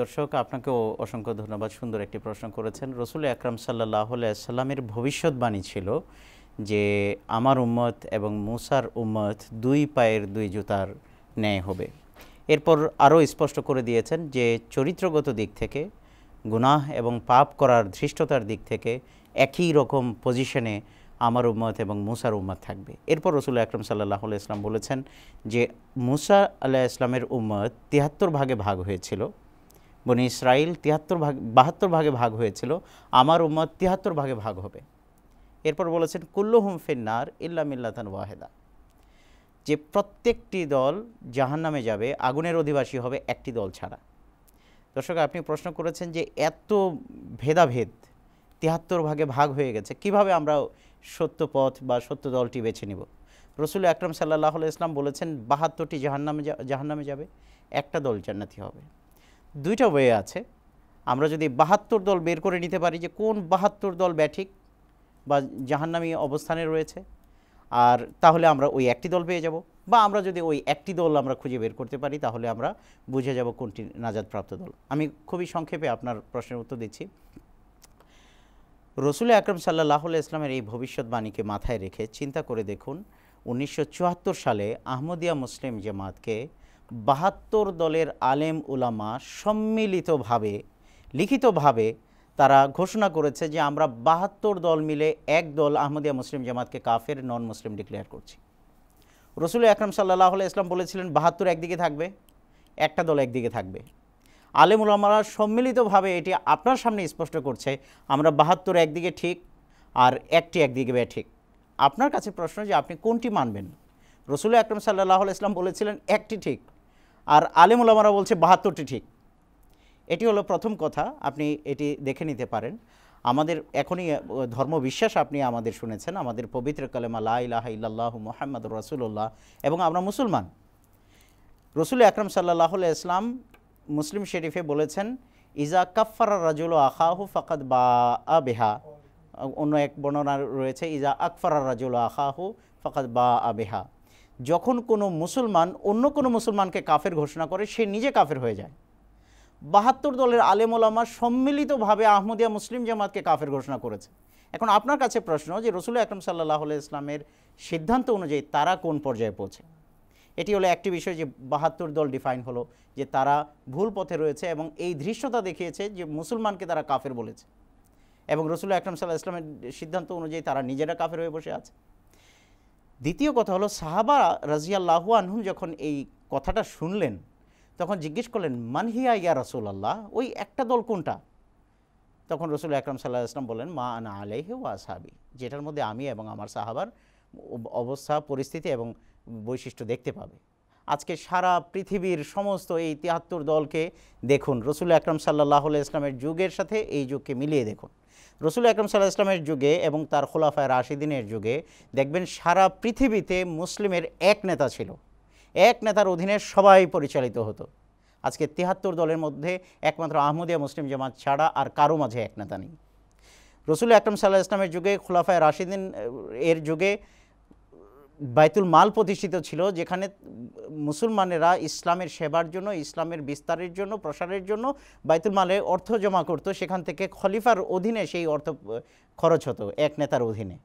দর্শক আপনাকেও অসংখ্য ধন্যবাদ সুন্দর একটি প্রশ্ন করেছেন রসুল আকরাম সাল্লাহ সাল্লামের ভবিষ্যৎবাণী ছিল যে আমার উম্মত এবং মুসার উম্মত দুই পায়ের দুই জুতার ন্যায় হবে এরপর আরও স্পষ্ট করে দিয়েছেন যে চরিত্রগত দিক থেকে গুনাহ এবং পাপ করার ধৃষ্টতার দিক থেকে একই রকম পজিশনে আমার উম্মত এবং মুসার উম্মত থাকবে এরপর রসুল আকরম সাল্লাহ ইসলাম বলেছেন যে মুসা আল্লাহ ইসলামের উম্মত তিয়াত্তর ভাগে ভাগ হয়েছিল বনি ইসরায়েল তিয়াত্তর ভাগ বাহাত্তর ভাগে ভাগ হয়েছিল আমার উম্মত তিয়াত্তর ভাগে ভাগ হবে এরপর বলেছেন কুল্লু হুম ফিন্নার ইল্লা মিল্লাতান ওয়াহেদা যে প্রত্যেকটি দল জাহান্নামে যাবে আগুনের অধিবাসী হবে একটি দল ছাড়া দর্শক আপনি প্রশ্ন করেছেন যে এত ভেদাভেদ তিয়াত্তর ভাগে ভাগ হয়ে গেছে কিভাবে আমরা সত্য পথ বা সত্য দলটি বেছে নিব রসুল আকরম সাল্লাহ ইসলাম বলেছেন বাহাত্তরটি জাহান্নামে জাহান্নামে যাবে একটা দল জান্নাতি হবে দুইটা ওয়ে আছে আমরা যদি বাহাত্তর দল বের করে নিতে পারি যে কোন বাহাত্তর দল ব্যাঠিক বা জাহান্নামী অবস্থানে রয়েছে আর তাহলে আমরা ওই একটি দল পেয়ে যাব বা আমরা যদি ওই একটি দল আমরা খুঁজে বের করতে পারি তাহলে আমরা বুঝে যাব কোনটি নাজাদপ্রাপ্ত দল আমি খুবই সংক্ষেপে আপনার প্রশ্নের উত্তর দিচ্ছি রসুল আকরম সাল্লাহ ইসলামের এই ভবিষ্যৎবাণীকে মাথায় রেখে চিন্তা করে দেখুন উনিশশো সালে আহমদিয়া মুসলিম জামাতকে বাহাত্তর দলের আলেম উলামা সম্মিলিতভাবে লিখিতভাবে তারা ঘোষণা করেছে যে আমরা বাহাত্তর দল মিলে এক দল আহমদিয়া মুসলিম জামাতকে কাফের নন মুসলিম ডিক্লেয়ার করছি রসুল আকরম সাল্লাহ ইসলাম বলেছিলেন বাহাত্তর একদিকে থাকবে একটা দল একদিকে থাকবে আলেমুলামারা সম্মিলিতভাবে এটি আপনার সামনে স্পষ্ট করছে আমরা বাহাত্তর একদিকে ঠিক আর একটি একদিকে ব্যয় ঠিক আপনার কাছে প্রশ্ন যে আপনি কোনটি মানবেন রসুল আকরম সাল্লাহ ইসলাম বলেছিলেন একটি ঠিক আর আলেমুলামারা বলছে বাহাত্তরটি ঠিক এটি হলো প্রথম কথা আপনি এটি দেখে নিতে পারেন আমাদের এখনই ধর্মবিশ্বাস আপনি আমাদের শুনেছেন আমাদের পবিত্র কালেমা লা ইহ মোহাম্মদ রসুল্লাহ এবং আমরা মুসলমান রসুল আকরম সাল্লাহ ইসলাম মুসলিম শরীফে বলেছেন ইজা কাফার রাজুল আখাহু ফাকাদ বা আবেহা অন্য এক বর্ণনা রয়েছে ইজা আকফার রাজুল আখাহু ফাকাদ বা আবেহা যখন কোনো মুসলমান অন্য কোনো মুসলমানকে কাফের ঘোষণা করে সে নিজে কাফের হয়ে যায় বাহাত্তর দলের আলেম ওলামা সম্মিলিতভাবে আহমদিয়া মুসলিম জামাতকে কাফের ঘোষণা করেছে এখন আপনার কাছে প্রশ্ন যে রসুল আকরম সাল্লাহ ইসলামের সিদ্ধান্ত অনুযায়ী তারা কোন পর্যায়ে পৌঁছে এটি হলো একটি বিষয় যে বাহাত্তর দল ডিফাইন হলো যে তারা ভুল পথে রয়েছে এবং এই ধৃষ্টতা দেখিয়েছে যে মুসলমানকে তারা কাফের বলেছে এবং রসুল আকরম সাল্লাহ ইসলামের সিদ্ধান্ত অনুযায়ী তারা নিজেরা কাফের হয়ে বসে আছে দ্বিতীয় কথা হলো সাহাবা রাজিয়াল্লাহু আনহুন যখন এই কথাটা শুনলেন তখন জিজ্ঞেস করলেন মানহিয়া ইয়া রসুল আল্লাহ ওই একটা দল কোনটা তখন রসুল আকরম সাল্লাহ আসলাম বলেন মা আনা আলেহে ও আসাবি যেটার মধ্যে আমি এবং আমার সাহাবার অবস্থা পরিস্থিতি এবং বৈশিষ্ট্য দেখতে পাবে আজকে সারা পৃথিবীর সমস্ত এই তিয়াত্তর দলকে দেখুন রসুল আকরম সাল্লাহ ইসলামের যুগের সাথে এই যুগকে মিলিয়ে দেখুন রসুল আকরম সাল্লাহ ইসলামের যুগে এবং তার খোলাফায় রাশিদিনের যুগে দেখবেন সারা পৃথিবীতে মুসলিমের এক নেতা ছিল এক নেতার অধীনে সবাই পরিচালিত হতো আজকে তিয়াত্তর দলের মধ্যে একমাত্র আহমদিয়া মুসলিম জামাত ছাড়া আর কারো মাঝে এক নেতা নেই রসুল আকরম সাল্লাহ ইসলামের যুগে খোলাফায় রাশিদিন এর যুগে বাইতুল মাল প্রতিষ্ঠিত ছিল যেখানে মুসলমানেরা ইসলামের সেবার জন্য ইসলামের বিস্তারের জন্য প্রসারের জন্য বাইতুল মালে অর্থ জমা করত সেখান থেকে খলিফার অধীনে সেই অর্থ খরচ হতো এক নেতার অধীনে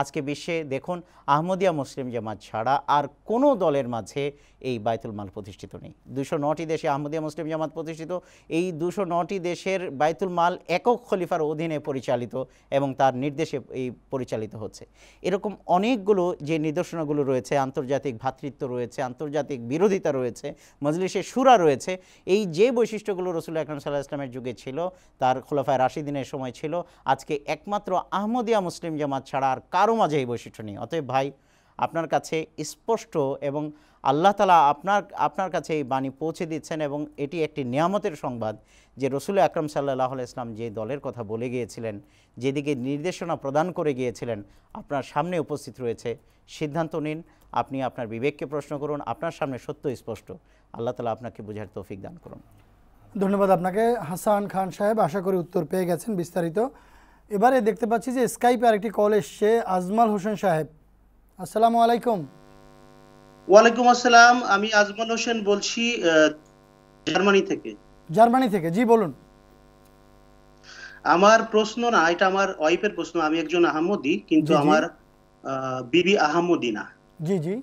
আজকে বিশ্বে দেখুন আহমদিয়া মুসলিম জামাত ছাড়া আর কোনো দলের মাঝে এই বায়তুল মাল প্রতিষ্ঠিত নেই দুশো নটি দেশে আহমদিয়া মুসলিম জামাত প্রতিষ্ঠিত এই দুশো নটি দেশের বায়তুল মাল একক খলিফার অধীনে পরিচালিত এবং তার নির্দেশে এই পরিচালিত হচ্ছে এরকম অনেকগুলো যে নিদর্শনগুলো রয়েছে আন্তর্জাতিক ভ্রাতৃত্ব রয়েছে আন্তর্জাতিক বিরোধিতা রয়েছে মজলিসে সুরা রয়েছে এই যে বৈশিষ্ট্যগুলো রসুল আকরম সাল্লাহ ইসলামের যুগে ছিল তার খোলাফায় রাশিদিনের সময় ছিল আজকে একমাত্র আহমদিয়া মুসলিম জামাত ছাড়া আর কারো মাঝে এই বৈশিষ্ট্য নেই অতএব ভাই আপনার কাছে স্পষ্ট এবং আল্লাহ তালা আপনার আপনার কাছে এই বাণী পৌঁছে দিচ্ছেন এবং এটি একটি নিয়ামতের সংবাদ যে রসুল আকরম সাল্লাহ ইসলাম যে দলের কথা বলে গিয়েছিলেন যেদিকে নির্দেশনা প্রদান করে গিয়েছিলেন আপনার সামনে উপস্থিত রয়েছে সিদ্ধান্ত নিন আপনি আপনার বিবেককে প্রশ্ন করুন আপনার সামনে সত্য স্পষ্ট আল্লাহ তালা আপনাকে বোঝার তৌফিক দান করুন ধন্যবাদ আপনাকে হাসান খান সাহেব আশা করি উত্তর পেয়ে গেছেন বিস্তারিত এবারে দেখতে পাচ্ছি যে স্কাইপে আরেকটি কল এসছে আজমাল হোসেন সাহেব আসসালামু আলাইকুম ওয়ালাইকুম আসসালাম আমি আজমল হোসেন বলছি জার্মানি থেকে জার্মানি থেকে জি বলুন আমার প্রশ্ন না এটা আমার ওয়াইফের প্রশ্ন আমি একজন আহমদি কিন্তু আমার বিবি আহমদি না জি জি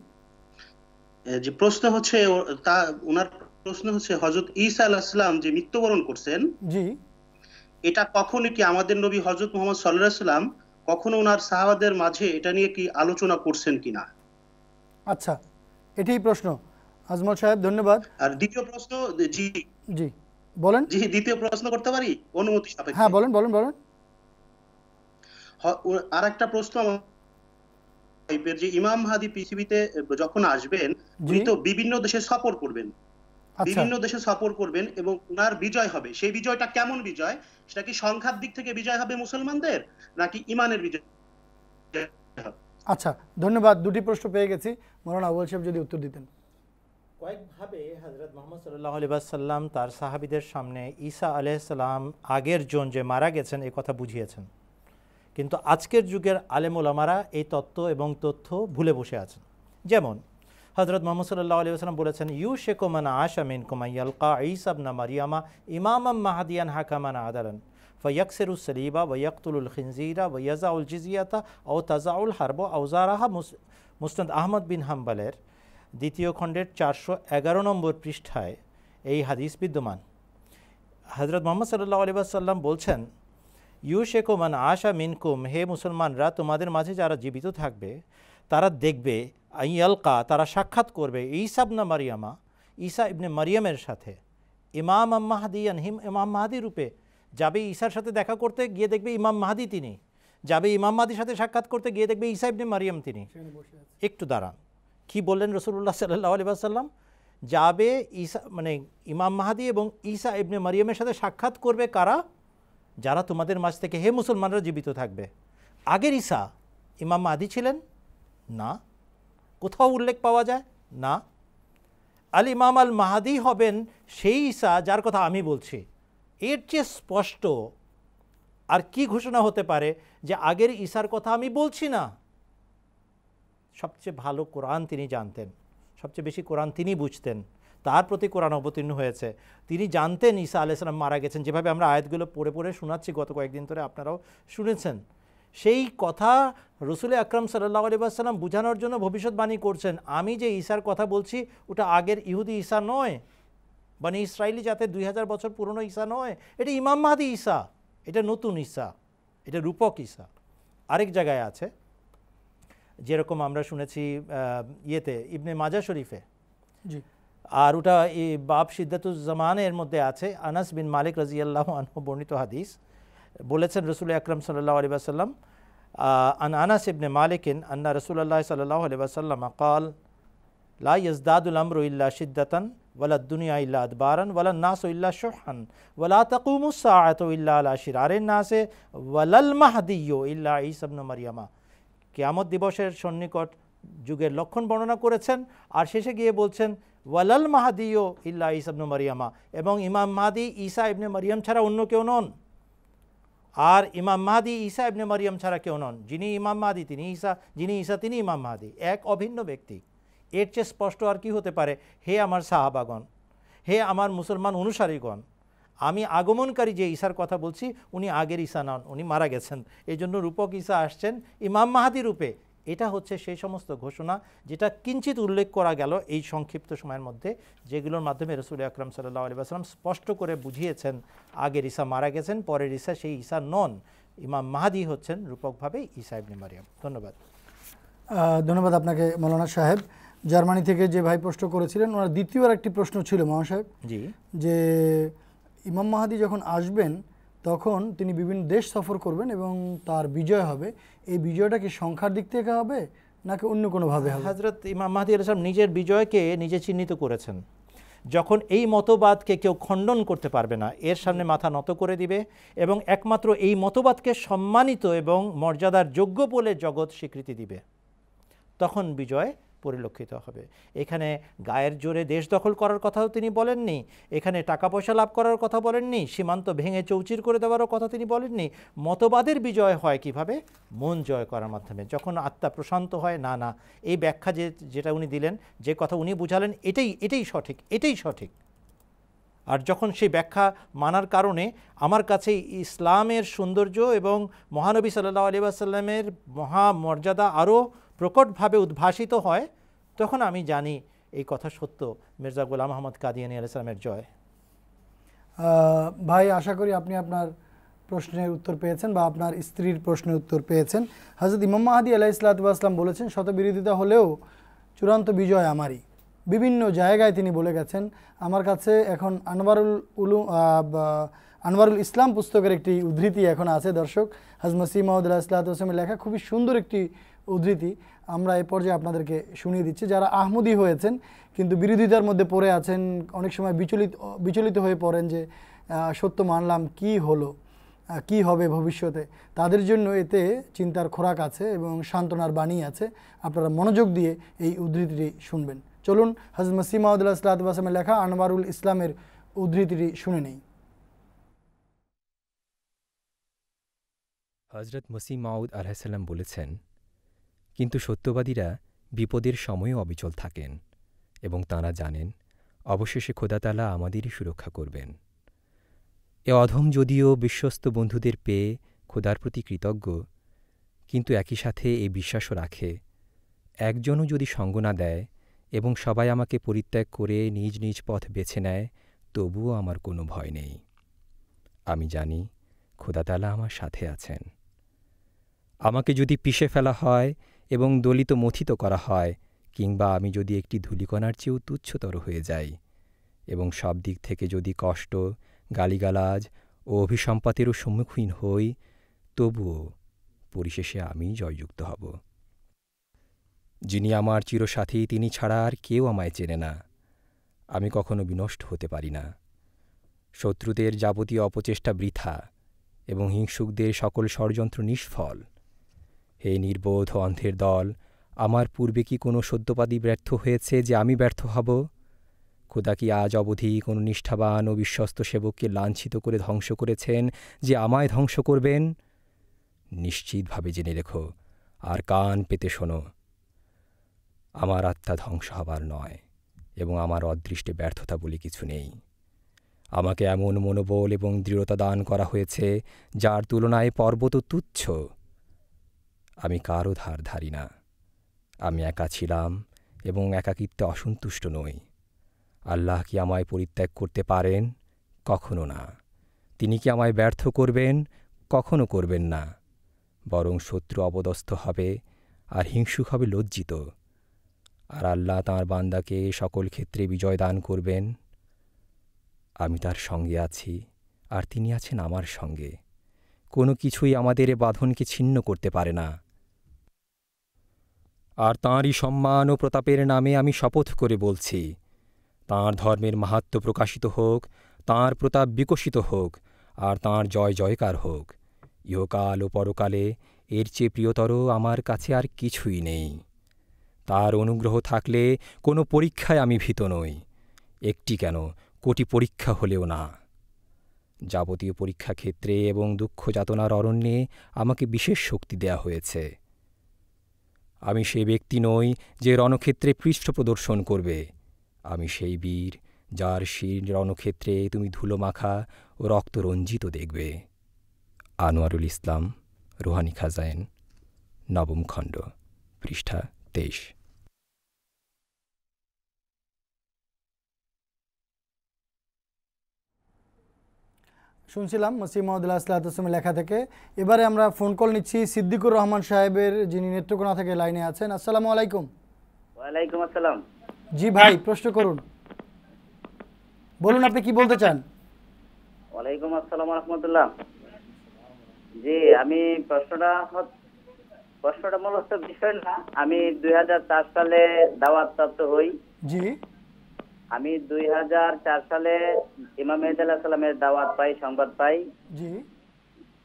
যে প্রশ্ন হচ্ছে তা ওনার প্রশ্ন হচ্ছে হযরত ঈসা আলাইহিস যে মৃত্যুবরণ করছেন জি এটা কখনো কি আমাদের নবী হজরত মোহাম্মদ সাল্লাল্লাহু সাল্লাম কখনো ওনার সাহাবাদের মাঝে এটা নিয়ে কি আলোচনা করছেন কিনা আচ্ছা এটাই প্রশ্ন আজমল সাহেব ধন্যবাদ আর দ্বিতীয় প্রশ্ন জি জি বলেন জি দ্বিতীয় প্রশ্ন করতে পারি অনুমতি সাপেক্ষে হ্যাঁ বলেন বলেন বলেন আর একটা প্রশ্ন টাইপের যে ইমাম হাদি পৃথিবীতে যখন আসবেন উনি তো বিভিন্ন দেশে সফর করবেন আচ্ছা। বিভিন্ন দেশে সফর করবেন এবং ওনার বিজয় হবে সেই বিজয়টা কেমন বিজয় সেটা কি সংখ্যার দিক থেকে বিজয় হবে মুসলমানদের নাকি ইমানের বিজয় হবে আচ্ছা ধন্যবাদ দুটি প্রশ্ন পেয়ে গেছি মৌলানা আবুল সাহেব যদি উত্তর দিতেন কয়েকভাবে হজরত মোহাম্মদ সাল্লাহ আলিবাসাল্লাম তার সাহাবিদের সামনে ঈসা আলাইসাল্লাম আগের জন যে মারা গেছেন এ কথা বুঝিয়েছেন কিন্তু আজকের যুগের আলেমুলামারা এই তত্ত্ব এবং তথ্য ভুলে বসে আছেন যেমন হজরত মোহাম্মদ সাল্লাহ আলি সাল্লাম বলেছেন ইউ শেকোমানা আশামিন কুমাইয়ালকা ইসাবনা মারিয়ামা ইমাম মাহাদিয়ান হাকামানা আদালান ফয়কসের সলিবা ওয়কতুল খিনজিরা ওয়াজাউল জিজিয়াতা ও তাজাউল হারব আউজারাহা মুসনাদ আহমদ বিন হাম্বালের দ্বিতীয় খণ্ডের চারশো এগারো নম্বর পৃষ্ঠায় এই হাদিস বিদ্যমান হজরত মোহাম্মদ সাল্লাহ আলী সাল্লাম বলছেন ইউশেকো মান আশা মিনকুম হে মুসলমানরা তোমাদের মাঝে যারা জীবিত থাকবে তারা দেখবে আইয়ালকা তারা সাক্ষাৎ করবে ইসাবনা মারিয়ামা ঈসা ইবনে মারিয়ামের সাথে ইমাম আম্মাহাদি আনহিম ইমাম মাহাদি রূপে যাবে ঈশার সাথে দেখা করতে গিয়ে দেখবে ইমাম মাহাদি তিনি যাবে ইমাম মাহাদির সাথে সাক্ষাৎ করতে গিয়ে দেখবে ঈসা ইবনে মারিয়াম তিনি একটু দাঁড়ান কি বললেন রসুল্লাহ সাল্লাহ আলিবাসাল্লাম যাবে ঈসা মানে ইমাম মাহাদি এবং ঈসা ইবনে মারিয়ামের সাথে সাক্ষাৎ করবে কারা যারা তোমাদের মাঝ থেকে হে মুসলমানরা জীবিত থাকবে আগের ঈসা ইমাম মাহাদি ছিলেন না কোথাও উল্লেখ পাওয়া যায় না আল ইমাম আল মাহাদি হবেন সেই ঈসা যার কথা আমি বলছি এর চেয়ে স্পষ্ট আর কি ঘোষণা হতে পারে যে আগের ঈশার কথা আমি বলছি না সবচেয়ে ভালো কোরআন তিনি জানতেন সবচেয়ে বেশি কোরআন তিনি বুঝতেন তার প্রতি কোরআন অবতীর্ণ হয়েছে তিনি জানতেন ঈসা আলাইসালাম মারা গেছেন যেভাবে আমরা আয়াতগুলো পড়ে পড়ে শোনাচ্ছি গত কয়েকদিন ধরে আপনারাও শুনেছেন সেই কথা রসুল আকরম সাল্লাহ আলিবাসাল্লাম বোঝানোর জন্য ভবিষ্যৎবাণী করছেন আমি যে ঈশার কথা বলছি ওটা আগের ইহুদি ঈশা নয় মানে ইসরায়েলি যাতে দুই হাজার বছর পুরনো ঈসা নয় এটা ইমাম মাহাদি ঈসা এটা নতুন ঈসা এটা রূপক ঈসা আরেক জায়গায় আছে যেরকম আমরা শুনেছি ইয়েতে ইবনে মাজা শরীফে আর ওটা এই বাপ সিদ্ধাতুজ্জামানের মধ্যে আছে আনাস বিন মালিক রাজিয়াল্লাহ আনহু বর্ণিত হাদিস বলেছেন রসুল আকরম সাল্লাহ আলী আসাল্লাম আন আনাস ইবনে মালিকিন আন্না রসুল্লাহ সাল্লাহ আলী আসাল্লাম কাল লা ইজদাদুল আমরু ইল্লা সিদ্ধাতন ওয়ালা দুনিয়া ইল্লা আদবারান ওয়ালা নাস ইল্লা শোহান ওয়ালা তকুমুসাআত ইল্লা আলা শিরারে নাসে ওয়ালাল মাহদিয়্য ইল্লা ইসবন মারিয়ামা কেয়ামত দিবসের সন্নিকট যুগের লক্ষণ বর্ণনা করেছেন আর শেষে গিয়ে বলছেন ওয়ালাল মাহাদিও ইল্লা ইসাবনু মারিয়ামা এবং ইমাম মাহাদি ঈসা ইবনে মারিয়াম ছাড়া অন্য কেউ নন আর ইমাম মাহাদি ঈসা ইবনে মারিয়াম ছাড়া কেউ নন যিনি ইমাম মাহাদি তিনি ঈসা যিনি ঈসা তিনি ইমাম মাহাদি এক অভিন্ন ব্যক্তি এর চেয়ে স্পষ্ট আর কি হতে পারে হে আমার সাহাবাগণ হে আমার মুসলমান অনুসারীগণ আমি আগমনকারী যে ঈশার কথা বলছি উনি আগের ঈশা নন উনি মারা গেছেন এই জন্য রূপক ঈশা আসছেন ইমাম মাহাদি রূপে এটা হচ্ছে সেই সমস্ত ঘোষণা যেটা কিঞ্চিত উল্লেখ করা গেল এই সংক্ষিপ্ত সময়ের মধ্যে যেগুলোর মাধ্যমে রসুল আকরাম সাল্লাহ আলী আসলাম স্পষ্ট করে বুঝিয়েছেন আগের ঈশা মারা গেছেন পরের ঈশা সেই ঈশা নন ইমাম মাহাদি হচ্ছেন রূপকভাবে ঈশা ইবনি মারিয়াম ধন্যবাদ ধন্যবাদ আপনাকে মৌলানা সাহেব জার্মানি থেকে যে ভাই প্রশ্ন করেছিলেন ওনার দ্বিতীয়বার একটি প্রশ্ন ছিল মহাশয় জি যে ইমাম মাহাদি যখন আসবেন তখন তিনি বিভিন্ন দেশ সফর করবেন এবং তার বিজয় হবে এই বিজয়টা কি সংখ্যার দিক থেকে হবে নাকি অন্য কোনোভাবে হবে হজরত ইমাম মাহাদি আলাম নিজের বিজয়কে নিজে চিহ্নিত করেছেন যখন এই মতবাদকে কেউ খণ্ডন করতে পারবে না এর সামনে মাথা নত করে দিবে এবং একমাত্র এই মতবাদকে সম্মানিত এবং মর্যাদার যোগ্য বলে জগৎ স্বীকৃতি দিবে তখন বিজয় পরিলক্ষিত হবে এখানে গায়ের জোরে দেশ দখল করার কথাও তিনি বলেননি এখানে টাকা পয়সা লাভ করার কথা বলেননি সীমান্ত ভেঙে চৌচির করে দেওয়ারও কথা তিনি বলেননি মতবাদের বিজয় হয় কিভাবে মন জয় করার মাধ্যমে যখন আত্মা প্রশান্ত হয় না না এই ব্যাখ্যা যে যেটা উনি দিলেন যে কথা উনি বুঝালেন এটাই এটাই সঠিক এটাই সঠিক আর যখন সেই ব্যাখ্যা মানার কারণে আমার কাছে ইসলামের সৌন্দর্য এবং মহানবী সাল্লাহ আলী আসাল্লামের মহামর্যাদা আরও প্রকটভাবে উদ্ভাসিত হয় তখন আমি জানি এই কথা সত্য মির্জা গোলাম আহমদ কাদিয়ানি আলাইসালামের জয় ভাই আশা করি আপনি আপনার প্রশ্নের উত্তর পেয়েছেন বা আপনার স্ত্রীর প্রশ্নের উত্তর পেয়েছেন হজরত ইমাম মাহাদি আলাহ ইসলাতাম বলেছেন শতবিরোধিতা হলেও চূড়ান্ত বিজয় আমারই বিভিন্ন জায়গায় তিনি বলে গেছেন আমার কাছে এখন আনোয়ারুল উলু আনোয়ারুল ইসলাম পুস্তকের একটি উদ্ধৃতি এখন আছে দর্শক হাজমসি মাহমুদুল্লাহ ইসলাতামের লেখা খুবই সুন্দর একটি উদ্ধৃতি আমরা এ পর্যায়ে আপনাদেরকে শুনিয়ে দিচ্ছি যারা আহমদি হয়েছেন কিন্তু বিরোধিতার মধ্যে পড়ে আছেন অনেক সময় বিচলিত বিচলিত হয়ে পড়েন যে সত্য মানলাম কি হলো কি হবে ভবিষ্যতে তাদের জন্য এতে চিন্তার খোরাক আছে এবং সান্ত্বনার বাণী আছে আপনারা মনোযোগ দিয়ে এই উদ্ধৃতিটি শুনবেন চলুন হজরত মসিমাউদ্দুল্লাহ আসলামের লেখা আনোয়ারুল ইসলামের উদ্ধৃতিটি শুনে নেই হজরত মসিমাউদ আলাহিসাল্লাম বলেছেন কিন্তু সত্যবাদীরা বিপদের সময়ও অবিচল থাকেন এবং তাঁরা জানেন অবশেষে খোদাতালা আমাদেরই সুরক্ষা করবেন এ অধম যদিও বিশ্বস্ত বন্ধুদের পেয়ে খোদার প্রতি কৃতজ্ঞ কিন্তু একই সাথে এই বিশ্বাসও রাখে একজনও যদি সঙ্গ না দেয় এবং সবাই আমাকে পরিত্যাগ করে নিজ নিজ পথ বেছে নেয় তবুও আমার কোনো ভয় নেই আমি জানি খোদাতালা আমার সাথে আছেন আমাকে যদি পিষে ফেলা হয় এবং দলিত মথিত করা হয় কিংবা আমি যদি একটি ধূলিকণার চেয়েও তুচ্ছতর হয়ে যাই এবং সব দিক থেকে যদি কষ্ট গালিগালাজ ও অভিসম্পাতেরও সম্মুখীন হই তবুও পরিশেষে আমি জয়যুক্ত হব যিনি আমার চিরসাথী তিনি ছাড়া আর কেউ আমায় চেনে না আমি কখনো বিনষ্ট হতে পারি না শত্রুদের যাবতীয় অপচেষ্টা বৃথা এবং হিংসুকদের সকল ষড়যন্ত্র নিষ্ফল হে নির্বোধ অন্ধের দল আমার পূর্বে কি কোনো সদ্যপাদী ব্যর্থ হয়েছে যে আমি ব্যর্থ হব খোদা কি আজ অবধি কোনো নিষ্ঠাবান ও বিশ্বস্ত সেবককে লাঞ্ছিত করে ধ্বংস করেছেন যে আমায় ধ্বংস করবেন নিশ্চিতভাবে জেনে রেখো আর কান পেতে শোনো আমার আত্মা ধ্বংস হবার নয় এবং আমার অদৃষ্টে ব্যর্থতা বলে কিছু নেই আমাকে এমন মনোবল এবং দৃঢ়তা দান করা হয়েছে যার তুলনায় পর্বত তুচ্ছ আমি কারও ধার ধারি না আমি একা ছিলাম এবং একাকিত্বে অসন্তুষ্ট নই আল্লাহ কি আমায় পরিত্যাগ করতে পারেন কখনো না তিনি কি আমায় ব্যর্থ করবেন কখনো করবেন না বরং শত্রু অবদস্থ হবে আর হিংসুক হবে লজ্জিত আর আল্লাহ তাঁর বান্দাকে সকল ক্ষেত্রে বিজয় দান করবেন আমি তার সঙ্গে আছি আর তিনি আছেন আমার সঙ্গে কোনো কিছুই আমাদের এ বাঁধনকে ছিন্ন করতে পারে না আর তাঁরই সম্মান ও প্রতাপের নামে আমি শপথ করে বলছি তাঁর ধর্মের মাহাত্ম প্রকাশিত হোক তাঁর প্রতাপ বিকশিত হোক আর তাঁর জয় জয়কার হোক ইহকাল ও পরকালে এর চেয়ে প্রিয়তর আমার কাছে আর কিছুই নেই তার অনুগ্রহ থাকলে কোনো পরীক্ষায় আমি ভীত নই একটি কেন কোটি পরীক্ষা হলেও না যাবতীয় পরীক্ষা ক্ষেত্রে এবং দুঃখ যাতনার অরণ্যে আমাকে বিশেষ শক্তি দেয়া হয়েছে আমি সেই ব্যক্তি নই যে রণক্ষেত্রে পৃষ্ঠ প্রদর্শন করবে আমি সেই বীর যার শির রণক্ষেত্রে তুমি ধুলো মাখা ও রক্তরঞ্জিত দেখবে আনোয়ারুল ইসলাম রোহানি খাজায়েন নবম খণ্ড পৃষ্ঠা তেইশ শুনছিলাম মুসিম আসলাত হোসেমের লেখা থেকে এবারে আমরা ফোন কল নিচ্ছি সিদ্দিকুর রহমান সাহেবের যিনি নেত্রকোনা থেকে লাইনে আছেন আসসালামু আলাইকুম ওয়ালাইকুম আসসালাম জি ভাই প্রশ্ন করুন বলুন আপনি কি বলতে চান ওয়ালাইকুম আসসালাম রহমতুল্লাহ জি আমি প্রশ্নটা প্রশ্নটা মূলত বিষয় না আমি দুই সালে দাওয়াত প্রাপ্ত হই জি আমি দুই হাজার সালে ইমাম মেহেদ সালামের দাওয়াত পাই সংবাদ পাই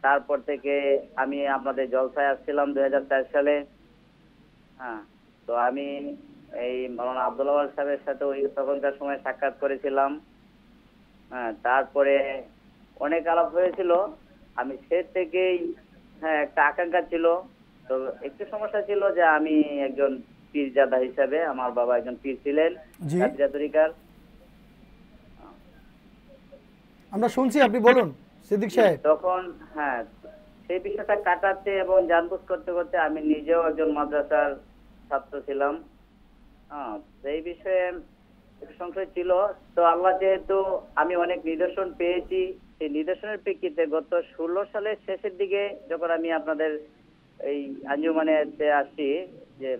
তারপর থেকে আমি আপনাদের জলসায় আসছিলাম দুই সালে হ্যাঁ তো আমি এই মৌলানা আব্দুল্লাহ সাহেবের সাথে ওই তখনকার সময় সাক্ষাৎ করেছিলাম হ্যাঁ তারপরে অনেক আলাপ হয়েছিল আমি সে থেকেই হ্যাঁ একটা আকাঙ্ক্ষা ছিল তো একটু সমস্যা ছিল যে আমি একজন পীরজাদা হিসাবে আমার বাবা একজন পীর ছিলেন তরিকার আমরা শুনছি আপনি বলুন সিদ্দিক সাহেব তখন হ্যাঁ সেই বিষয়টা কাটাতে এবং জানবুজ করতে করতে আমি নিজেও একজন মাদ্রাসার ছাত্র ছিলাম হ্যাঁ, সেই বিষয়ে সংশয় ছিল তো আল্লাহ যেহেতু আমি অনেক নিদর্শন পেয়েছি সেই নিদর্শনের প্রেক্ষিতে গত ষোলো সালের শেষের দিকে যখন আমি আপনাদের এই আঞ্জুমানে আসি যে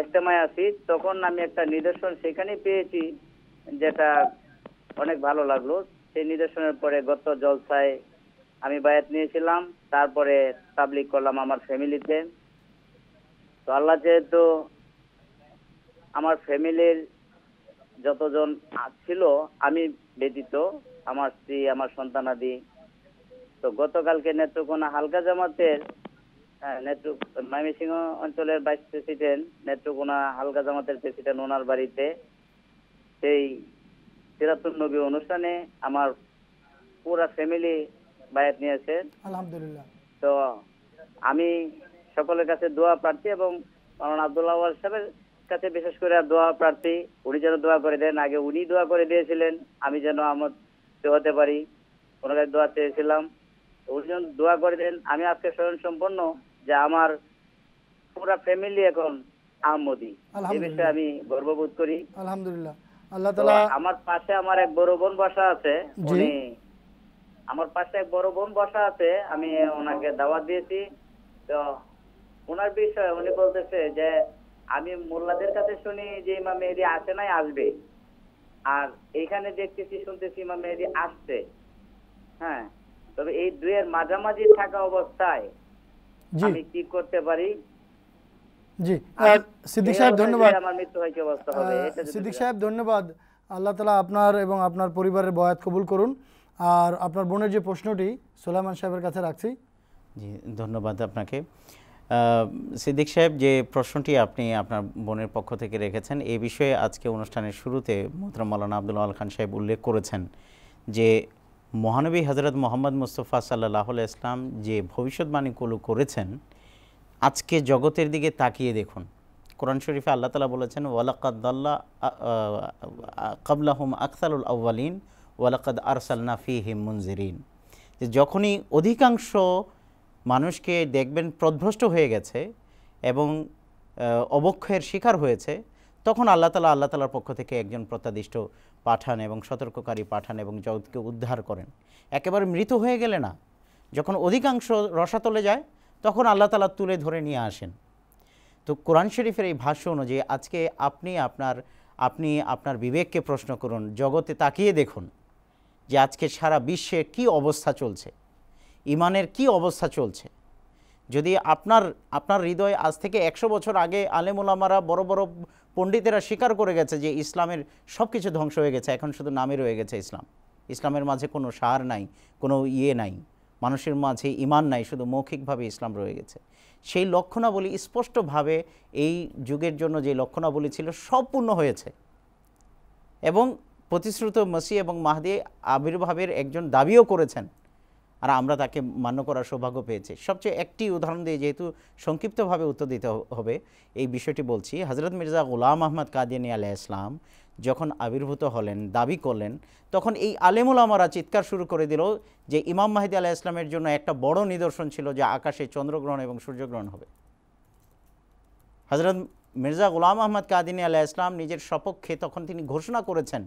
ইজতেমায় আছি তখন আমি একটা নিদর্শন সেখানে পেয়েছি যেটা অনেক ভালো লাগলো সেই নিদর্শনের পরে গত জলসায় আমি বায়াত নিয়েছিলাম তারপরে তাবলিক করলাম আমার ফ্যামিলিতে তো আল্লাহ যেহেতু আমার ফ্যামিলির যতজন ছিল আমি ব্যতীত আমার স্ত্রী আমার সন্তান আদি তো গতকালকে নেত্রকোনা হালকা জামাতের হ্যাঁ, নেত্র ময়মনসিংহ অঞ্চলের ভাইস প্রেসিডেন্ট নেত্রকোনা হালকা জামাতের প্রেসিডেন্ট ওনার বাড়িতে সেই সিরাতুল নবী অনুষ্ঠানে আমার পুরা ফ্যামিলি বায়াত নিয়েছেন আলহামদুলিল্লাহ তো আমি সকলের কাছে দোয়া প্রার্থী এবং মারানা আব্দুল্লাহ সাহেবের কাছে বিশেষ করে দোয়া প্রার্থী উনি যেন দোয়া করে দেন আগে উনি দোয়া করে দিয়েছিলেন আমি যেন আমার হতে পারি ওনার কাছে দোয়া চেয়েছিলাম উনি যেন দোয়া করে দেন আমি আজকে স্বয়ং সম্পন্ন যে আমার পুরো ফ্যামিলি এখন আহমদি এই বিষয়ে আমি গর্ববোধ করি আলহামদুলিল্লাহ আল্লাহ তাআলা আমার পাশে আমার এক বড় বোন বসা আছে উনি আমার পাশে এক বড় বোন বসা আছে আমি ওনাকে দাওয়াত দিয়েছি তো ওনার বিষয়ে উনি বলতেছে যে আমি মোল্লাদের কাছে শুনি যে ইমাম মেহেদি আসে নাই আসবে আর এখানে দেখতেছি শুনতেছি ইমাম মেহেদি আসছে হ্যাঁ তবে এই দুয়ের মাঝামাঝি থাকা অবস্থায় আমি কি করতে পারি জি সিদ্দিক সাহেব ধন্যবাদ আমার মৃত্যু হয় কি অবস্থা হবে সিদ্দিক সাহেব ধন্যবাদ আল্লাহ তালা আপনার এবং আপনার পরিবারের বয়াত কবুল করুন আর আপনার বোনের যে প্রশ্নটি সোলাইমান সাহেবের কাছে রাখছি জি ধন্যবাদ আপনাকে সিদ্দিক সাহেব যে প্রশ্নটি আপনি আপনার বোনের পক্ষ থেকে রেখেছেন এ বিষয়ে আজকে অনুষ্ঠানের শুরুতে মোহতরম মৌলানা আব্দুল আল খান সাহেব উল্লেখ করেছেন যে মহানবী হজরত মোহাম্মদ মুস্তফা সাল্লাহ ইসলাম যে ভবিষ্যৎবাণীগুলো করেছেন আজকে জগতের দিকে তাকিয়ে দেখুন কোরআন শরীফে আল্লাহ তালা বলেছেন ওয়ালাকাদ্দাল্লাহ কাবলাহুম আকসালুল আউ্বালিন ওয়ালাকাদ আরসালনা ফি হিম মুনজিরিন যে যখনই অধিকাংশ মানুষকে দেখবেন প্রদভ্রষ্ট হয়ে গেছে এবং অবক্ষয়ের শিকার হয়েছে তখন আল্লাহ তালা আল্লাহ তালার পক্ষ থেকে একজন প্রত্যাদিষ্ট পাঠান এবং সতর্ককারী পাঠান এবং জগৎকে উদ্ধার করেন একেবারে মৃত হয়ে গেলে না যখন অধিকাংশ রসাতলে যায় তখন আল্লাহ তালা তুলে ধরে নিয়ে আসেন তো কোরআন শরীফের এই ভাষ্য অনুযায়ী আজকে আপনি আপনার আপনি আপনার বিবেককে প্রশ্ন করুন জগতে তাকিয়ে দেখুন যে আজকে সারা বিশ্বে কি অবস্থা চলছে ইমানের কি অবস্থা চলছে যদি আপনার আপনার হৃদয় আজ থেকে একশো বছর আগে আলেমুলামারা বড় বড় পণ্ডিতেরা স্বীকার করে গেছে যে ইসলামের সব কিছু ধ্বংস হয়ে গেছে এখন শুধু নামে রয়ে গেছে ইসলাম ইসলামের মাঝে কোনো সার নাই কোনো ইয়ে নাই মানুষের মাঝে ইমান নাই শুধু মৌখিকভাবে ইসলাম রয়ে গেছে সেই লক্ষণাবলী স্পষ্টভাবে এই যুগের জন্য যে লক্ষণাবলী ছিল সব পূর্ণ হয়েছে এবং প্রতিশ্রুত মসি এবং মাহদি আবির্ভাবের একজন দাবিও করেছেন আর আমরা তাকে মান্য করার সৌভাগ্য পেয়েছি সবচেয়ে একটি উদাহরণ দিয়ে যেহেতু সংক্ষিপ্তভাবে উত্তর দিতে হবে এই বিষয়টি বলছি হজরত মির্জা গুলাম আহমদ কাদিয়ানী আলাহ ইসলাম যখন আবির্ভূত হলেন দাবি করলেন তখন এই আলেমুল আমরা চিৎকার শুরু করে দিল যে ইমাম মাহিদি আলাহ ইসলামের জন্য একটা বড় নিদর্শন ছিল যে আকাশে চন্দ্রগ্রহণ এবং সূর্যগ্রহণ হবে হজরত মির্জা গুলাম আহমদ কাদিনী আলাহ ইসলাম নিজের সপক্ষে তখন তিনি ঘোষণা করেছেন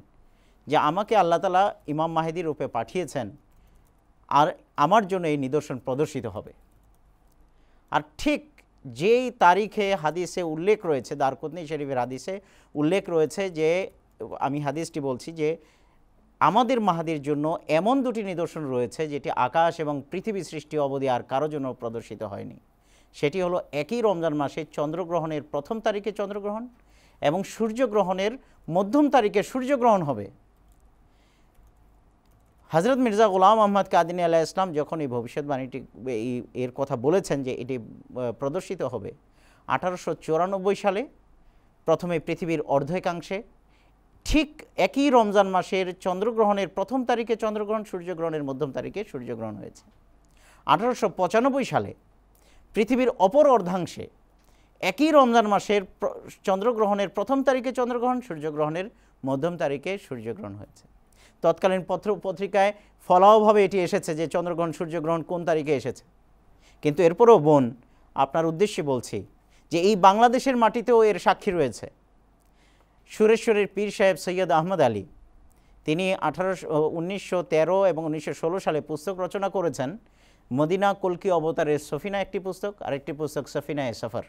যে আমাকে আল্লাহ তালা ইমাম মাহেদি রূপে পাঠিয়েছেন আর আমার জন্য এই নিদর্শন প্রদর্শিত হবে আর ঠিক যেই তারিখে হাদিসে উল্লেখ রয়েছে দারকুতনি শরীফের হাদিসে উল্লেখ রয়েছে যে আমি হাদিসটি বলছি যে আমাদের মাহাদির জন্য এমন দুটি নিদর্শন রয়েছে যেটি আকাশ এবং পৃথিবী সৃষ্টি অবধি আর কারো জন্য প্রদর্শিত হয়নি সেটি হলো একই রমজান মাসে চন্দ্রগ্রহণের প্রথম তারিখে চন্দ্রগ্রহণ এবং সূর্যগ্রহণের মধ্যম তারিখে সূর্যগ্রহণ হবে হজরত মির্জা গুলাম আহমদ কাদিনী আলাহ ইসলাম যখন এই ভবিষ্যৎবাণীটি এর কথা বলেছেন যে এটি প্রদর্শিত হবে আঠারোশো সালে প্রথমে পৃথিবীর অর্ধেকাংশে ঠিক একই রমজান মাসের চন্দ্রগ্রহণের প্রথম তারিখে চন্দ্রগ্রহণ সূর্যগ্রহণের মধ্যম তারিখে সূর্যগ্রহণ হয়েছে আঠারোশো সালে পৃথিবীর অপর অর্ধাংশে একই রমজান মাসের চন্দ্রগ্রহণের প্রথম তারিখে চন্দ্রগ্রহণ সূর্যগ্রহণের মধ্যম তারিখে সূর্যগ্রহণ হয়েছে তৎকালীন পত্র পত্রিকায় ফলাওভাবে এটি এসেছে যে চন্দ্রগ্রহণ সূর্যগ্রহণ কোন তারিখে এসেছে কিন্তু এরপরও বোন আপনার উদ্দেশ্যে বলছি যে এই বাংলাদেশের মাটিতেও এর সাক্ষী রয়েছে সুরেশ্বরের পীর সাহেব সৈয়দ আহমদ আলী তিনি আঠারোশো উনিশশো এবং উনিশশো সালে পুস্তক রচনা করেছেন মদিনা কলকি অবতারের সফিনা একটি পুস্তক আরেকটি পুস্তক সফিনা এ সফর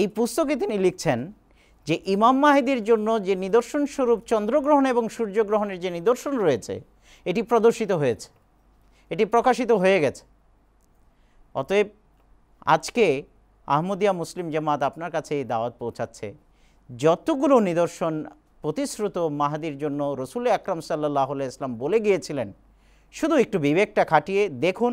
এই পুস্তকে তিনি লিখছেন যে ইমাম মাহেদির জন্য যে নিদর্শন স্বরূপ চন্দ্রগ্রহণ এবং সূর্যগ্রহণের যে নিদর্শন রয়েছে এটি প্রদর্শিত হয়েছে এটি প্রকাশিত হয়ে গেছে অতএব আজকে আহমদিয়া মুসলিম জামাত আপনার কাছে এই দাওয়াত পৌঁছাচ্ছে যতগুলো নিদর্শন প্রতিশ্রুত মাহাদির জন্য রসুল আকরাম সাল্লাহ ইসলাম বলে গিয়েছিলেন শুধু একটু বিবেকটা খাটিয়ে দেখুন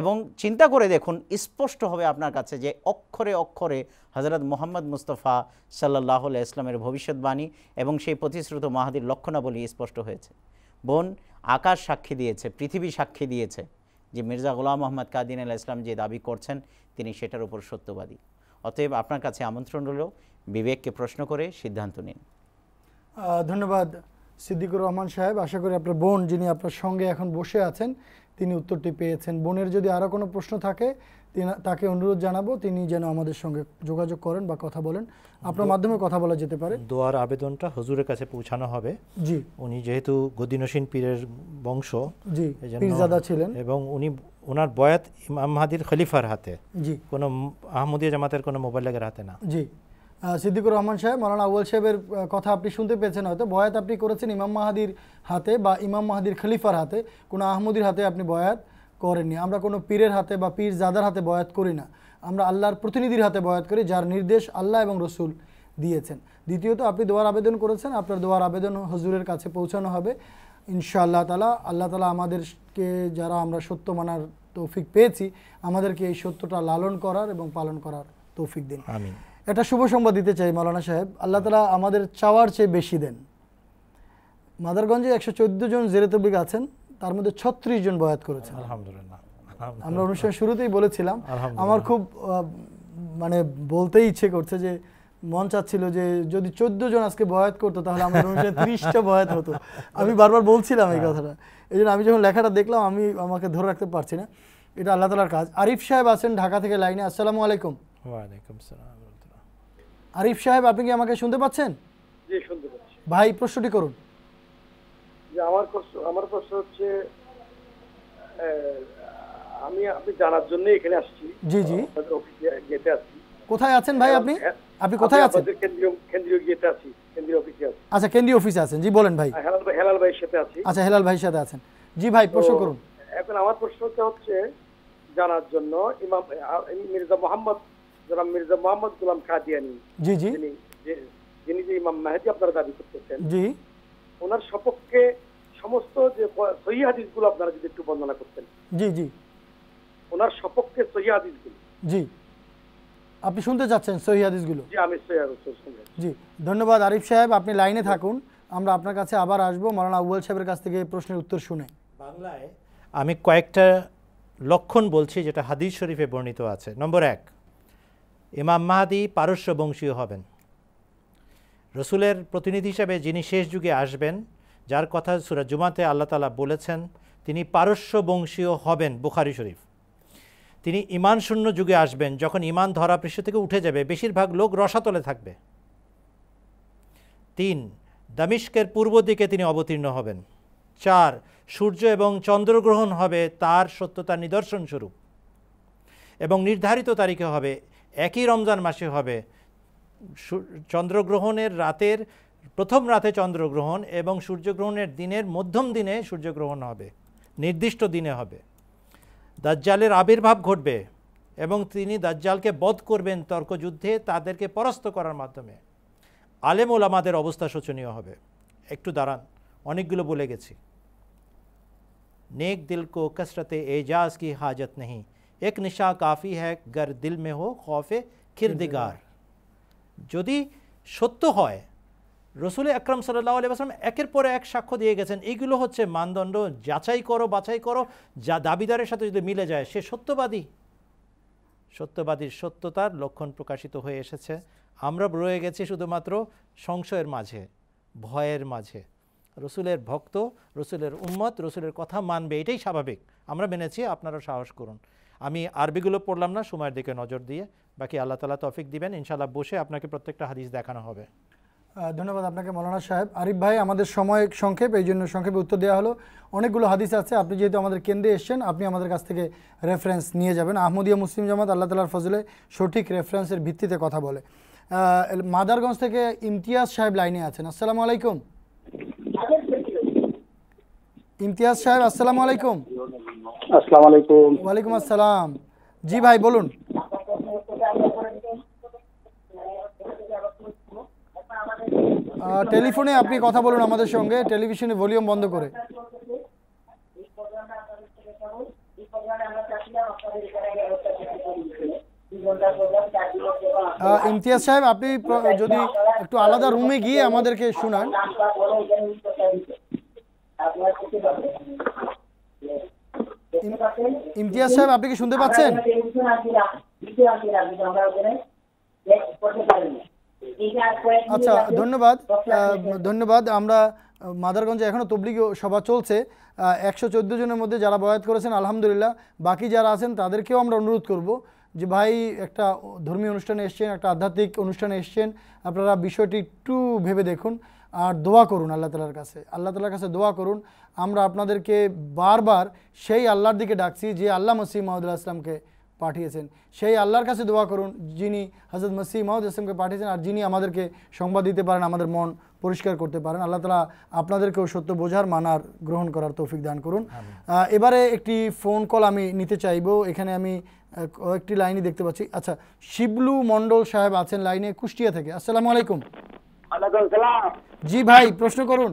এবং চিন্তা করে দেখুন স্পষ্ট হবে আপনার কাছে যে অক্ষরে অক্ষরে হজরত মোহাম্মদ মুস্তফা সাল্লাহ ইসলামের ভবিষ্যৎবাণী এবং সেই প্রতিশ্রুত মাহাদির লক্ষণাবলী স্পষ্ট হয়েছে বোন আকাশ সাক্ষী দিয়েছে পৃথিবী সাক্ষী দিয়েছে যে মির্জা গোলাম মোহাম্মদ কাদিন আল ইসলাম যে দাবি করছেন তিনি সেটার উপর সত্যবাদী অতএব আপনার কাছে আমন্ত্রণ রইল বিবেককে প্রশ্ন করে সিদ্ধান্ত নিন ধন্যবাদ সিদ্দিকুর রহমান সাহেব আশা করি আপনার বোন যিনি আপনার সঙ্গে এখন বসে আছেন তিনি উত্তরটি পেয়েছেন বোনের যদি আরও কোনো প্রশ্ন থাকে তাকে অনুরোধ জানাবো তিনি যেন আমাদের সঙ্গে যোগাযোগ করেন বা কথা বলেন আপনার মাধ্যমে কথা বলা যেতে পারে দোয়ার আবেদনটা হজুরের কাছে পৌঁছানো হবে জি উনি যেহেতু গদিনসীন পীরের বংশ জি পীরজাদা ছিলেন এবং উনি ওনার বয়াত ইমাম মাহাদির খলিফার হাতে জি কোনো আহমদিয়া জামাতের কোনো মোবাইল হাতে না জি সিদ্দিকুর রহমান সাহেব মৌলানা আউ্বাল সাহেবের কথা আপনি শুনতে পেয়েছেন হয়তো বয়াত আপনি করেছেন ইমাম মাহাদির হাতে বা ইমাম মাহাদির খলিফার হাতে কোনো আহমদির হাতে আপনি বয়াত করেননি আমরা কোনো পীরের হাতে বা পীর জাদার হাতে বয়াত করি না আমরা আল্লাহর প্রতিনিধির হাতে বয়াত করি যার নির্দেশ আল্লাহ এবং রসুল দিয়েছেন দ্বিতীয়ত আপনি দোয়ার আবেদন করেছেন আপনার দোয়ার আবেদন হজুরের কাছে পৌঁছানো হবে ইনশাআল্লাহ তালা আল্লাহ তালা আমাদেরকে যারা আমরা সত্য মানার তৌফিক পেয়েছি আমাদেরকে এই সত্যটা লালন করার এবং পালন করার তৌফিক দিন আমি এটা শুভ সংবাদ দিতে চাই মৌলানা সাহেব আল্লাহ তালা আমাদের চাওয়ার চেয়ে বেশি দেন মাদারগঞ্জে একশো চোদ্দ জন জেরে আছেন তার মধ্যে ছত্রিশ জন বয়াত করেছেন আলহামদুলিল্লাহ আমরা অনুষ্ঠান শুরুতেই বলেছিলাম আমার খুব মানে বলতেই ইচ্ছে করছে যে মন চাচ্ছিল যে যদি চোদ্দ জন আজকে বয়াত করতো তাহলে আমার অনুষ্ঠানে ত্রিশটা বয়াত হতো আমি বারবার বলছিলাম এই হ্যাঁ। কথাটা এই জন্য আমি যখন লেখাটা দেখলাম আমি আমাকে ধরে রাখতে পারছি না এটা আল্লাহ তালার কাজ আরিফ সাহেব আছেন ঢাকা থেকে লাইনে আসসালামু আলাইকুম ওয়ালাইকুম সালাম আরিফ সাহেব আপনি কি আমাকে শুনতে পাচ্ছেন জি শুনতে পাচ্ছি ভাই প্রশ্নটি করুন যে আমার প্রশ্ন আমার প্রশ্ন হচ্ছে আমি আপনি জানার জন্য এখানে আসছি জি জি গেটে আসছি কোথায় আছেন ভাই আপনি হ্যাঁ, আপনি কোথায় আছেন কেন্দ্রীয় কেন্দ্রীয় গেটে আছি কেন্দ্রীয় অফিসে আছি আচ্ছা কেন্দ্রীয় অফিসে আছেন জি বলেন ভাই হেলাল ভাই হেলাল ভাইয়ের সাথে আছি আচ্ছা হেলাল ভাইয়ের সাথে আছেন জি ভাই প্রশ্ন করুন এখন আমার প্রশ্নটা হচ্ছে জানার জন্য ইমাম মির্জা মোহাম্মদ জনাব মির্জা মোহাম্মদ গুলাম কাদিয়ানি জি জি যিনি যে ইমাম মাহাদি আপনারা দাবি করতেছেন জি ওনার সপক্ষে সমস্ত যে সহি হাদিসগুলো আপনারা যদি একটু বর্ণনা করতেন জি জি ওনার সপক্ষে সহি হাদিসগুলো জি আপনি শুনতে চাচ্ছেন সহি হাদিসগুলো জি আমি সহি জি ধন্যবাদ আরিফ সাহেব আপনি লাইনে থাকুন আমরা আপনার কাছে আবার আসব মৌলানা আউয়াল সাহেবের কাছ থেকে প্রশ্নের উত্তর শুনে বাংলায় আমি কয়েকটা লক্ষণ বলছি যেটা হাদিস শরীফে বর্ণিত আছে নম্বর এক ইমাম মাহাদি পারস্য বংশীয় হবেন রসুলের প্রতিনিধি হিসাবে যিনি শেষ যুগে আসবেন যার কথা সুরা জুমাতে আল্লাহ তালা বলেছেন তিনি পারস্য বংশীয় হবেন বুখারি শরীফ তিনি ইমান শূন্য যুগে আসবেন যখন ইমান ধরা পৃষ্ঠ থেকে উঠে যাবে বেশিরভাগ লোক রসাতলে থাকবে তিন দামিষ্কের পূর্ব দিকে তিনি অবতীর্ণ হবেন চার সূর্য এবং চন্দ্রগ্রহণ হবে তার সত্যতার নিদর্শন স্বরূপ এবং নির্ধারিত তারিখে হবে একই রমজান মাসে হবে চন্দ্রগ্রহণের রাতের প্রথম রাতে চন্দ্রগ্রহণ এবং সূর্যগ্রহণের দিনের মধ্যম দিনে সূর্যগ্রহণ হবে নির্দিষ্ট দিনে হবে দাজ্জালের আবির্ভাব ঘটবে এবং তিনি দাজ্জালকে বধ করবেন তর্কযুদ্ধে তাদেরকে পরাস্ত করার মাধ্যমে আলেম ওলামাদের অবস্থা শোচনীয় হবে একটু দাঁড়ান অনেকগুলো বলে গেছি নেক দিল কসরতে এজাজ কি হাজত নেই এক নিশা কাফি হ্যাক গর দিল মে হো খফে খিরদিগার যদি সত্য হয় রসুল আকরম সাল্লাহ আলিয়াস্লাম একের পরে এক সাক্ষ্য দিয়ে গেছেন এইগুলো হচ্ছে মানদণ্ড যাচাই করো বাছাই করো যা দাবিদারের সাথে যদি মিলে যায় সে সত্যবাদী সত্যবাদীর সত্যতার লক্ষণ প্রকাশিত হয়ে এসেছে আমরা রয়ে গেছি শুধুমাত্র সংশয়ের মাঝে ভয়ের মাঝে রসুলের ভক্ত রসুলের উম্মত রসুলের কথা মানবে এটাই স্বাভাবিক আমরা মেনেছি আপনারা সাহস করুন আমি আরবিগুলো পড়লাম না সময়ের দিকে নজর দিয়ে বাকি আল্লাহ তালা তফিক দিবেন ইনশাল্লাহ বসে আপনাকে প্রত্যেকটা হাদিস দেখানো হবে ধন্যবাদ আপনাকে মৌলানা সাহেব আরিফ ভাই আমাদের সময় সংক্ষেপ এই জন্য সংক্ষেপে উত্তর দেওয়া হলো অনেকগুলো হাদিস আছে আপনি যেহেতু আমাদের কেন্দ্রে এসছেন আপনি আমাদের কাছ থেকে রেফারেন্স নিয়ে যাবেন আহমদিয়া মুসলিম জামাত আল্লাহ তালার ফজলে সঠিক রেফারেন্সের ভিত্তিতে কথা বলে মাদারগঞ্জ থেকে ইমতিয়াজ সাহেব লাইনে আছেন আসসালামু আলাইকুম ইমতিয়াজ সাহেব আসসালামু আলাইকুম আসসালামু আলাইকুম ওয়ালাইকুম আসসালাম জি ভাই বলুন টেলিফোনে আপনি কথা বলুন আমাদের সঙ্গে টেলিভিশনে ভলিউম বন্ধ করে আমরা ইমতিয়াজ সাহেব আপনি যদি একটু আলাদা রুমে গিয়ে আমাদেরকে শোনান ইমতিয়াজ সাহেব আপনি কি শুনতে পাচ্ছেন আচ্ছা ধন্যবাদ ধন্যবাদ আমরা মাদারগঞ্জে এখনও তবলিগি সভা চলছে একশো জনের মধ্যে যারা বয়াত করেছেন আলহামদুলিল্লাহ বাকি যারা আছেন তাদেরকেও আমরা অনুরোধ করবো যে ভাই একটা ধর্মীয় অনুষ্ঠানে এসছেন একটা আধ্যাত্মিক অনুষ্ঠানে এসছেন আপনারা বিষয়টি একটু ভেবে দেখুন আর দোয়া করুন আল্লাহ তালার কাছে আল্লাহ তালার কাছে দোয়া করুন আমরা আপনাদেরকে বারবার সেই আল্লাহর দিকে ডাকছি যে আল্লাহ মসিহ মাহমুদুল্লাহ আসলামকে পাঠিয়েছেন সেই আল্লাহর কাছে দোয়া করুন যিনি হজরত মসিহ মাহমুদ ইসলামকে পাঠিয়েছেন আর যিনি আমাদেরকে সংবাদ দিতে পারেন আমাদের মন পরিষ্কার করতে পারেন আল্লাহ তালা আপনাদেরকেও সত্য বোঝার মানার গ্রহণ করার তৌফিক দান করুন এবারে একটি ফোন কল আমি নিতে চাইব এখানে আমি কয়েকটি লাইনই দেখতে পাচ্ছি আচ্ছা শিবলু মন্ডল সাহেব আছেন লাইনে কুষ্টিয়া থেকে আসসালামু আলাইকুম জি ভাই প্রশ্ন করুন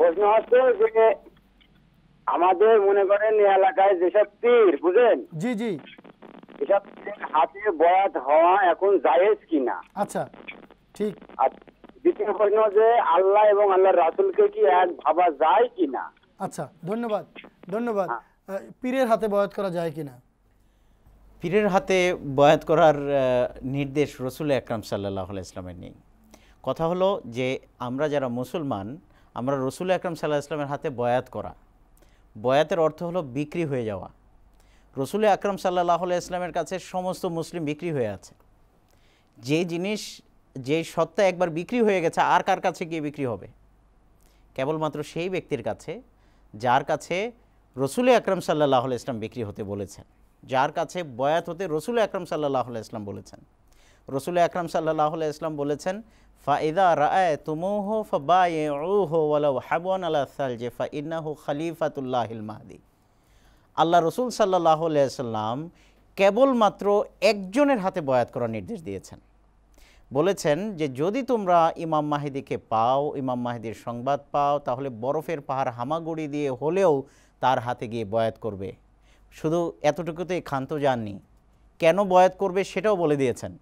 প্রশ্ন হচ্ছে যে আমাদের মনে করেন এলাকায় যেসব তীর বুঝেন জি জি এসব হাতে বয়াত হওয়া এখন জায়েজ কিনা আচ্ছা ঠিক দ্বিতীয় প্রশ্ন যে আল্লাহ এবং আল্লাহ রাসুলকে কি এক ভাবা যায় কিনা আচ্ছা ধন্যবাদ ধন্যবাদ হ্যাঁ। পীরের হাতে বয়াত করা যায় কিনা পীরের হাতে বয়াত করার নির্দেশ রসুল আকরাম সাল্লাহ ইসলামের নেই কথা হলো যে আমরা যারা মুসলমান আমরা রসুল আকরাম সাল্লাহ ইসলামের হাতে বয়াত করা বয়াতের অর্থ হলো বিক্রি হয়ে যাওয়া রসুল আকরাম সাল্লাহ ইসলামের কাছে সমস্ত মুসলিম বিক্রি হয়ে আছে যে জিনিস যে সত্তা একবার বিক্রি হয়ে গেছে আর কার কাছে গিয়ে বিক্রি হবে কেবলমাত্র সেই ব্যক্তির কাছে যার কাছে রসুল আকরম সাল্লাহ ইসলাম বিক্রি হতে বলেছেন যার কাছে বয়াত হতে রসুল আকরম সাল্লাহ ইসলাম বলেছেন রসুল আকরম সাল্লাহ ইসলাম বলেছেন ফাইদা রায় তুমোহ ফাবাহ মাহাদি আল্লাহ রসুল সাল্লাহ আলাইসাল্লাম কেবলমাত্র একজনের হাতে বয়াত করার নির্দেশ দিয়েছেন বলেছেন যে যদি তোমরা ইমাম মাহিদিকে পাও ইমাম মাহিদির সংবাদ পাও তাহলে বরফের পাহাড় হামাগুড়ি দিয়ে হলেও তার হাতে গিয়ে বয়াত করবে শুধু এতটুকুতে ক্ষান্ত যাননি কেন বয়াত করবে সেটাও বলে দিয়েছেন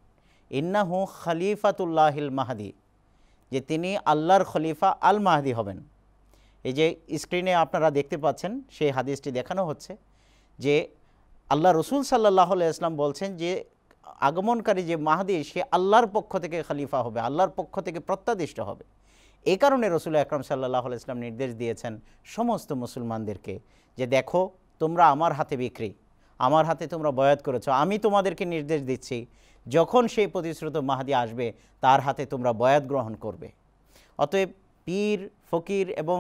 ইন্নাহু খালিফাতুল্লাহিল মাহাদি যে তিনি আল্লাহর খলিফা আল মাহাদি হবেন এই যে স্ক্রিনে আপনারা দেখতে পাচ্ছেন সেই হাদিসটি দেখানো হচ্ছে যে আল্লাহ রসুল সাল্লাহ ইসলাম বলছেন যে আগমনকারী যে মাহাদি সে আল্লাহর পক্ষ থেকে খালিফা হবে আল্লাহর পক্ষ থেকে প্রত্যাদিষ্ট হবে এ কারণে রসুল আকরম সাল্লাহ ইসলাম নির্দেশ দিয়েছেন সমস্ত মুসলমানদেরকে যে দেখো তোমরা আমার হাতে বিক্রি আমার হাতে তোমরা বয়াত করেছো আমি তোমাদেরকে নির্দেশ দিচ্ছি যখন সেই প্রতিশ্রুত মাহাদি আসবে তার হাতে তোমরা বয়াত গ্রহণ করবে অতএব পীর ফকির এবং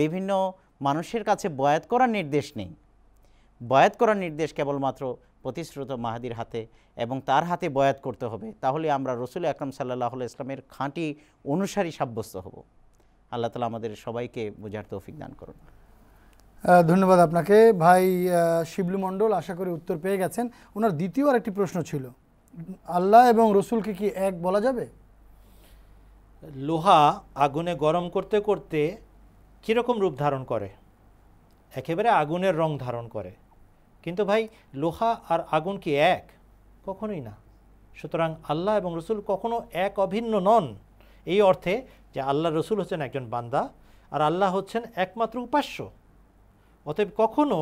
বিভিন্ন মানুষের কাছে বয়াত করার নির্দেশ নেই বয়াত করার নির্দেশ কেবলমাত্র প্রতিশ্রুত মাহাদির হাতে এবং তার হাতে বয়াত করতে হবে তাহলে আমরা রসুল আকরম সাল্লাহ ইসলামের খাঁটি অনুসারী সাব্যস্ত হব আল্লাহ তালা আমাদের সবাইকে বোঝার তৌফিক দান করুন ধন্যবাদ আপনাকে ভাই শিবলু মণ্ডল আশা করি উত্তর পেয়ে গেছেন ওনার দ্বিতীয় আর একটি প্রশ্ন ছিল আল্লাহ এবং রসুলকে কি এক বলা যাবে লোহা আগুনে গরম করতে করতে কীরকম রূপ ধারণ করে একেবারে আগুনের রং ধারণ করে কিন্তু ভাই লোহা আর আগুন কি এক কখনোই না সুতরাং আল্লাহ এবং রসুল কখনো এক অভিন্ন নন এই অর্থে যে আল্লাহ রসুল হচ্ছেন একজন বান্দা আর আল্লাহ হচ্ছেন একমাত্র উপাস্য অতএব কখনো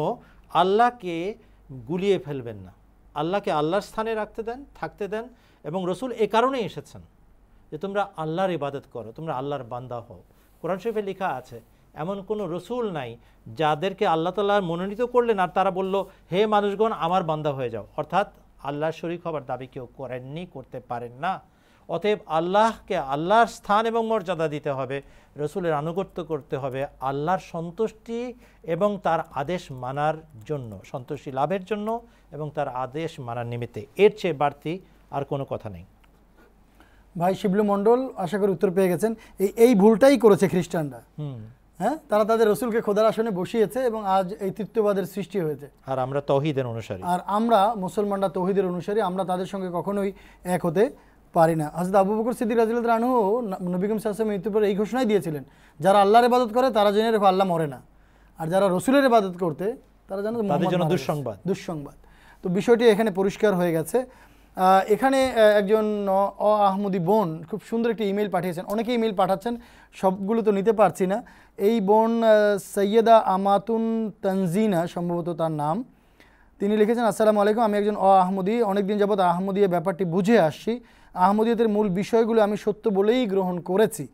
আল্লাহকে গুলিয়ে ফেলবেন না আল্লাহকে আল্লাহর স্থানে রাখতে দেন থাকতে দেন এবং রসুল এ কারণেই এসেছেন যে তোমরা আল্লাহর ইবাদত করো তোমরা আল্লাহর বান্দা হও কোরআন শরীফে লেখা আছে এমন কোনো রসুল নাই যাদেরকে আল্লাহ তাল্লাহ মনোনীত করলেন আর তারা বলল হে মানুষগণ আমার বান্দা হয়ে যাও অর্থাৎ আল্লাহর শরিক হবার দাবি কেউ করেননি করতে পারেন না অতএব আল্লাহকে আল্লাহর স্থান এবং মর্যাদা দিতে হবে রসুলের আনুগত্য করতে হবে আল্লাহর সন্তুষ্টি এবং তার আদেশ মানার জন্য সন্তুষ্টি লাভের জন্য এবং তার আদেশ মানার নিমিত্তে এর চেয়ে বাড়তি আর কোনো কথা নেই ভাই শিবলু মণ্ডল আশা করি উত্তর পেয়ে গেছেন এই এই ভুলটাই করেছে খ্রিস্টানরা হ্যাঁ তারা তাদের রসুলকে খোদার আসনে বসিয়েছে এবং আজ এই তৃতীয়বাদের সৃষ্টি হয়েছে আর আমরা তহিদের অনুসারী আর আমরা মুসলমানরা তহিদের অনুসারী আমরা তাদের সঙ্গে কখনোই এক হতে পারি না হজরত আবু বকর সিদ্দিক রাজিল রানু নবীগম সাহসের মৃত্যুর পর এই ঘোষণাই দিয়েছিলেন যারা আল্লাহর ইবাদত করে তারা জেনে রেখো আল্লাহ মরে না আর যারা রসুলের ইবাদত করতে তারা জানো তাদের জন্য দুঃসংবাদ দুঃসংবাদ তো বিষয়টি এখানে পরিষ্কার হয়ে গেছে এখানে একজন অ আহমদি বোন খুব সুন্দর একটি ইমেল পাঠিয়েছেন অনেকে ইমেল পাঠাচ্ছেন সবগুলো তো নিতে পারছি না এই বোন সৈয়দা আমাতুন তানজিনা সম্ভবত তার নাম তিনি লিখেছেন আসসালামু আলাইকুম আমি একজন অ আহমদি অনেক দিন যাবৎ আহমদি ব্যাপারটি বুঝে আসছি আহমদীয়তের মূল বিষয়গুলো আমি সত্য বলেই গ্রহণ করেছি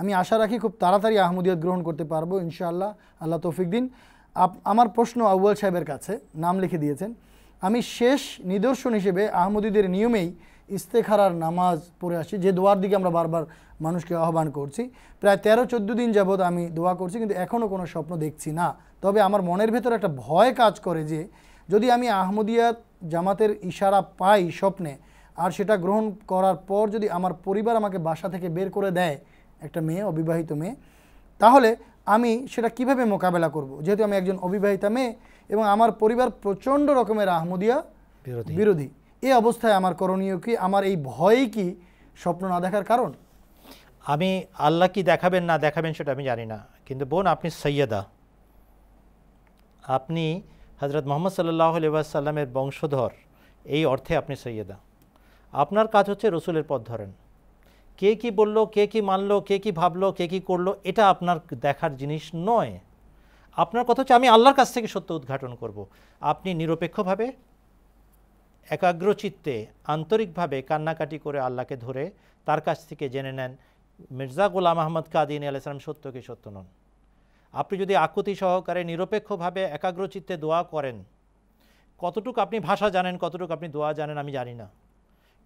আমি আশা রাখি খুব তাড়াতাড়ি আহমদীয়ত গ্রহণ করতে পারবো ইনশাআল্লাহ আল্লাহ তৌফিক দিন আমার প্রশ্ন আউয়াল সাহেবের কাছে নাম লিখে দিয়েছেন আমি শেষ নিদর্শন হিসেবে আহমদীদের নিয়মেই ইস্তেখারার নামাজ পড়ে আসি যে দোয়ার দিকে আমরা বারবার মানুষকে আহ্বান করছি প্রায় তেরো চোদ্দো দিন যাবৎ আমি দোয়া করছি কিন্তু এখনও কোনো স্বপ্ন দেখছি না তবে আমার মনের ভেতর একটা ভয় কাজ করে যে যদি আমি আহমদিয়াত জামাতের ইশারা পাই স্বপ্নে আর সেটা গ্রহণ করার পর যদি আমার পরিবার আমাকে বাসা থেকে বের করে দেয় একটা মেয়ে অবিবাহিত মেয়ে তাহলে আমি সেটা কিভাবে মোকাবেলা করব। যেহেতু আমি একজন অবিবাহিতা মেয়ে এবং আমার পরিবার প্রচণ্ড রকমের আহমদিয়া বিরোধী এ অবস্থায় আমার করণীয় কি আমার এই ভয় কি স্বপ্ন না দেখার কারণ আমি আল্লাহ কি দেখাবেন না দেখাবেন সেটা আমি জানি না কিন্তু বোন আপনি সৈয়দা আপনি হজরত মোহাম্মদ সাল্লাহ আলি সাল্লামের বংশধর এই অর্থে আপনি সৈয়দা আপনার কাজ হচ্ছে রসুলের পথ ধরেন কে কি বলল কে কি মানলো কে কি ভাবলো কে কি করলো এটা আপনার দেখার জিনিস নয় আপনার কথা হচ্ছে আমি আল্লাহর কাছ থেকে সত্য উদ্ঘাটন করব। আপনি নিরপেক্ষভাবে একাগ্রচিত্তে আন্তরিকভাবে কান্নাকাটি করে আল্লাহকে ধরে তার কাছ থেকে জেনে নেন মির্জা গোলাম আহমদ কাদিন আলাইসালাম সত্য কি সত্য নন আপনি যদি আকুতি সহকারে নিরপেক্ষভাবে একাগ্রচিত্তে দোয়া করেন কতটুকু আপনি ভাষা জানেন কতটুকু আপনি দোয়া জানেন আমি জানি না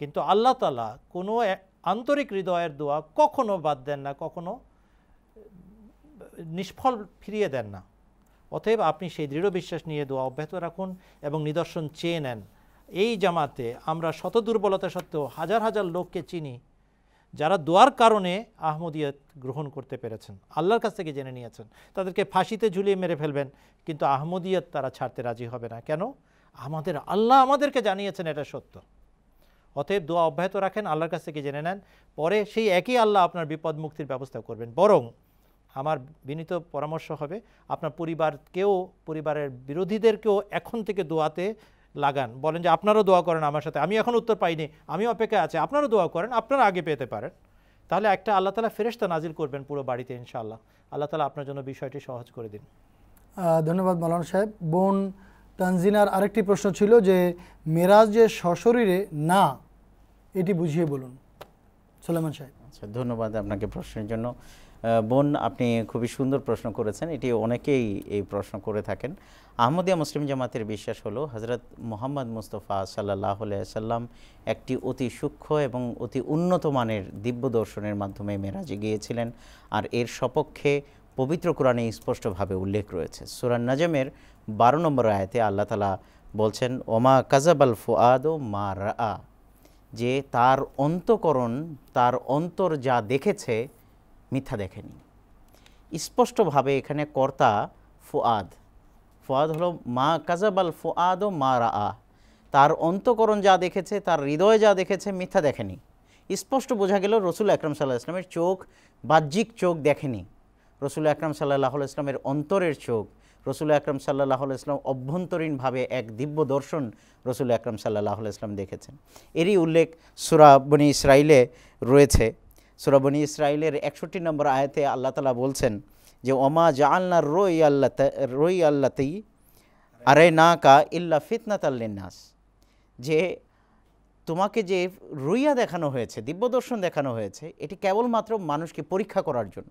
কিন্তু আল্লাহ তালা কোনো আন্তরিক হৃদয়ের দোয়া কখনো বাদ দেন না কখনো নিষ্ফল ফিরিয়ে দেন না অতএব আপনি সেই দৃঢ় বিশ্বাস নিয়ে দোয়া অব্যাহত রাখুন এবং নিদর্শন চেয়ে নেন এই জামাতে আমরা শত দুর্বলতা সত্ত্বেও হাজার হাজার লোককে চিনি যারা দোয়ার কারণে আহমদিয়ত গ্রহণ করতে পেরেছেন আল্লাহর কাছ থেকে জেনে নিয়েছেন তাদেরকে ফাঁসিতে ঝুলিয়ে মেরে ফেলবেন কিন্তু আহমদিয়ত তারা ছাড়তে রাজি হবে না কেন আমাদের আল্লাহ আমাদেরকে জানিয়েছেন এটা সত্য অতএব দোয়া অব্যাহত রাখেন আল্লাহর কাছ থেকে জেনে নেন পরে সেই একই আল্লাহ আপনার বিপদ মুক্তির ব্যবস্থা করবেন বরং আমার বিনীত পরামর্শ হবে আপনার পরিবারকেও পরিবারের বিরোধীদেরকেও এখন থেকে দোয়াতে লাগান বলেন যে আপনারও দোয়া করেন আমার সাথে আমি এখন উত্তর পাইনি আমি অপেক্ষা আছে আপনারও দোয়া করেন আপনারা আগে পেতে পারেন তাহলে একটা আল্লাহ তালা ফেরেস্তা নাজিল করবেন পুরো বাড়িতে ইনশাআল্লাহ আল্লাহ তালা আপনার জন্য বিষয়টি সহজ করে দিন ধন্যবাদ মালান সাহেব বোন তানজিনার আরেকটি প্রশ্ন ছিল যে মেরাজ যে সশরীরে না এটি বুঝিয়ে বলুন সোলেমান সাহেব আচ্ছা ধন্যবাদ আপনাকে প্রশ্নের জন্য বোন আপনি খুবই সুন্দর প্রশ্ন করেছেন এটি অনেকেই এই প্রশ্ন করে থাকেন আহমদিয়া মুসলিম জামাতের বিশ্বাস হলো হজরত মোহাম্মদ মুস্তফা সাল্লাহ সাল্লাম একটি অতি সূক্ষ্ম এবং অতি উন্নত মানের দিব্য দর্শনের মাধ্যমে মেরাজে গিয়েছিলেন আর এর সপক্ষে পবিত্র কোরআনে স্পষ্টভাবে উল্লেখ রয়েছে সুরান নাজমের বারো নম্বর আয়তে আল্লাহ তালা বলছেন ওমা কাজাবাল ফুয়াদ মা রা যে তার অন্তকরণ তার অন্তর যা দেখেছে মিথ্যা দেখেনি স্পষ্টভাবে এখানে কর্তা ফুয়াদ ফুয়াদ হলো মা কাজাবাল ফুয়াদ ও মা রা তার অন্তকরণ যা দেখেছে তার হৃদয় যা দেখেছে মিথ্যা দেখেনি স্পষ্ট বোঝা গেল রসুল আকরাম সাল্লাহ ইসলামের চোখ বাহ্যিক চোখ দেখেনি রসুল আকরাম সাল্লাহ ইসলামের অন্তরের চোখ রসুল আকরম সাল্লাহ ইসলাম অভ্যন্তরীণভাবে এক দিব্য দর্শন রসুল আকরম সাল্লাহ ইসলাম দেখেছেন এরই উল্লেখ সুরাবনী ইসরাইলে রয়েছে সুরাবনী ইসরাইলের একষট্টি নম্বর আয়তে আল্লাহ তালা বলছেন যে ওমা জাআলনা রই আল্লা রই আল্লাতেই আরে না কা ইল্লা ফিতনা তাল্লিনাস যে তোমাকে যে রুইয়া দেখানো হয়েছে দিব্য দর্শন দেখানো হয়েছে এটি কেবলমাত্র মানুষকে পরীক্ষা করার জন্য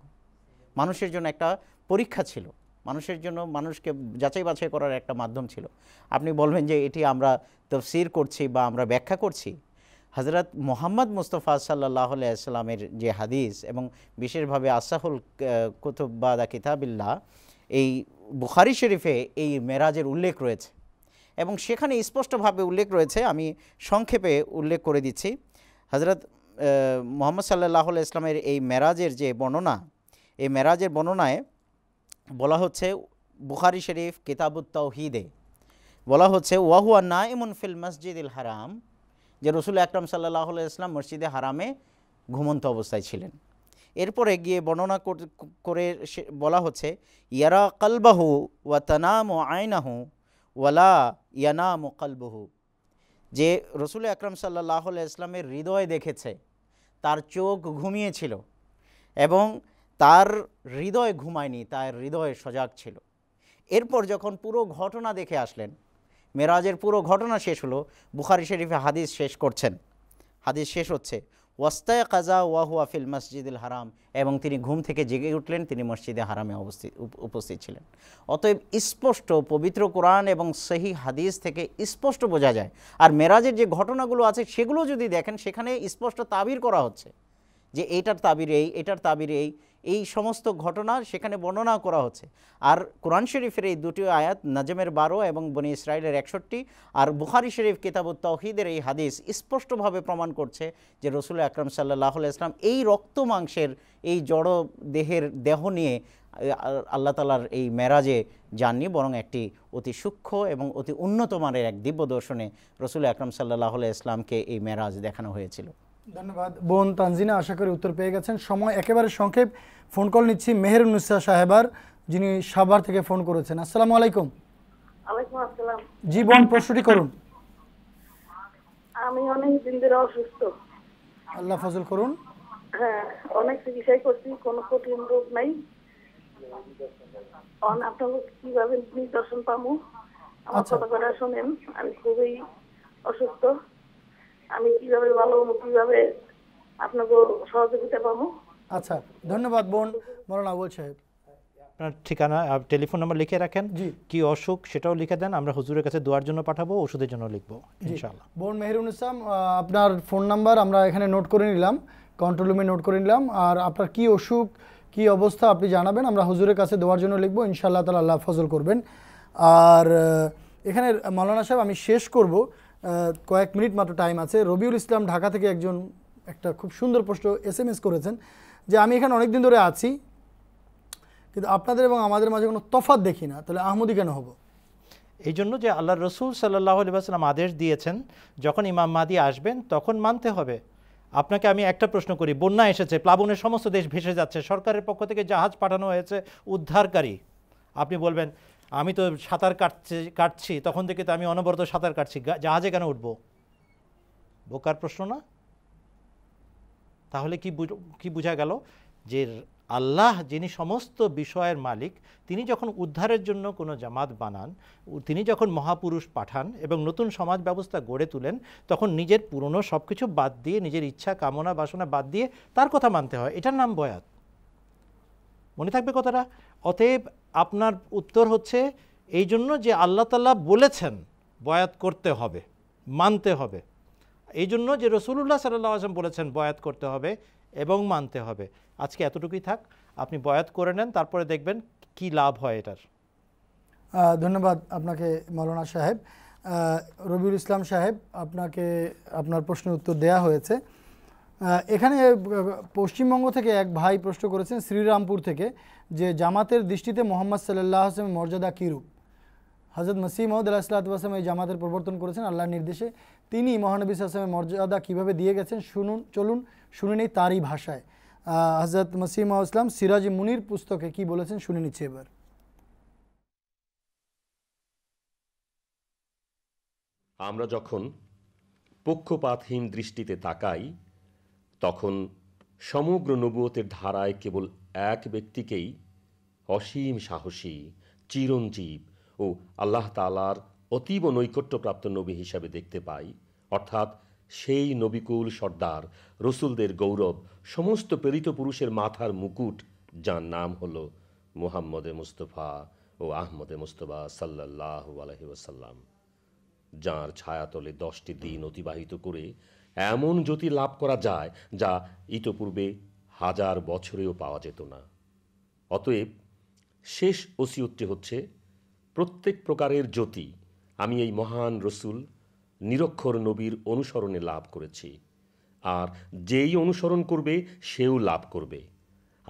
মানুষের জন্য একটা পরীক্ষা ছিল মানুষের জন্য মানুষকে যাচাই বাছাই করার একটা মাধ্যম ছিল আপনি বলবেন যে এটি আমরা তফসির করছি বা আমরা ব্যাখ্যা করছি হজরত মোহাম্মদ মুস্তফা সাল্লাহ আসলামের যে হাদিস এবং বিশেষভাবে আসাহুল কুতুব্বাদা কিতাবিল্লা এই বুখারি শরীফে এই মেরাজের উল্লেখ রয়েছে এবং সেখানে স্পষ্টভাবে উল্লেখ রয়েছে আমি সংক্ষেপে উল্লেখ করে দিচ্ছি হজরত মোহাম্মদ সাল্লাহ ইসলামের এই মেরাজের যে বর্ণনা এই মেরাজের বর্ণনায় বলা হচ্ছে বুখারি শরীফ কিতাবুত তাওহিদে বলা হচ্ছে ওয়াহুয়া না এমন ফিল মসজিদ ইল হারাম যে রসুল আকরম সাল্লাহ ইসলাম মসজিদে হারামে ঘুমন্ত অবস্থায় ছিলেন এরপরে গিয়ে বর্ণনা করে বলা হচ্ছে ইয়ারা কলবাহু ওয়া তানাম ও আয়নাহু ওয়ালা ইয়ানাম ও কলবহু যে রসুল আকরম সাল্লাহ ইসলামের হৃদয় দেখেছে তার চোখ ঘুমিয়েছিল এবং তার হৃদয় ঘুমায়নি তার হৃদয় সজাগ ছিল এরপর যখন পুরো ঘটনা দেখে আসলেন মেরাজের পুরো ঘটনা শেষ হলো বুখারি শরীফে হাদিস শেষ করছেন হাদিস শেষ হচ্ছে ওয়াস্তায় কাজা ওয়াহুয়া ফিল মসজিদুল হারাম এবং তিনি ঘুম থেকে জেগে উঠলেন তিনি মসজিদে হারামে অবস্থিত উপস্থিত ছিলেন অতএব স্পষ্ট পবিত্র কোরআন এবং সহি হাদিস থেকে স্পষ্ট বোঝা যায় আর মেরাজের যে ঘটনাগুলো আছে সেগুলো যদি দেখেন সেখানে স্পষ্ট তাবির করা হচ্ছে যে এটার তাবির এই এটার তাবির এই এই সমস্ত ঘটনা সেখানে বর্ণনা করা হচ্ছে আর কোরআন শরীফের এই দুটি আয়াত নাজমের বারো এবং বনি ইসরায়েলের একষট্টি আর বুখারি শরীফ কিতাব তহিদের এই হাদিস স্পষ্টভাবে প্রমাণ করছে যে রসুল আকরম সাল্লাহ ইসলাম এই রক্ত মাংসের এই জড় দেহের দেহ নিয়ে আল্লাহ তালার এই মেরাজে যাননি বরং একটি অতি সূক্ষ্ম এবং অতি উন্নত মানের এক দিব্য দর্শনে রসুল আকরম সাল্লাহ ইসলামকে এই মেরাজ দেখানো হয়েছিল ধন্যবাদ বোন তানজিনা আশা করি উত্তর পেয়ে গেছেন সময় একেবারে সংক্ষেপ ফোন কল নিচ্ছি মেহের নুসা সাহেবার যিনি সাভার থেকে ফোন করেছেন আসসালামু আলাইকুম জি বোন প্রশ্নটি করুন আমি অনেক দিন ধরে অসুস্থ আল্লাহ ফজল করুন হ্যাঁ অনেক চিকিৎসাই করছি কোনো কঠিন রোগ নাই আপনার কিভাবে নিদর্শন পাবো আমার আচ্ছা। কথা শোনেন আমি খুবই অসুস্থ আমি কিভাবে ভালো কিভাবে আপনাকে সহযোগিতা পাবো আচ্ছা ধন্যবাদ বোন মরনা বল সাহেব আপনার ঠিকানা টেলিফোন নাম্বার লিখে রাখেন কি অসুখ সেটাও লিখে দেন আমরা হুজুরের কাছে দোয়ার জন্য পাঠাবো ওষুধের জন্য লিখবো ইনশাআল্লাহ বোন মেহরুন ইসলাম আপনার ফোন নাম্বার আমরা এখানে নোট করে নিলাম কন্ট্রোল রুমে নোট করে নিলাম আর আপনার কি অসুখ কি অবস্থা আপনি জানাবেন আমরা হুজুরের কাছে দোয়ার জন্য লিখবো ইনশাআল্লাহ তালা আল্লাহ ফজল করবেন আর এখানে মৌলানা সাহেব আমি শেষ করবো কয়েক মিনিট মাত্র টাইম আছে রবিউল ইসলাম ঢাকা থেকে একজন একটা খুব সুন্দর প্রশ্ন এস এম করেছেন যে আমি এখানে অনেক দিন ধরে আছি কিন্তু আপনাদের এবং আমাদের মাঝে কোনো তফাত দেখি না তাহলে আহমদি কেন হবো এই জন্য যে আল্লাহ রসুল সাল্লাহ আলিবাসাল্লাম আদেশ দিয়েছেন যখন ইমাম মাদি আসবেন তখন মানতে হবে আপনাকে আমি একটা প্রশ্ন করি বন্যা এসেছে প্লাবনের সমস্ত দেশ ভেসে যাচ্ছে সরকারের পক্ষ থেকে জাহাজ পাঠানো হয়েছে উদ্ধারকারী আপনি বলবেন আমি তো সাঁতার কাটছে কাটছি তখন থেকে তো আমি অনবরত সাঁতার কাটছি জাহাজে কেন উঠবো বোকার প্রশ্ন না তাহলে কি কি বোঝা গেল যে আল্লাহ যিনি সমস্ত বিষয়ের মালিক তিনি যখন উদ্ধারের জন্য কোনো জামাত বানান তিনি যখন মহাপুরুষ পাঠান এবং নতুন সমাজ ব্যবস্থা গড়ে তুলেন তখন নিজের পুরনো সব কিছু বাদ দিয়ে নিজের ইচ্ছা কামনা বাসনা বাদ দিয়ে তার কথা মানতে হয় এটার নাম বয়াত মনে থাকবে কথাটা অতএব আপনার উত্তর হচ্ছে এই জন্য যে আল্লাহ তাল্লাহ বলেছেন বয়াত করতে হবে মানতে হবে এই জন্য যে রসুল্লাহ সাল্লা আসলাম বলেছেন বয়াত করতে হবে এবং মানতে হবে আজকে এতটুকুই থাক আপনি বয়াত করে নেন তারপরে দেখবেন কি লাভ হয় এটার ধন্যবাদ আপনাকে মৌলানা সাহেব রবিউল ইসলাম সাহেব আপনাকে আপনার প্রশ্নের উত্তর দেয়া হয়েছে এখানে পশ্চিমবঙ্গ থেকে এক ভাই প্রশ্ন করেছেন শ্রীরামপুর থেকে যে জামাতের দৃষ্টিতে মোহাম্মদ সাল্লাহ আসলামের মর্যাদা কীরূপ হজরত মসিহ মহমদ আসলাম এই জামাতের প্রবর্তন করেছেন আল্লাহর নির্দেশে তিনি মহানবী আসলামের মর্যাদা কীভাবে দিয়ে গেছেন শুনুন চলুন শুনে নেই তারই ভাষায় হজরত মসিহ ইসলাম সিরাজ মুনির পুস্তকে কি বলেছেন শুনে নিচ্ছে এবার আমরা যখন পক্ষপাতহীন দৃষ্টিতে তাকাই তখন সমগ্র নবুয়তের ধারায় কেবল এক ব্যক্তিকেই অসীম সাহসী চিরঞ্জীব ও আল্লাহ তালার অতীব নৈকট্যপ্রাপ্ত নবী হিসাবে দেখতে পাই অর্থাৎ সেই নবিকুল সর্দার রসুলদের গৌরব সমস্ত প্রেরিত পুরুষের মাথার মুকুট যার নাম হল মুহাম্মদে মুস্তফা ও আহমদে মুস্তফা সাল্লাহ আলহি ওসাল্লাম যার ছায়াতলে দশটি দিন অতিবাহিত করে এমন জ্যোতি লাভ করা যায় যা ইতপূর্বে হাজার বছরেও পাওয়া যেত না অতএব শেষ ওসিয়তটি হচ্ছে প্রত্যেক প্রকারের জ্যোতি আমি এই মহান রসুল নিরক্ষর নবীর অনুসরণে লাভ করেছি আর যেই অনুসরণ করবে সেও লাভ করবে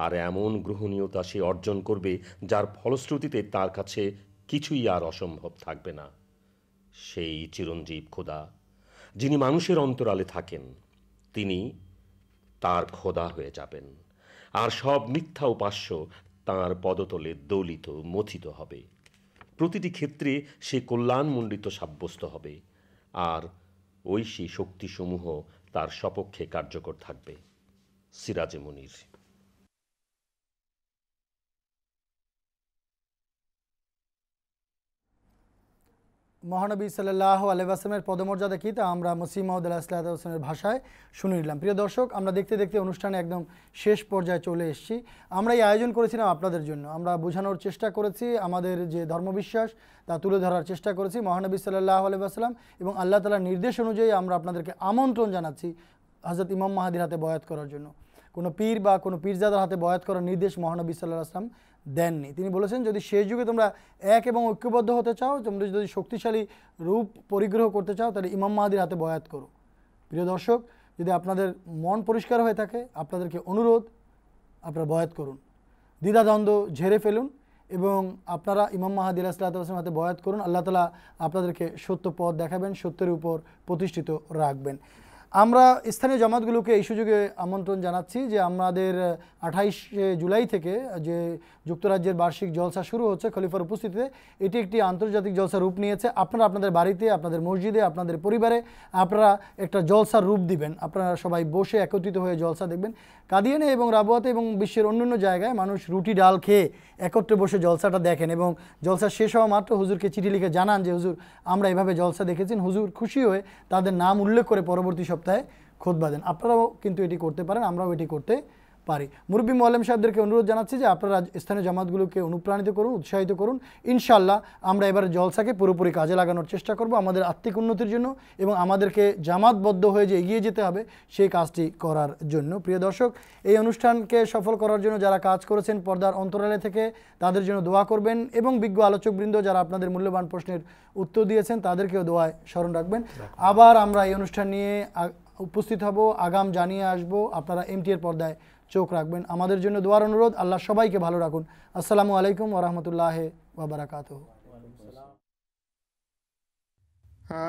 আর এমন গ্রহণীয়তা সে অর্জন করবে যার ফলশ্রুতিতে তার কাছে কিছুই আর অসম্ভব থাকবে না সেই চিরঞ্জীব খোদা যিনি মানুষের অন্তরালে থাকেন তিনি তার খোদা হয়ে যাবেন আর সব মিথ্যা উপাস্য তাঁর পদতলে দলিত মথিত হবে প্রতিটি ক্ষেত্রে সে কল্যাণমণ্ডিত সাব্যস্ত হবে আর ঐশী শক্তিসমূহ তার সপক্ষে কার্যকর থাকবে সিরাজে মুনির মহানবী সাল্লাহ আলহামের পদমর্যাদা কী তা আমরা মুসিমদ আল্লাহ হোসেনের ভাষায় শুনে নিলাম প্রিয় দর্শক আমরা দেখতে দেখতে অনুষ্ঠানে একদম শেষ পর্যায়ে চলে এসেছি আমরা এই আয়োজন করেছিলাম আপনাদের জন্য আমরা বোঝানোর চেষ্টা করেছি আমাদের যে ধর্মবিশ্বাস তা তুলে ধরার চেষ্টা করেছি মহানবী সাল্লাহ আলহাম এবং আল্লাহ তালার নির্দেশ অনুযায়ী আমরা আপনাদেরকে আমন্ত্রণ জানাচ্ছি হজরত ইমাম মাহাদির হাতে বয়াত করার জন্য কোনো পীর বা কোনো পীরজাদার হাতে বয়াত করার নির্দেশ মহানবী সাল্লাহ আসলাম দেননি তিনি বলেছেন যদি শেষ যুগে তোমরা এক এবং ঐক্যবদ্ধ হতে চাও তোমরা যদি শক্তিশালী রূপ পরিগ্রহ করতে চাও তাহলে ইমাম মাহাদির হাতে বয়াত করো প্রিয় দর্শক যদি আপনাদের মন পরিষ্কার হয়ে থাকে আপনাদেরকে অনুরোধ আপনারা বয়াত করুন দ্বিধাদ্বন্দ্ব ঝেড়ে ফেলুন এবং আপনারা ইমাম মাহাদি আলাহিসাম হাতে বয়াত করুন আল্লাহ তালা আপনাদেরকে সত্য পথ দেখাবেন সত্যের উপর প্রতিষ্ঠিত রাখবেন আমরা স্থানীয় জামাতগুলোকে এই সুযোগে আমন্ত্রণ জানাচ্ছি যে আমাদের আঠাইশ জুলাই থেকে যে যুক্তরাজ্যের বার্ষিক জলসা শুরু হচ্ছে খলিফার উপস্থিতিতে এটি একটি আন্তর্জাতিক জলসা রূপ নিয়েছে আপনারা আপনাদের বাড়িতে আপনাদের মসজিদে আপনাদের পরিবারে আপনারা একটা জলসার রূপ দিবেন আপনারা সবাই বসে একত্রিত হয়ে জলসা দেখবেন কাদিয়ানে এবং রাবুয়াতে এবং বিশ্বের অন্যান্য জায়গায় মানুষ রুটি ডাল খেয়ে একত্রে বসে জলসাটা দেখেন এবং জলসা শেষ হওয়া মাত্র হুজুরকে চিঠি লিখে জানান যে হুজুর আমরা এভাবে জলসা দেখেছেন হুজুর খুশি হয়ে তাদের নাম উল্লেখ করে পরবর্তী সপ্তাহে খোদ বাঁধেন আপনারাও কিন্তু এটি করতে পারেন আমরাও এটি করতে পারি মুরব্বী মোয়াল্লাম সাহেবদেরকে অনুরোধ জানাচ্ছি যে আপনারা স্থানীয় জামাতগুলোকে অনুপ্রাণিত করুন উৎসাহিত করুন ইনশাল্লাহ আমরা এবার জলসাকে পুরোপুরি কাজে লাগানোর চেষ্টা করব আমাদের আত্মিক উন্নতির জন্য এবং আমাদেরকে জামাতবদ্ধ হয়ে যে এগিয়ে যেতে হবে সেই কাজটি করার জন্য প্রিয় দর্শক এই অনুষ্ঠানকে সফল করার জন্য যারা কাজ করেছেন পর্দার অন্তরালে থেকে তাদের জন্য দোয়া করবেন এবং বিজ্ঞ আলোচকবৃন্দ যারা আপনাদের মূল্যবান প্রশ্নের উত্তর দিয়েছেন তাদেরকেও দোয়ায় স্মরণ রাখবেন আবার আমরা এই অনুষ্ঠান নিয়ে উপস্থিত হব আগাম জানিয়ে আসব আপনারা এমটিএর পর্দায় চোখ রাখবেন আমাদের জন্য দোয়ার অনুরোধ আল্লাহ সবাইকে ভালো রাখুন আসসালামু আলাইকুম ওরহমতুল্লাহ ওবরাকাত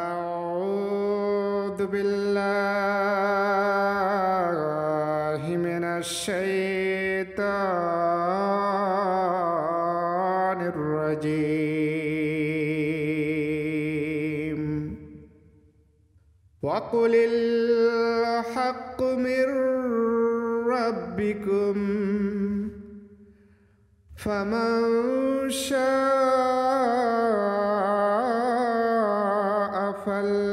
أعوذ بالله من الشيطان الرجيم وقل الحق من ربكم فمن شاء فليؤمن